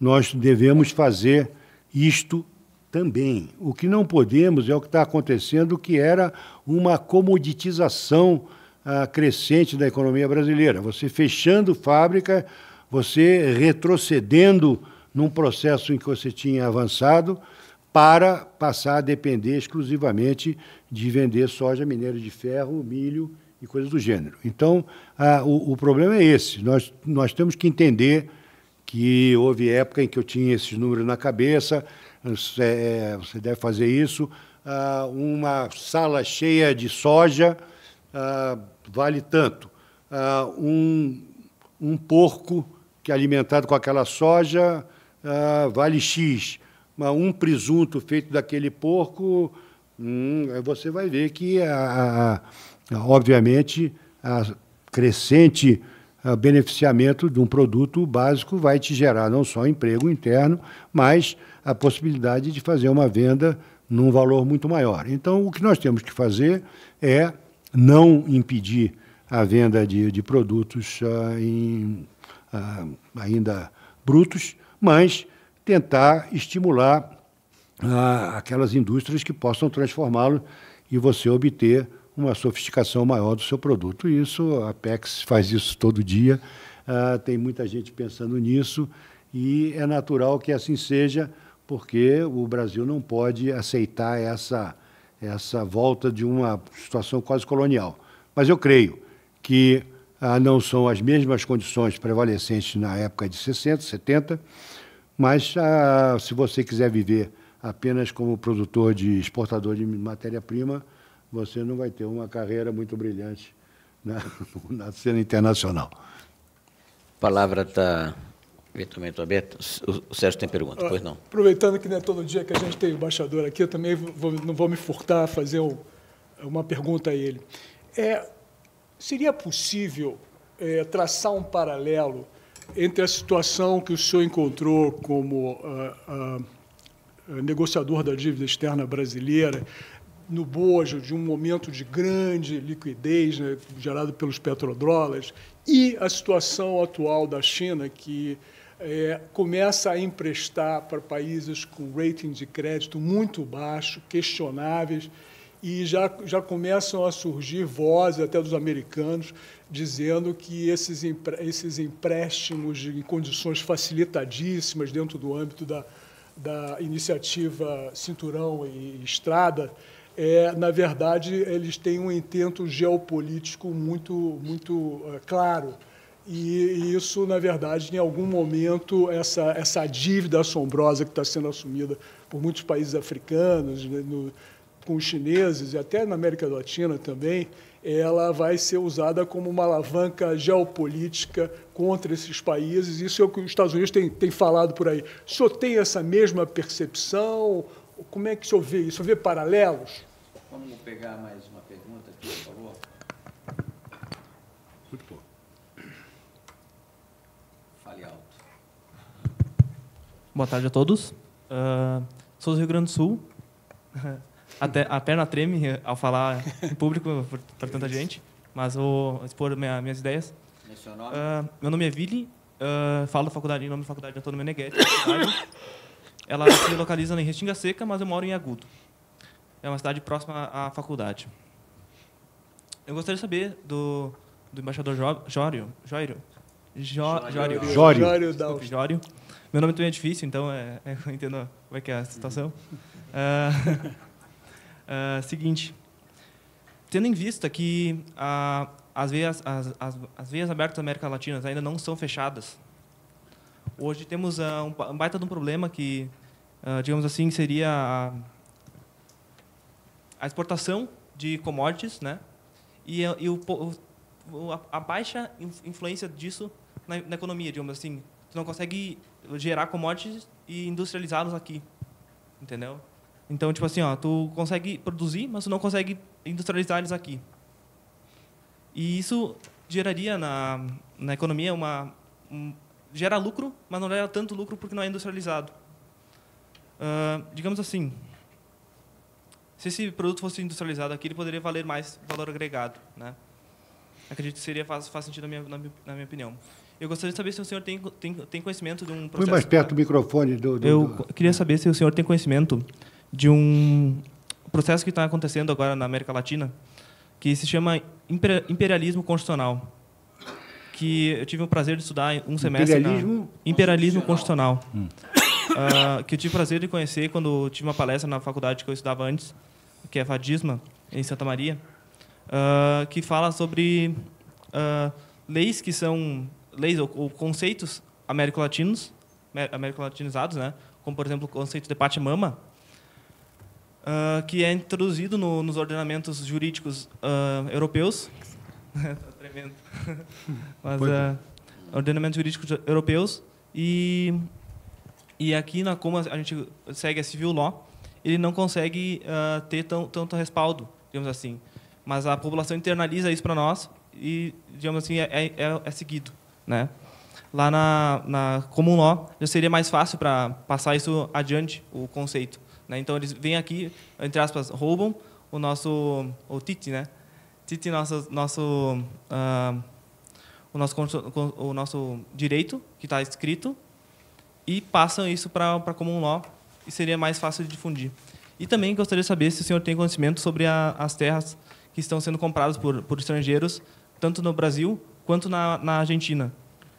Nós devemos fazer isto também. O que não podemos é o que está acontecendo, que era uma comoditização ah, crescente da economia brasileira. Você fechando fábrica, você retrocedendo num processo em que você tinha avançado para passar a depender exclusivamente de vender soja, minério de ferro, milho e coisas do gênero. Então, ah, o, o problema é esse. Nós, nós temos que entender que houve época em que eu tinha esses números na cabeça, é, você deve fazer isso, ah, uma sala cheia de soja ah, vale tanto, ah, um, um porco que é alimentado com aquela soja vale X, um presunto feito daquele porco, hum, você vai ver que, obviamente, a crescente beneficiamento de um produto básico vai te gerar não só emprego interno, mas a possibilidade de fazer uma venda num valor muito maior. Então, o que nós temos que fazer é não impedir a venda de, de produtos ah, em, ah, ainda brutos, mas tentar estimular ah, aquelas indústrias que possam transformá-lo e você obter uma sofisticação maior do seu produto. isso, a PEX faz isso todo dia, uh, tem muita gente pensando nisso, e é natural que assim seja, porque o Brasil não pode aceitar essa, essa volta de uma situação quase colonial. Mas eu creio que ah, não são as mesmas condições prevalecentes na época de 60, 70, mas ah, se você quiser viver apenas como produtor de exportador de matéria-prima, você não vai ter uma carreira muito brilhante na, na cena internacional. Palavra está eventualmente aberta. O Sérgio tem pergunta, pois não. Aproveitando que não é todo dia que a gente tem o embaixador aqui, eu também vou, não vou me furtar a fazer uma pergunta a ele. É, seria possível é, traçar um paralelo entre a situação que o senhor encontrou como ah, ah, negociador da dívida externa brasileira no bojo de um momento de grande liquidez né, gerado pelos petrodólares e a situação atual da China, que é, começa a emprestar para países com rating de crédito muito baixo, questionáveis, e já, já começam a surgir vozes, até dos americanos, dizendo que esses, esses empréstimos em condições facilitadíssimas dentro do âmbito da, da iniciativa Cinturão e Estrada é, na verdade, eles têm um intento geopolítico muito, muito eh, claro. E, isso, na verdade, em algum momento, essa, essa dívida assombrosa que está sendo assumida por muitos países africanos, né, no, com os chineses e até na América Latina também, ela vai ser usada como uma alavanca geopolítica contra esses países. Isso é o que os Estados Unidos têm, têm falado por aí. O senhor tem essa mesma percepção? Como é que o senhor vê isso? O senhor vê paralelos? Vamos pegar mais uma pergunta aqui, por favor. Muito bom. Fale alto. Boa tarde a todos. Uh, sou do Rio Grande do Sul. Até a perna treme ao falar em público para tanta gente, mas vou expor minha, minhas ideias. Meu nome? Uh, meu nome é Vili, uh, ah, falo da faculdade, em nome da faculdade Antônio Meneghetti. Ela se localiza em Restinga Seca, mas eu moro em Agudo é uma cidade próxima à faculdade. Eu gostaria de saber do, do embaixador jo, Jório. Jório. Jo, Jório. Jório. Jório. Desculpe, Jório. Meu nome também é difícil, então é, é, eu entendo como é que é a situação. Uh, uh, seguinte. Tendo em vista que as, veias, as, as, as veias abertas da América Latina ainda não são fechadas, hoje temos uh, um, um baita de um problema que, digamos assim, seria a exportação de commodities, né? E, eh, e o, a, baixa influência disso na, na, economia, digamos assim. Tu não consegue gerar commodities e industrializá-los aqui, entendeu? Então, tipo assim, ó, tu consegue produzir, mas tu não consegue industrializar eles aqui. E isso geraria na, na economia uma... Um, gera lucro, mas não gera tanto lucro porque não é industrializado. Uh, digamos assim, se esse produto fosse industrializado aqui, ele poderia valer mais valor agregado, né? Acredito que seria faz, faz sentido na minha, na, na minha opinião. Eu gostaria de saber se o senhor tem, tem, tem conhecimento de um processo... Põe mais perto do microfone. Do, do eu do... queria saber se o senhor tem conhecimento de um processo que está acontecendo agora na América Latina, que se chama imperialismo constitucional, que eu tive o prazer de estudar um semestre... Imperialismo? Na... Imperialismo constitucional. constitucional. Hum uh, que eu tive o prazer de conhecer quando tive uma palestra na faculdade que eu estudava antes, que é Vadisma, em Santa Maria, uh, que fala sobre uh, leis que são leis ou, ou conceitos américo-latinos, latinizados né? como, por exemplo, o conceito de Pachamama, uh, que é introduzido no, nos ordenamentos jurídicos europeus. Tá tremendo. Mas, ordenamentos jurídicos europeus. E e aqui na Coma a gente segue a civil law, ele não consegue uh, ter tão, tanto respaldo, digamos assim. Mas a população internaliza isso para nós e, digamos assim, é, é, é, é seguido, né? Lá na, na Common Law já seria mais fácil para passar isso adiante, o conceito. Né? Então eles vêm aqui, entre aspas, roubam o nosso o TIT, né? TIT nosso nosso uh, ah, o nosso o nosso direito que está escrito e passam isso para Common Law e seria mais fácil de difundir. E também gostaria de saber se o senhor tem conhecimento sobre a, as terras que estão sendo compradas por, por estrangeiros, tanto no Brasil quanto na, na Argentina.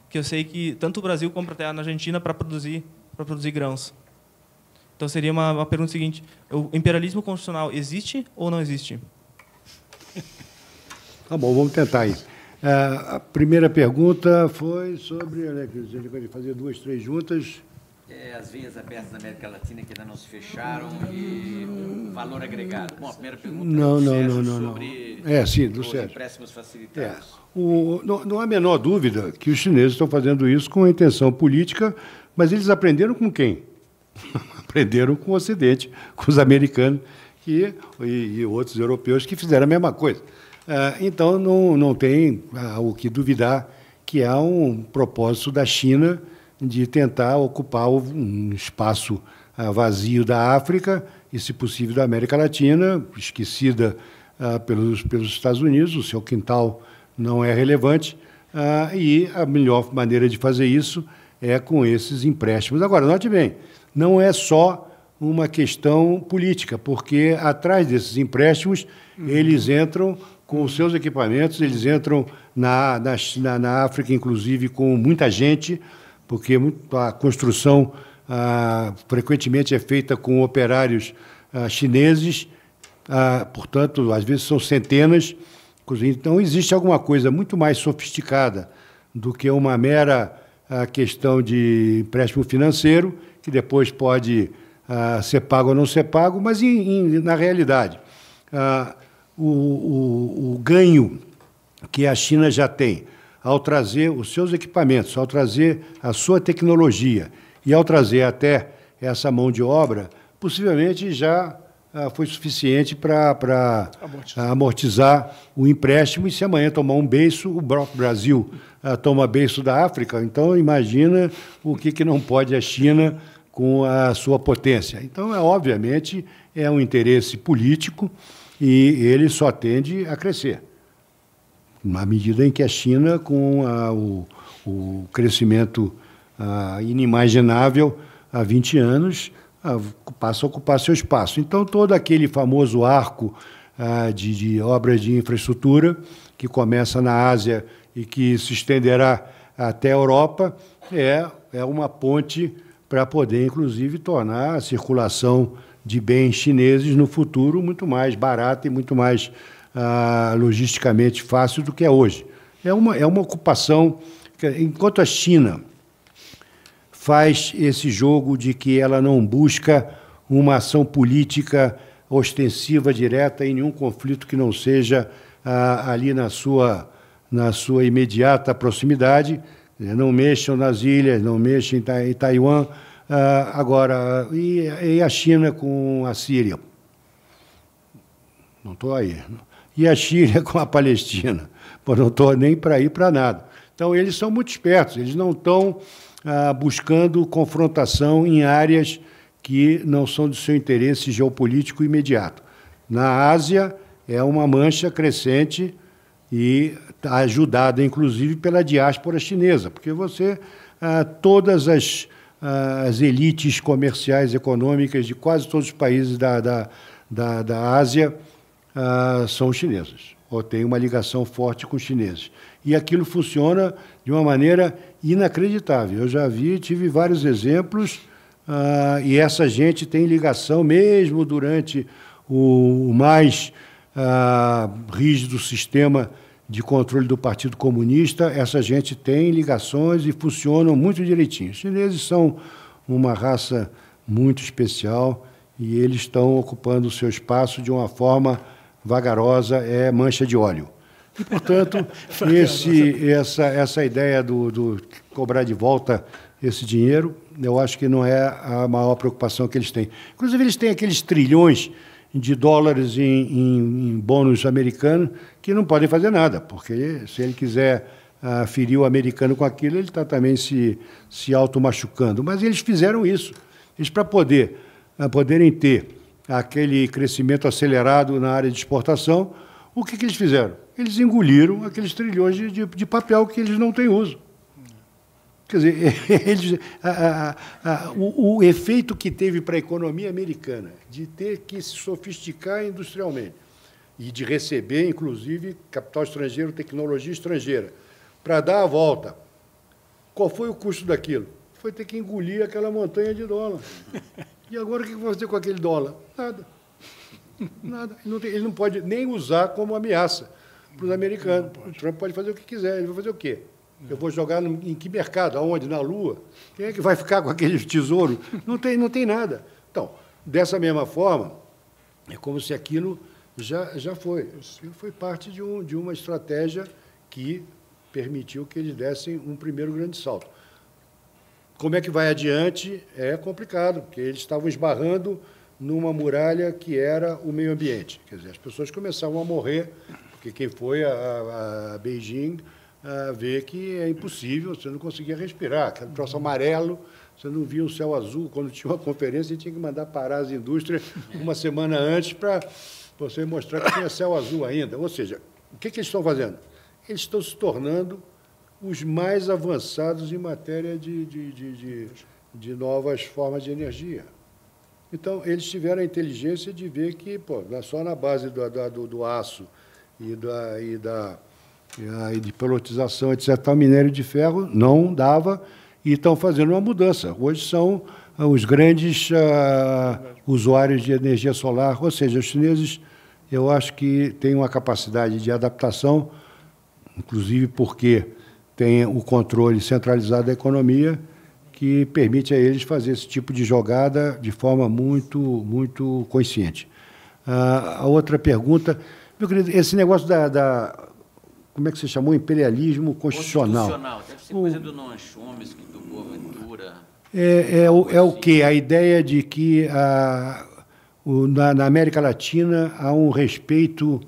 Que eu sei que tanto o Brasil compra terra na Argentina para produzir, para produzir grãos. Então seria uma, uma pergunta seguinte: o imperialismo constitucional existe ou não existe? Tá bom, vamos tentar aí. É, a primeira pergunta foi sobre. a gente pode fazer duas, três juntas. É, as vias abertas da América Latina que ainda não se fecharam e valor agregado. Bom, a primeira pergunta é não, não, não, não, sobre não. É, sim, do os Sérgio. empréstimos facilitados. É. O, não, não há a menor dúvida que os chineses estão fazendo isso com a intenção política, mas eles aprenderam com quem? aprenderam com o Ocidente, com os americanos que, e, e outros europeus que fizeram a mesma coisa. Ah, então, não, não tem ah, o que duvidar que há um propósito da China de tentar ocupar um espaço ah, vazio da África e, se possível, da América Latina, esquecida pelos, pelos Estados Unidos, o seu quintal não é relevante, e a melhor maneira de fazer isso é com esses empréstimos. Agora, note bem, não é só uma questão política, porque atrás desses empréstimos uhum. eles entram com os seus equipamentos, eles entram na, na, na África, inclusive, com muita gente, porque a construção ah, frequentemente é feita com operários ah, chineses, ah, portanto, às vezes são centenas. Então, existe alguma coisa muito mais sofisticada do que uma mera ah, questão de empréstimo financeiro, que depois pode ah, ser pago ou não ser pago, mas, em, em, na realidade, ah, o, o, o ganho que a China já tem ao trazer os seus equipamentos, ao trazer a sua tecnologia e ao trazer até essa mão de obra, possivelmente já ah, foi suficiente para amortizar. amortizar o empréstimo e se amanhã tomar um beiço, o Brasil ah, toma beiço da África. Então imagina o que, que não pode a China com a sua potência. Então, é, obviamente, é um interesse político e ele só tende a crescer. Na medida em que a China, com a, o, o, crescimento a, ah, inimaginável há 20 anos, a, ah, passa a ocupar seu espaço. Então, todo aquele famoso arco ah, de, de obras de infraestrutura que começa na Ásia e que se estenderá até a Europa é, é uma ponte para poder, inclusive, tornar a circulação de bens chineses no futuro muito mais barata e muito mais ah, logisticamente fácil do que é hoje. É uma, é uma ocupação. Enquanto a China faz esse jogo de que ela não busca uma ação política ostensiva direta em nenhum conflito que não seja ah, ali na sua, na sua imediata proximidade, né? não mexam nas ilhas, não mexam em, em Taiwan Uh, agora, e, e, a China com a Síria? Não estou aí. E a Síria com a Palestina? Pô, não estou nem para ir para nada. Então, eles são muito espertos, eles não estão uh, ah, buscando confrontação em áreas que não são do seu interesse geopolítico imediato. Na Ásia, é uma mancha crescente e tá ajudada, inclusive, pela diáspora chinesa, porque você, ah, todas as as elites comerciais, econômicas de quase todos os países da, da, da, da Ásia uh, são chinesas, ou têm uma ligação forte com os chineses. E aquilo funciona de uma maneira inacreditável. Eu já vi, tive vários exemplos, uh, e essa gente tem ligação mesmo durante o, o mais uh, rígido sistema de controle do Partido Comunista, essa gente tem ligações e funcionam muito direitinho. Os chineses são uma raça muito especial e eles estão ocupando o seu espaço de uma forma vagarosa, é mancha de óleo. E, portanto, esse, essa, essa ideia do, do cobrar de volta esse dinheiro, eu acho que não é a maior preocupação que eles têm. Inclusive, eles têm aqueles trilhões de dólares em, em, em bônus americanos que não podem fazer nada, porque se ele quiser ah, ferir o americano com aquilo, ele está também se, se machucando Mas eles fizeram isso. Eles, para poder, ah, poderem ter aquele crescimento acelerado na área de exportação, o que, que eles fizeram? Eles engoliram aqueles trilhões de, de, de papel que eles não têm uso. Quer dizer, eles, a, a, a, o, o, efeito que teve para a economia americana de ter que se sofisticar industrialmente e de receber, inclusive, capital estrangeiro, tecnologia estrangeira, para dar a volta. Qual foi o custo daquilo? Foi ter que engolir aquela montanha de dólar. E agora o que vai fazer com aquele dólar? Nada. Nada. Ele não, tem, ele não pode nem usar como ameaça para os americanos. O Trump pode fazer o que quiser. Ele vai fazer o quê? Eu vou jogar em que mercado? Aonde? Na Lua? Quem é que vai ficar com aquele tesouro? Não tem, não tem nada. Então, dessa mesma forma, é como se aquilo já, já foi. Aquilo foi parte de, um, de uma estratégia que permitiu que eles dessem um primeiro grande salto. Como é que vai adiante é complicado, porque eles estavam esbarrando numa muralha que era o meio ambiente. Quer dizer, as pessoas começavam a morrer, porque quem foi a, a, a Beijing ver que é impossível, você não conseguia respirar. Aquele troço amarelo, você não via um céu azul. Quando tinha uma conferência, tinha que mandar parar as indústrias uma semana antes para você mostrar que tinha céu azul ainda. Ou seja, o que, que eles estão fazendo? Eles estão se tornando os mais avançados em matéria de, de, de, de, de novas formas de energia. Então, eles tiveram a inteligência de ver que, pô, é só na base do, do, do aço e da, e da e de pelotização, etc. O minério de ferro não dava e estão fazendo uma mudança. Hoje são ah, os grandes ah, usuários de energia solar, ou seja, os chineses, eu acho que têm uma capacidade de adaptação, inclusive porque tem o controle centralizado da economia que permite a eles fazer esse tipo de jogada de forma muito, muito consciente. Ah, a outra pergunta, meu querido, esse negócio da, da como é que você chamou? Imperialismo constitucional. Constitucional, deve ser coisa o... do Noam Chomsky, do Boaventura. É, é, o, é o quê? A ideia de que a, ah, o, na, na, América Latina há um respeito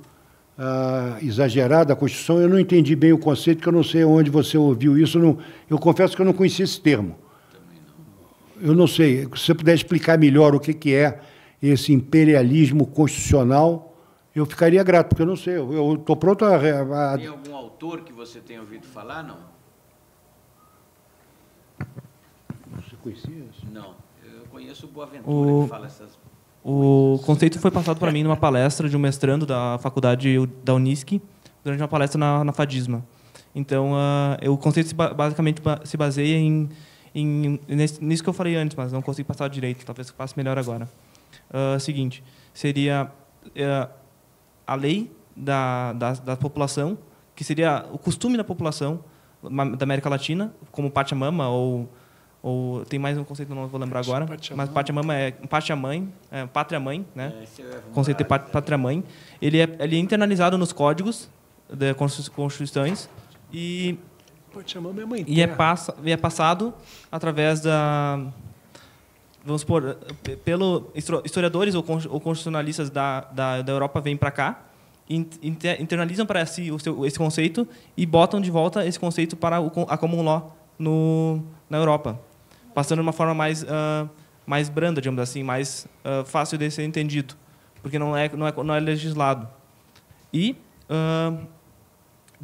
a, ah, exagerado à Constituição. Eu não entendi bem o conceito, porque eu não sei onde você ouviu isso. Não, eu confesso que eu não conhecia esse termo. Eu não sei. Se você puder explicar melhor o que, que é esse imperialismo constitucional eu ficaria grato, porque eu não sei. Eu estou pronto a, a, Tem algum autor que você tenha ouvido falar, não? Você conhecia isso? Não. Eu conheço o Boaventura, o... que fala essas o conceito foi passado para mim numa palestra de um mestrando da faculdade da Unisc, durante uma palestra na, na Fadisma. Então, uh, o conceito se ba basicamente ba se baseia em, em nesse, nisso que eu falei antes, mas não consigo passar direito, talvez passe melhor agora. Uh, seguinte, seria uh, a lei da, da, da população, que seria o costume da população da América Latina, como Pachamama ou ou tem mais um conceito que eu não vou lembrar agora, mas Pachamama é Pachamãe, é, pátria mãe, né? É, é conceito de pátria mãe. Ele é, ele é internalizado nos códigos das constituições e Pachamama é mãe. E é passa, e é passado através da vamos supor, pelo historiadores ou constitucionalistas da, da, da Europa vêm para cá, inter, internalizam para si o seu, esse conceito e botam de volta esse conceito para o, a common law no, na Europa, passando de uma forma mais, uh, mais branda, digamos assim, mais uh, fácil de ser entendido, porque não é, não é, não é legislado. E uh,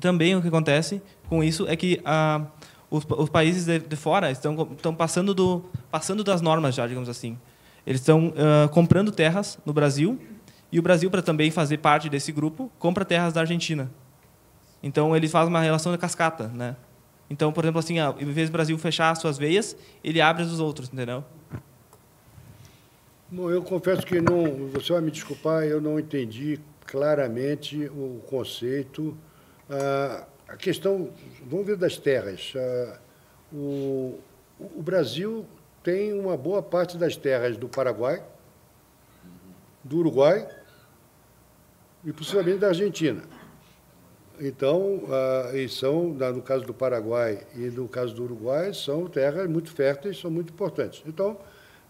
também o que acontece com isso é que a os, os países de, de, fora estão, estão passando, do, passando das normas já, digamos assim. Eles estão uh, comprando terras no Brasil e o Brasil, para também fazer parte desse grupo, compra terras da Argentina. Então, eles fazem uma relação de cascata, né? Então, por exemplo, assim, ah, em vez do Brasil fechar as suas veias, ele abre as dos outros, entendeu? Bom, eu confesso que não. Você vai me desculpar, eu não entendi claramente o conceito. Ah, a questão, vamos ver das terras. Ah, o, o Brasil tem uma boa parte das terras do Paraguai, do Uruguai e possivelmente da Argentina. Então, ah, e são, no caso do Paraguai e no caso do Uruguai, são terras muito férteis, são muito importantes. Então,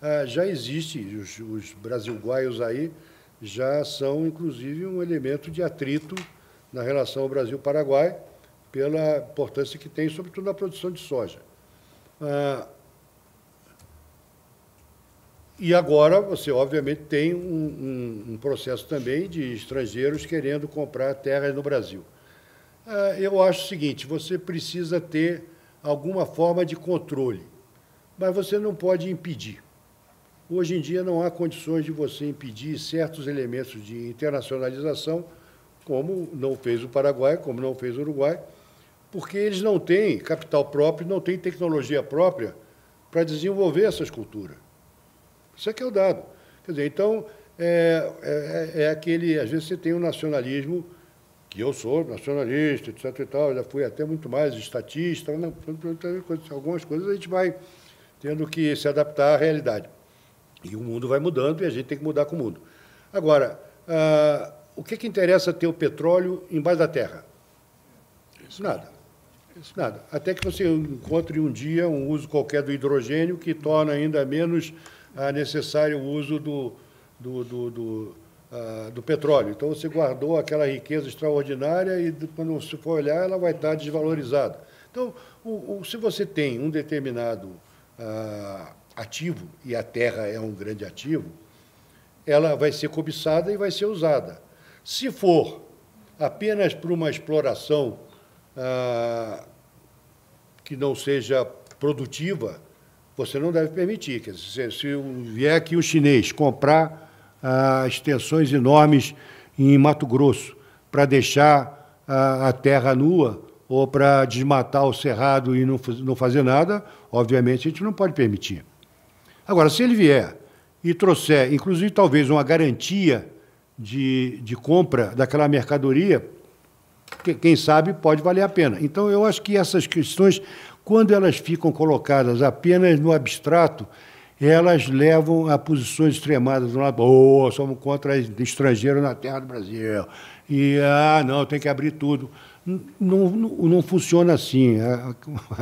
ah, já existe, os, os brasilguaios aí já são, inclusive, um elemento de atrito na relação Brasil-Paraguai, pela importância que tem, sobretudo na produção de soja. Ah, e agora você, obviamente, tem um, um, um, processo também de estrangeiros querendo comprar terras no Brasil. Ah, eu acho o seguinte: você precisa ter alguma forma de controle, mas você não pode impedir. Hoje em dia não há condições de você impedir certos elementos de internacionalização, como não fez o Paraguai, como não fez o Uruguai, porque eles não têm capital próprio, não têm tecnologia própria para desenvolver essas culturas. Isso é que é o dado. Quer dizer, então, é, é, é, é aquele... Às vezes você tem um nacionalismo, que eu sou nacionalista, etc. E tal, já fui até muito mais estatista, algumas coisas a gente vai tendo que se adaptar à realidade. E o mundo vai mudando e a gente tem que mudar com o mundo. Agora, ah, o que, que interessa ter o petróleo embaixo da terra? Nada. Nada. Até que você encontre um dia um uso qualquer do hidrogênio que torna ainda menos ah, necessário o uso do, do, do, do, ah, do, petróleo. Então, você guardou aquela riqueza extraordinária e, quando se for olhar, ela vai estar desvalorizada. Então, o, o, se você tem um determinado ah, ativo, e a terra é um grande ativo, ela vai ser cobiçada e vai ser usada. Se for apenas para uma exploração ah, que não seja produtiva, você não deve permitir. Quer dizer, se vier aqui o chinês comprar ah, extensões enormes em Mato Grosso para deixar ah, a terra nua ou para desmatar o cerrado e não, não fazer nada, obviamente a gente não pode permitir. Agora, se ele vier e trouxer, inclusive talvez uma garantia de, de compra daquela mercadoria, quem sabe pode valer a pena. Então, eu acho que essas questões, quando elas ficam colocadas apenas no abstrato, elas levam a posições extremadas do lado, oh, somos contra estrangeiro na terra do Brasil, e, ah, não, tem que abrir tudo. Não, não, não funciona assim, a,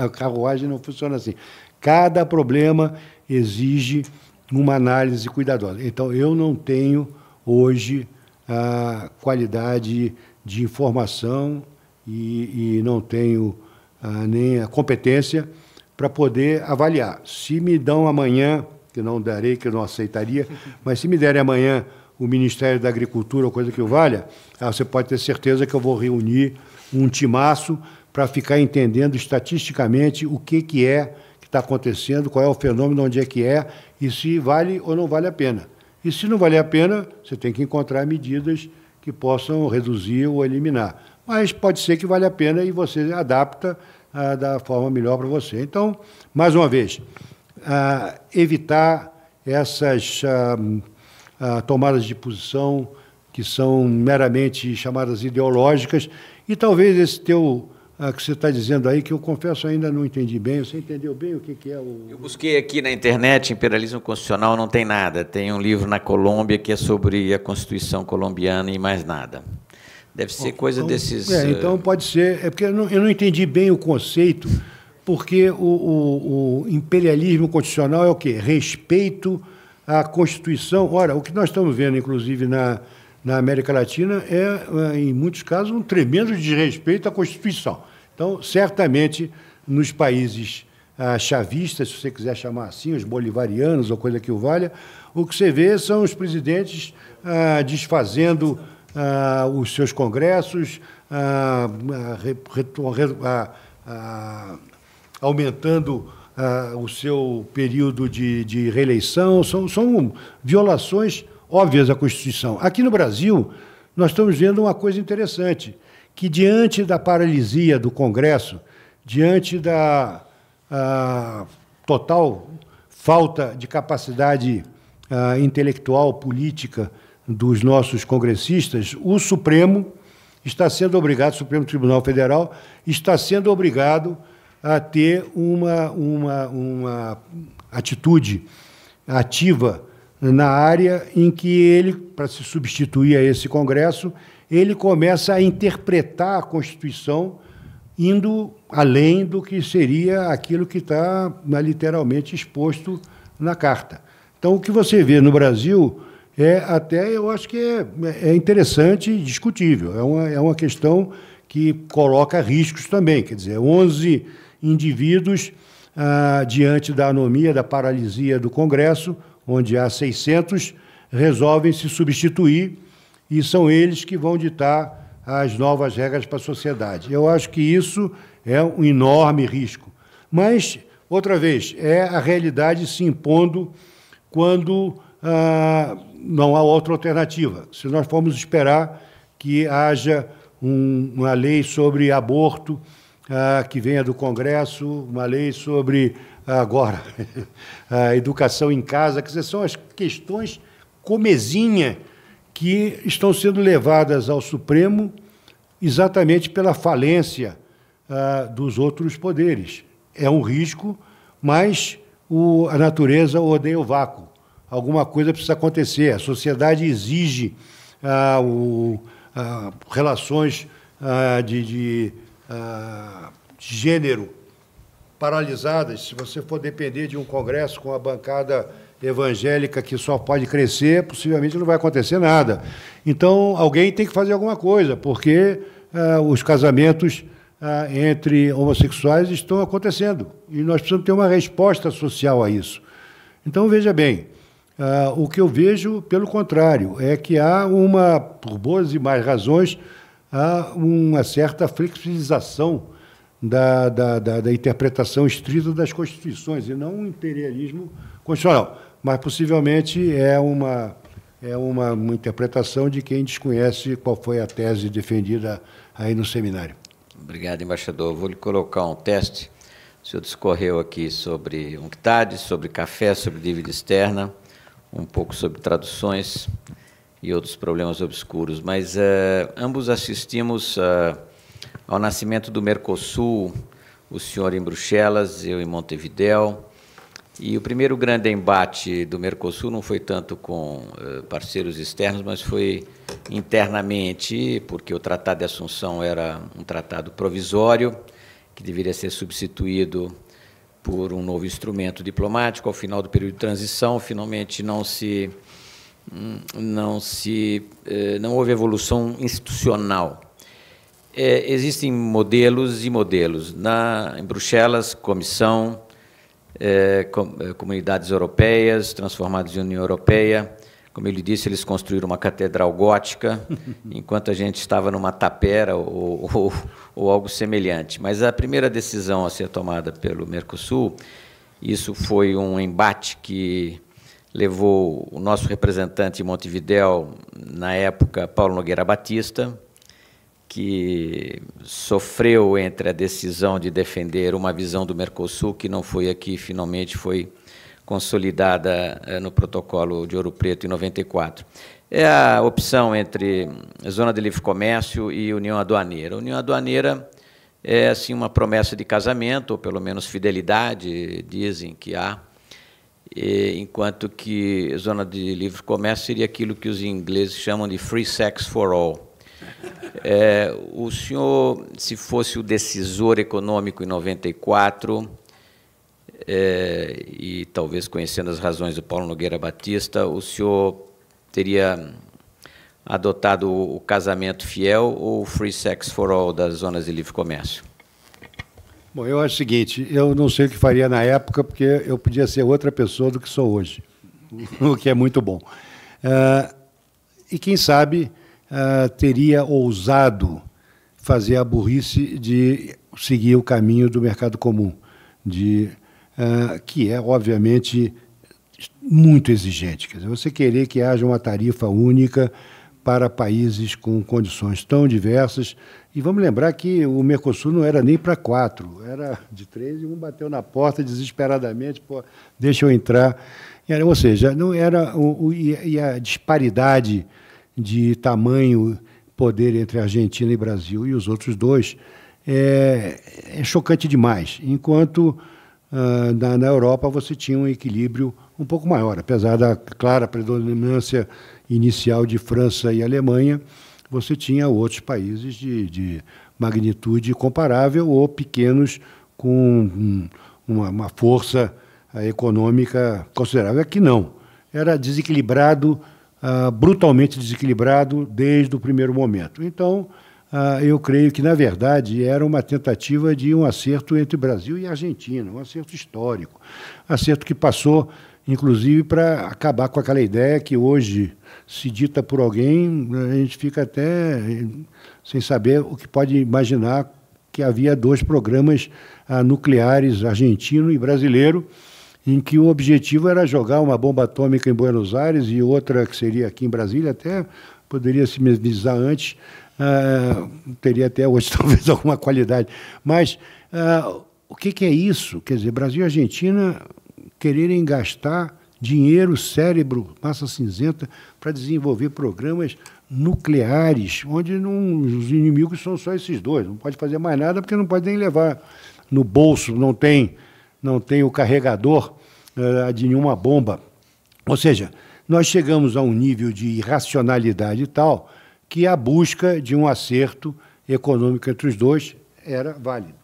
a carruagem não funciona assim. Cada problema exige uma análise cuidadosa. Então, eu não tenho hoje a qualidade de informação e, e não tenho ah, nem a competência para poder avaliar. Se me dão amanhã, que não darei, que eu não aceitaria, mas se me derem amanhã o Ministério da Agricultura ou coisa que o valha, ah, você pode ter certeza que eu vou reunir um timaço para ficar entendendo estatisticamente o que, que é que está acontecendo, qual é o fenômeno, onde é que é e se vale ou não vale a pena. E se não vale a pena, você tem que encontrar medidas que possam reduzir ou eliminar. Mas pode ser que vale a pena e você adapta ah, da forma melhor para você. Então, mais uma vez, ah, evitar essas ah, ah, tomadas de posição que são meramente chamadas ideológicas e talvez esse teu a ah, que você está dizendo aí, que eu confesso ainda não entendi bem. Você entendeu bem o que, que é o. Eu busquei aqui na internet, Imperialismo Constitucional não tem nada. Tem um livro na Colômbia que é sobre a Constituição colombiana e mais nada. Deve ser Bom, coisa então, desses. É, eh, então pode ser. É porque eu não, eu não entendi bem o conceito, porque o, o, o imperialismo constitucional é o quê? Respeito à Constituição. Ora, o que nós estamos vendo, inclusive, na na América Latina é, é, em muitos casos, um tremendo desrespeito à Constituição. Então, certamente, nos países ah, chavistas, se você quiser chamar assim, os bolivarianos ou coisa que o valha, o que você vê são os presidentes ah, desfazendo ah, os seus congressos, ah, ah, ah, aumentando o seu período de, de reeleição. São, são violações óbvias à Constituição. Aqui no Brasil, nós estamos vendo uma coisa interessante, que diante da paralisia do Congresso, diante da total falta de capacidade intelectual, política dos nossos congressistas, o Supremo está sendo obrigado, o Supremo Tribunal Federal, está sendo obrigado a ter uma, uma, uma atitude ativa na área em que ele, para se substituir a esse Congresso, ele começa a interpretar a Constituição indo além do que seria aquilo que está né, literalmente exposto na Carta. Então, o que você vê no Brasil é até, eu acho que é, é interessante e discutível. É uma, é uma questão que coloca riscos também, quer dizer, 11 indivíduos ah, diante da anomia, da paralisia do Congresso, onde há 600, resolvem se substituir e são eles que vão ditar as novas regras para a sociedade. Eu acho que isso é um enorme risco. Mas, outra vez, é a realidade se impondo quando ah, não há outra alternativa. Se nós formos esperar que haja um, uma lei sobre aborto ah, que venha do Congresso, uma lei sobre agora, a educação em casa, que são as questões comezinha que estão sendo levadas ao Supremo exatamente pela falência ah, dos outros poderes. É um risco, mas a natureza odeia o vácuo. Alguma coisa precisa acontecer. A sociedade exige ah, o, ah, relações ah, de, de ah, gênero paralisadas. Se você for depender de um Congresso com a bancada evangélica que só pode crescer, possivelmente não vai acontecer nada. Então, alguém tem que fazer alguma coisa, porque ah, os casamentos ah, entre homossexuais estão acontecendo. E nós precisamos ter uma resposta social a isso. Então, veja bem, ah, o que eu vejo, pelo contrário, é que há uma, por boas e mais razões, há uma certa flexibilização da, da, da, da interpretação estrita das constituições, e não um imperialismo constitucional. Mas possivelmente é uma é uma, uma, interpretação de quem desconhece qual foi a tese defendida aí no seminário. Obrigado, embaixador. Vou lhe colocar um teste. O senhor discorreu aqui sobre UNCTAD, sobre café, sobre dívida externa, um pouco sobre traduções e outros problemas obscuros, mas uh, ambos assistimos a. Uh, eh, ao nascimento do Mercosul, o senhor em Bruxelas, eu em Montevidéu. E o primeiro grande embate do Mercosul não foi tanto com eh, parceiros externos, mas foi internamente, porque o Tratado de Assunção era um tratado provisório, que deveria ser substituído por um novo instrumento diplomático. Ao final do período de transição, finalmente não se hum, não se eh, não houve evolução institucional é, existem modelos e modelos. Na, em Bruxelas, Comissão, é, com, é, Comunidades Europeias, transformadas em União Europeia. Como eu lhe disse, eles construíram uma catedral gótica, enquanto a gente estava numa tapera ou, ou, ou algo semelhante. Mas a primeira decisão a ser tomada pelo Mercosul, isso foi um embate que levou o nosso representante em Montevidéu, na época, Paulo Nogueira Batista, que sofreu entre a decisão de defender uma visão do Mercosul, que não foi aqui, finalmente foi consolidada eh, no protocolo de Ouro Preto em 94. É a opção entre Zona de Livre Comércio e União Aduaneira. A União Aduaneira é assim uma promessa de casamento, ou pelo menos fidelidade, dizem que há, enquanto que Zona de Livre Comércio seria aquilo que os ingleses chamam de Free Sex for All é, o senhor, se fosse o decisor econômico em 94, é, e talvez conhecendo as razões do Paulo Nogueira Batista, o senhor teria adotado o casamento fiel ou o free sex for all das zonas de livre comércio? Bom, eu acho o seguinte, eu não sei o que faria na época, porque eu podia ser outra pessoa do que sou hoje, o que é muito bom. Uh, e quem sabe uh, teria ousado fazer a burrice de seguir o caminho do mercado comum, de, uh, que é, obviamente, muito exigente. Quer dizer, você querer que haja uma tarifa única para países com condições tão diversas. E vamos lembrar que o Mercosul não era nem para quatro, era de três, e um bateu na porta desesperadamente, pô, deixa eu entrar. Era, ou seja, não era o, o, e a disparidade de tamanho poder entre Argentina e Brasil e os outros dois é, é chocante demais. Enquanto ah, na, na Europa você tinha um equilíbrio um pouco maior, apesar da clara predominância inicial de França e Alemanha, você tinha outros países de, de magnitude comparável ou pequenos com uma, uma força ah, econômica considerável. Aqui não. Era desequilibrado ah, brutalmente desequilibrado desde o primeiro momento. Então, ah, eu creio que, na verdade, era uma tentativa de um acerto entre Brasil e Argentina, um acerto histórico. Acerto que passou, inclusive, para acabar com aquela ideia que hoje se dita por alguém, né, a gente fica até eh, sem saber o que pode imaginar que havia dois programas ah, nucleares, argentino e brasileiro, em que o objetivo era jogar uma bomba atômica em Buenos Aires e outra que seria aqui em Brasília, até poderia se mesmizar antes, uh, teria até hoje talvez alguma qualidade. Mas uh, o que, que, é isso? Quer dizer, Brasil e Argentina quererem gastar dinheiro, cérebro, massa cinzenta para desenvolver programas nucleares, onde não, os inimigos são só esses dois. Não pode fazer mais nada porque não pode nem levar no bolso, não tem não tem o carregador uh, de nenhuma bomba. Ou seja, nós chegamos a um nível de irracionalidade tal que a busca de um acerto econômico entre os dois era válido.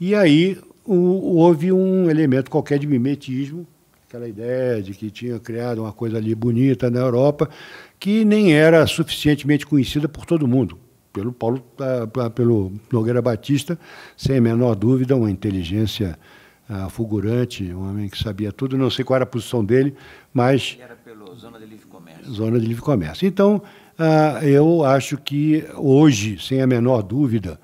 E aí o, houve um elemento qualquer de mimetismo, aquela ideia de que tinha criado uma coisa ali bonita na Europa, que nem era suficientemente conhecida por todo mundo. Pelo Paulo, ah, pelo Nogueira Batista, sem a menor dúvida, uma inteligência ah, fulgurante, um homem que sabia tudo, não sei qual era a posição dele, mas... Era pela Zona de Livre Comércio. Zona de Livre Comércio. Então, ah, eu acho que hoje, sem a menor dúvida,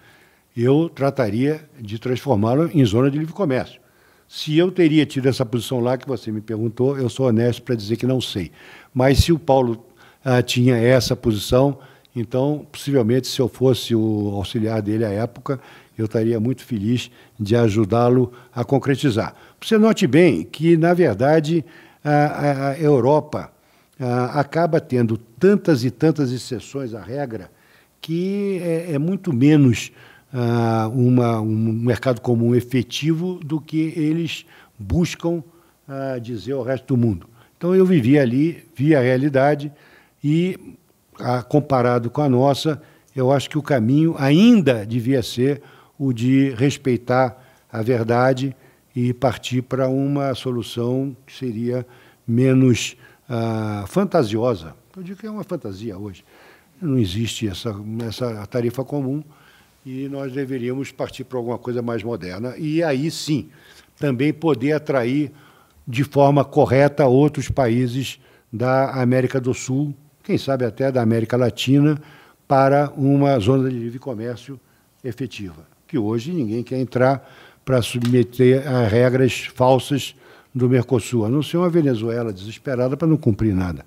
eu trataria de transformá-lo em Zona de Livre Comércio. Se eu teria tido essa posição lá que você me perguntou, eu sou honesto para dizer que não sei. Mas se o Paulo ah, tinha essa posição, então possivelmente se eu fosse o auxiliar dele à época, eu estaria muito feliz de ajudá-lo a concretizar. Você note bem que, na verdade, a, a Europa a, acaba tendo tantas e tantas exceções à regra que é, é muito menos a, uma, um mercado comum efetivo do que eles buscam dizer ao resto do mundo. Então, eu vivi ali, vi a realidade e, comparado com a nossa, eu acho que o caminho ainda devia ser o de respeitar a verdade e partir para uma solução que seria menos ah, fantasiosa. Eu digo que é uma fantasia hoje. Não existe essa, essa tarifa comum e nós deveríamos partir para alguma coisa mais moderna. E aí sim, também poder atrair de forma correta outros países da América do Sul, quem sabe até da América Latina, para uma zona de livre comércio efetiva que hoje ninguém quer entrar para submeter a regras falsas do Mercosul, a não ser uma Venezuela desesperada para não cumprir nada.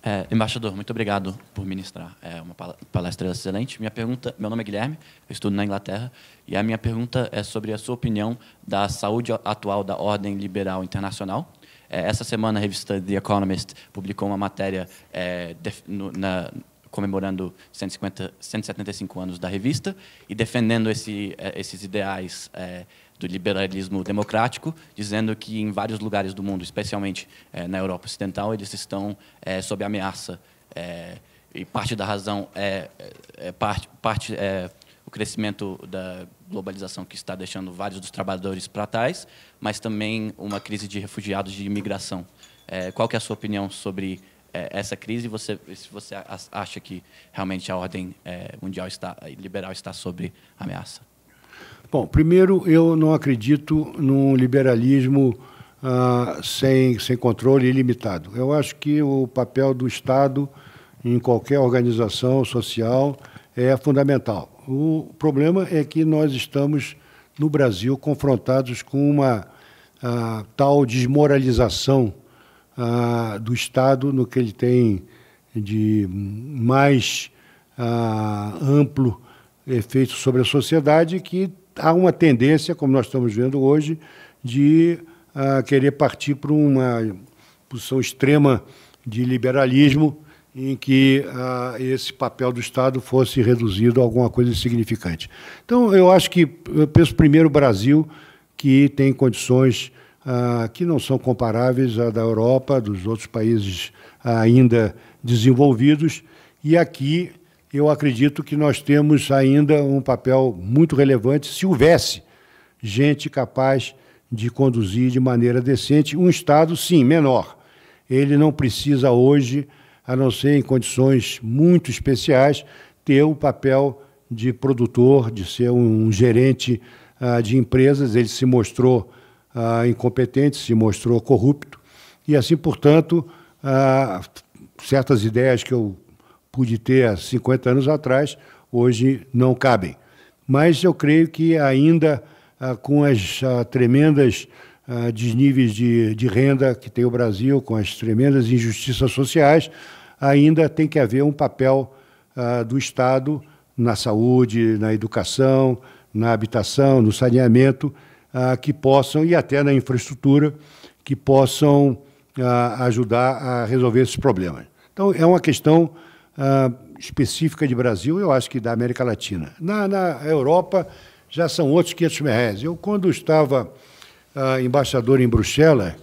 É, embaixador, muito obrigado por ministrar. É uma palestra excelente. Minha pergunta, meu nome é Guilherme, eu estudo na Inglaterra, e a minha pergunta é sobre a sua opinião da saúde atual da ordem liberal internacional. É, essa semana a revista The Economist publicou uma matéria é, def, no, na, comemorando 150, 175 anos da revista e defendendo esse, eh, esses ideais é, do liberalismo democrático, dizendo que em vários lugares do mundo, especialmente é, na Europa Ocidental, eles estão é, sob ameaça. e parte da razão é, é, é parte, parte é, o crescimento da globalização que está deixando vários dos trabalhadores para trás, mas também uma crise de refugiados de imigração. qual que é a sua opinião sobre é, essa crise, você, se você acha que realmente a ordem é, mundial está, liberal está sob ameaça? Bom, primeiro, eu não acredito num liberalismo ah, sem, sem controle ilimitado. Eu acho que o papel do Estado em qualquer organização social é fundamental. O problema é que nós estamos, no Brasil, confrontados com uma ah, tal desmoralização ah, do Estado no que ele tem de mais ah, amplo efeito sobre a sociedade, que há uma tendência, como nós estamos vendo hoje, de ah, querer partir para uma posição extrema de liberalismo em que ah, esse papel do Estado fosse reduzido a alguma coisa insignificante. Então, eu acho que, eu penso primeiro o Brasil, que tem condições ah, que não são comparáveis à da Europa, dos outros países ainda desenvolvidos. E aqui eu acredito que nós temos ainda um papel muito relevante, se houvesse gente capaz de conduzir de maneira decente um Estado, sim, menor. Ele não precisa hoje, a não ser em condições muito especiais, ter o papel de produtor, de ser um gerente ah, de empresas. Ele se mostrou ah, incompetente, se mostrou corrupto, e assim, portanto, ah, certas ideias que eu pude ter há 50 anos atrás, hoje não cabem. Mas eu creio que ainda ah, com as ah, tremendas ah, desníveis de, de renda que tem o Brasil, com as tremendas injustiças sociais, ainda tem que haver um papel ah, do Estado na saúde, na educação, na habitação, no saneamento, ah, que possam, e até na infraestrutura, que possam ah, ajudar a resolver esses problemas. Então, é uma questão ah, específica de Brasil, eu acho que da América Latina. Na, na Europa, já são outros 500 mil reais. Eu, quando estava ah, embaixador em Bruxelas,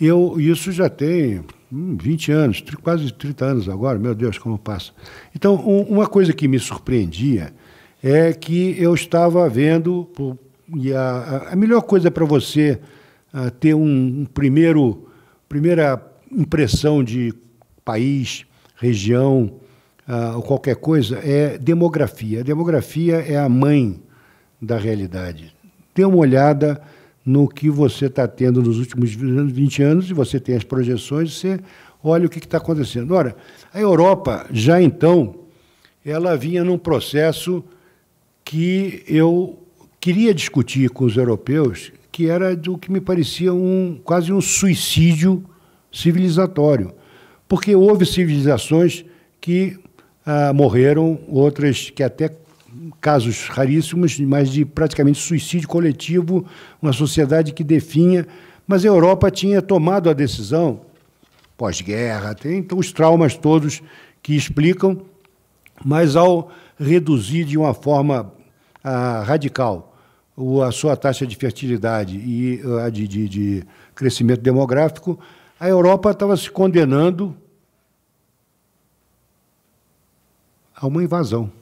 eu, isso já tem hum, 20 anos, quase 30 anos agora, meu Deus, como passa. Então, um, uma coisa que me surpreendia é que eu estava vendo, por, e a, a melhor coisa para você uh, ter um, um, primeiro, primeira impressão de país, região uh, ou qualquer coisa é demografia. A demografia é a mãe da realidade. Dê uma olhada no que você está tendo nos últimos 20 anos e você tem as projeções, você olha o que está acontecendo. Ora, a Europa, já então, ela vinha num processo que eu queria discutir com os europeus que era do que me parecia um quase um suicídio civilizatório, porque houve civilizações que ah, morreram, outras que até casos raríssimos, mas de praticamente suicídio coletivo, uma sociedade que definha. Mas a Europa tinha tomado a decisão, pós-guerra, tem então, os traumas todos que explicam, mas ao reduzir de uma forma ah, radical a sua taxa de fertilidade e a de, de, de crescimento demográfico, a Europa estava se condenando a uma invasão.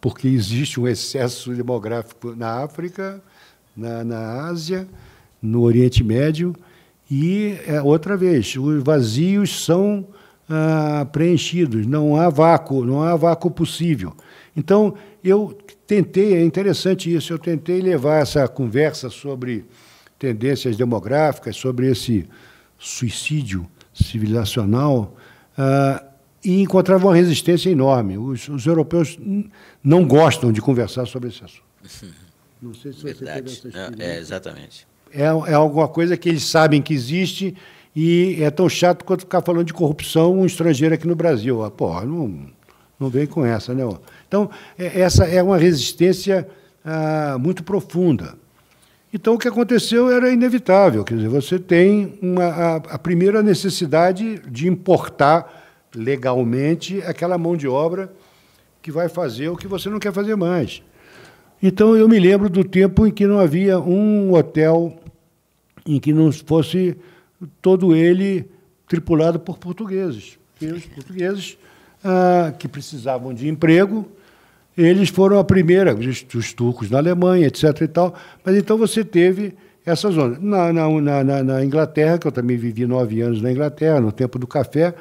Porque existe um excesso demográfico na África, na, na Ásia, no Oriente Médio, e, é, outra vez, os vazios são ah, preenchidos, não há vácuo, não há vácuo possível. Então, eu tentei, é interessante isso, eu tentei levar essa conversa sobre tendências demográficas, sobre esse suicídio civilizacional, uh, e encontrava uma resistência enorme. Os, os, europeus não gostam de conversar sobre esse assunto. Não sei se Verdade. você teve essa ah, é, Exatamente. É, é alguma coisa que eles sabem que existe e é tão chato quanto ficar falando de corrupção um estrangeiro aqui no Brasil. Ah, porra, não não vem com essa, né? Então, é, essa é uma resistência ah, muito profunda. Então, o que aconteceu era inevitável. Quer dizer, você tem uma, a, a, primeira necessidade de importar legalmente aquela mão de obra que vai fazer o que você não quer fazer mais. Então, eu me lembro do tempo em que não havia um hotel em que não fosse todo ele tripulado por portugueses. Porque os portugueses ah, que precisavam de emprego. Eles foram a primeira, os turcos na Alemanha, etc. E tal. Mas então você teve essa zona. Na, na, na, na Inglaterra, que eu também vivi nove anos na Inglaterra, no tempo do café,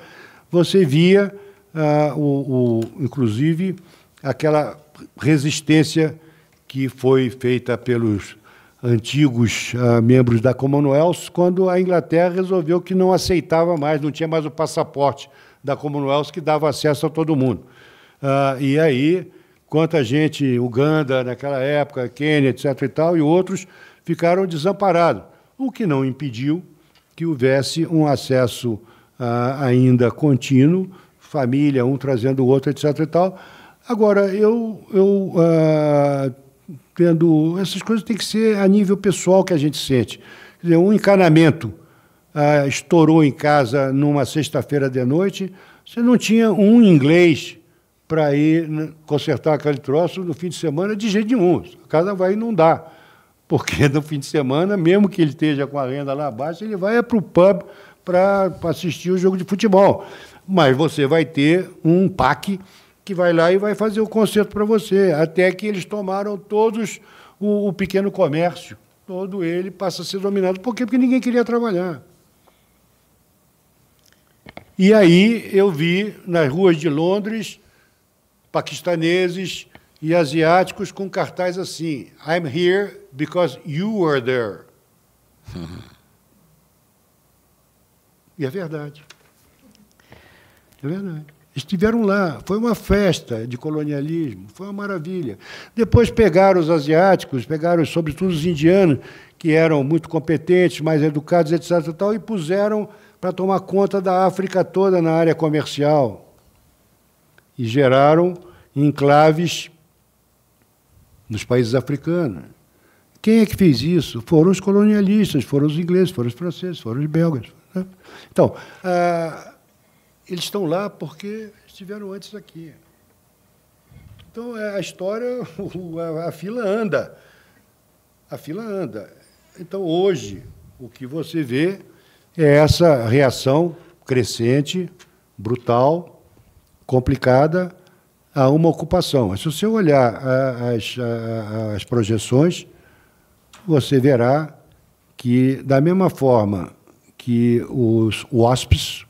você via, ah, o, o, inclusive, aquela resistência que foi feita pelos antigos ah, membros da Commonwealth quando a Inglaterra resolveu que não aceitava mais, não tinha mais o passaporte da Commonwealth que dava acesso a todo mundo. Uh, e aí, quanta gente, Uganda naquela época, Quênia, etc. e tal, e outros ficaram desamparados, o que não impediu que houvesse um acesso uh, ainda contínuo, família, um trazendo o outro, etc. e tal. Agora, eu, eu uh, tendo. Essas coisas têm que ser a nível pessoal que a gente sente. Quer dizer, um encanamento ah, estourou em casa numa sexta-feira de noite, você não tinha um inglês para ir né, consertar aquele troço no fim de semana de jeito nenhum. A casa vai inundar. Porque no fim de semana, mesmo que ele esteja com a renda lá abaixo, ele vai para o pub para assistir o jogo de futebol. Mas você vai ter um PAC que vai lá e vai fazer o concerto para você. Até que eles tomaram todos o, o pequeno comércio. Todo ele passa a ser dominado. Por quê? Porque ninguém queria trabalhar. E aí eu vi nas ruas de Londres paquistaneses e asiáticos com cartaz assim: I'm here because you were there. e é verdade. É verdade. Estiveram lá, foi uma festa de colonialismo, foi uma maravilha. Depois pegaram os asiáticos, pegaram sobretudo os indianos, que eram muito competentes, mais educados, etc. Tal, e puseram para tomar conta da África toda na área comercial e geraram enclaves nos países africanos. Quem é que fez isso? Foram os colonialistas, foram os ingleses, foram os franceses, foram os belgas. Né? Então, ah, eles estão lá porque estiveram antes aqui. Então, é, a história, a fila anda. A fila anda. Então, hoje, o que você vê é essa reação crescente, brutal, complicada a uma ocupação. Se você olhar as, as projeções, você verá que, da mesma forma que os WASPs,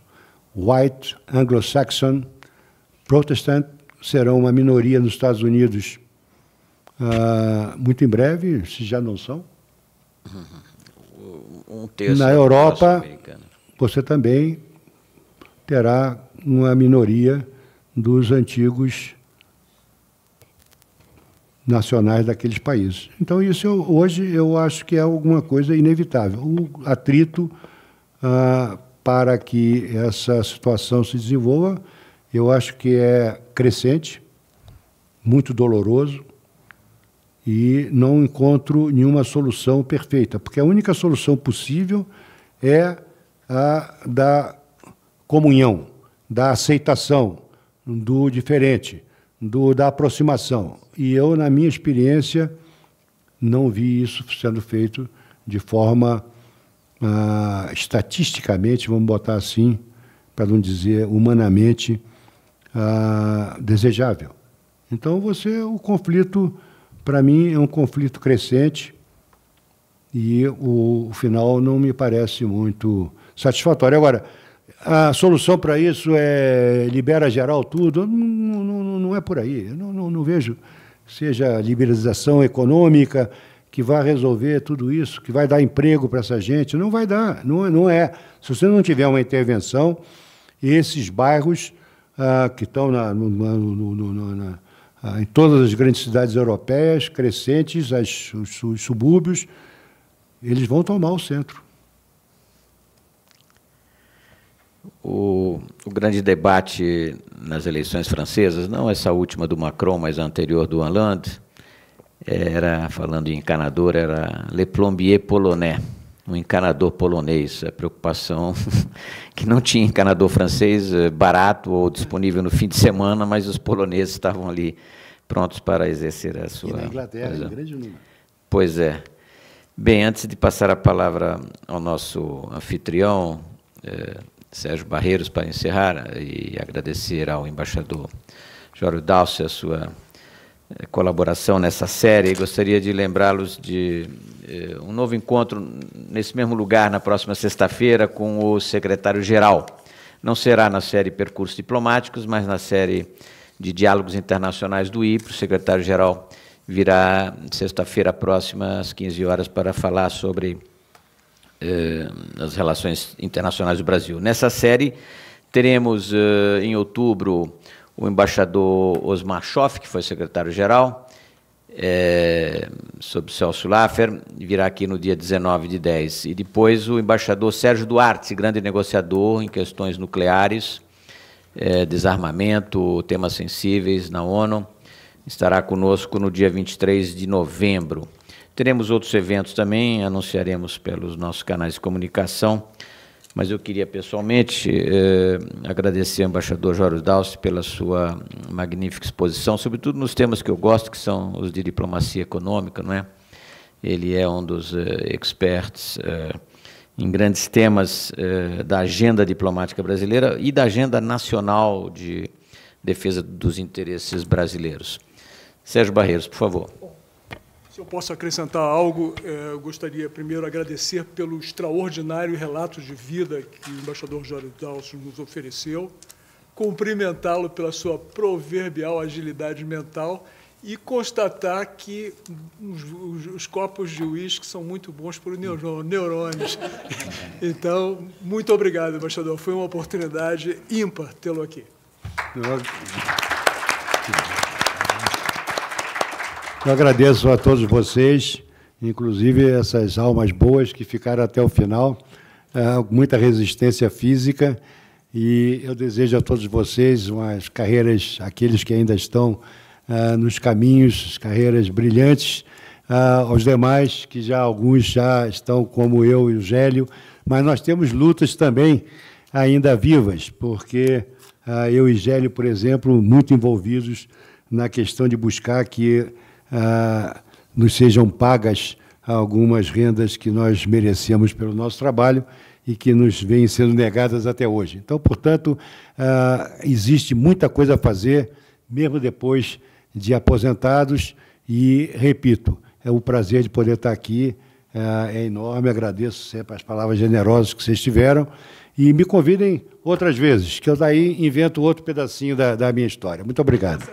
White, Anglo-Saxon, Protestant, serão uma minoria nos Estados Unidos uh, muito em breve, se já não são. Uhum um terço na Europa você também terá uma minoria dos antigos nacionais daqueles países. Então isso eu, hoje eu acho que é alguma coisa inevitável. O atrito ah, para que essa situação se desenvolva, eu acho que é crescente, muito doloroso, e não encontro nenhuma solução perfeita, porque a única solução possível é a da comunhão, da aceitação do diferente, do da aproximação. E eu, na minha experiência, não vi isso sendo feito de forma ah, estatisticamente, vamos botar assim, para não dizer humanamente, ah, desejável. Então você o conflito para mim, é um conflito crescente e o, o final não me parece muito satisfatório. Agora, a solução para isso é libera geral tudo? Não, não, não é por aí. Eu não, não, não vejo seja liberalização econômica que vai resolver tudo isso, que vai dar emprego para essa gente. Não vai dar, não, é, não é. Se você não tiver uma intervenção, esses bairros ah, que estão na, no, no, no, na, ah, em todas as grandes cidades europeias, crescentes, as, os, os subúrbios, eles vão tomar o centro. O, o, grande debate nas eleições francesas, não essa última do Macron, mas a anterior do Hollande, era, falando em encanador, era Le Plombier Polonais um encanador polonês. A preocupação que não tinha encanador francês eh, barato ou disponível no fim de semana, mas os poloneses estavam ali prontos para exercer a sua. E na Inglaterra, pois, em grande número. Pois é. Bem, antes de passar a palavra ao nosso anfitrião, eh, Sérgio Barreiros, para encerrar, eh, e agradecer ao embaixador Jório Dalce a sua colaboração nessa série gostaria de lembrá-los de eh, um novo encontro nesse mesmo lugar na próxima sexta-feira com o secretário-geral. Não será na série Percursos Diplomáticos, mas na série de Diálogos Internacionais do IPRO. O secretário-geral virá sexta-feira próxima às 15 horas para falar sobre eh, as relações internacionais do Brasil. Nessa série teremos eh, em outubro o embaixador Osmar Schoff, que foi secretário-geral, é, sob Celso Laffer, virá aqui no dia 19 de 10. E depois o embaixador Sérgio Duarte, grande negociador em questões nucleares, é, desarmamento, temas sensíveis na ONU, estará conosco no dia 23 de novembro. Teremos outros eventos também, anunciaremos pelos nossos canais de comunicação mas eu queria pessoalmente eh, agradecer ao embaixador Jorge Dalci pela sua magnífica exposição, sobretudo nos temas que eu gosto, que são os de diplomacia econômica, não é? Ele é um dos eh, experts eh, em grandes temas eh, da agenda diplomática brasileira e da agenda nacional de defesa dos interesses brasileiros. Sérgio Barreiros, por favor. Se eu posso acrescentar algo, é, eu gostaria primeiro agradecer pelo extraordinário relato de vida que o embaixador Jorge Dalson nos ofereceu, cumprimentá-lo pela sua proverbial agilidade mental e constatar que os, os copos de uísque são muito bons para os neurônios. Então, muito obrigado, embaixador. Foi uma oportunidade ímpar tê-lo aqui. Eu agradeço a todos vocês, inclusive essas almas boas que ficaram até o final, é, muita resistência física. E eu desejo a todos vocês umas carreiras, aqueles que ainda estão é, nos caminhos, carreiras brilhantes. É, aos demais, que já alguns já estão como eu e o Gélio, mas nós temos lutas também ainda vivas, porque eu e Gélio, por exemplo, muito envolvidos na questão de buscar que ah, nos sejam pagas algumas rendas que nós merecemos pelo nosso trabalho e que nos vêm sendo negadas até hoje. Então, portanto, ah, existe muita coisa a fazer, mesmo depois de aposentados, e, repito, é o prazer de poder estar aqui, ah, é enorme, agradeço sempre as palavras generosas que vocês tiveram, e me convidem outras vezes, que eu daí invento outro pedacinho da, da minha história. Muito obrigado.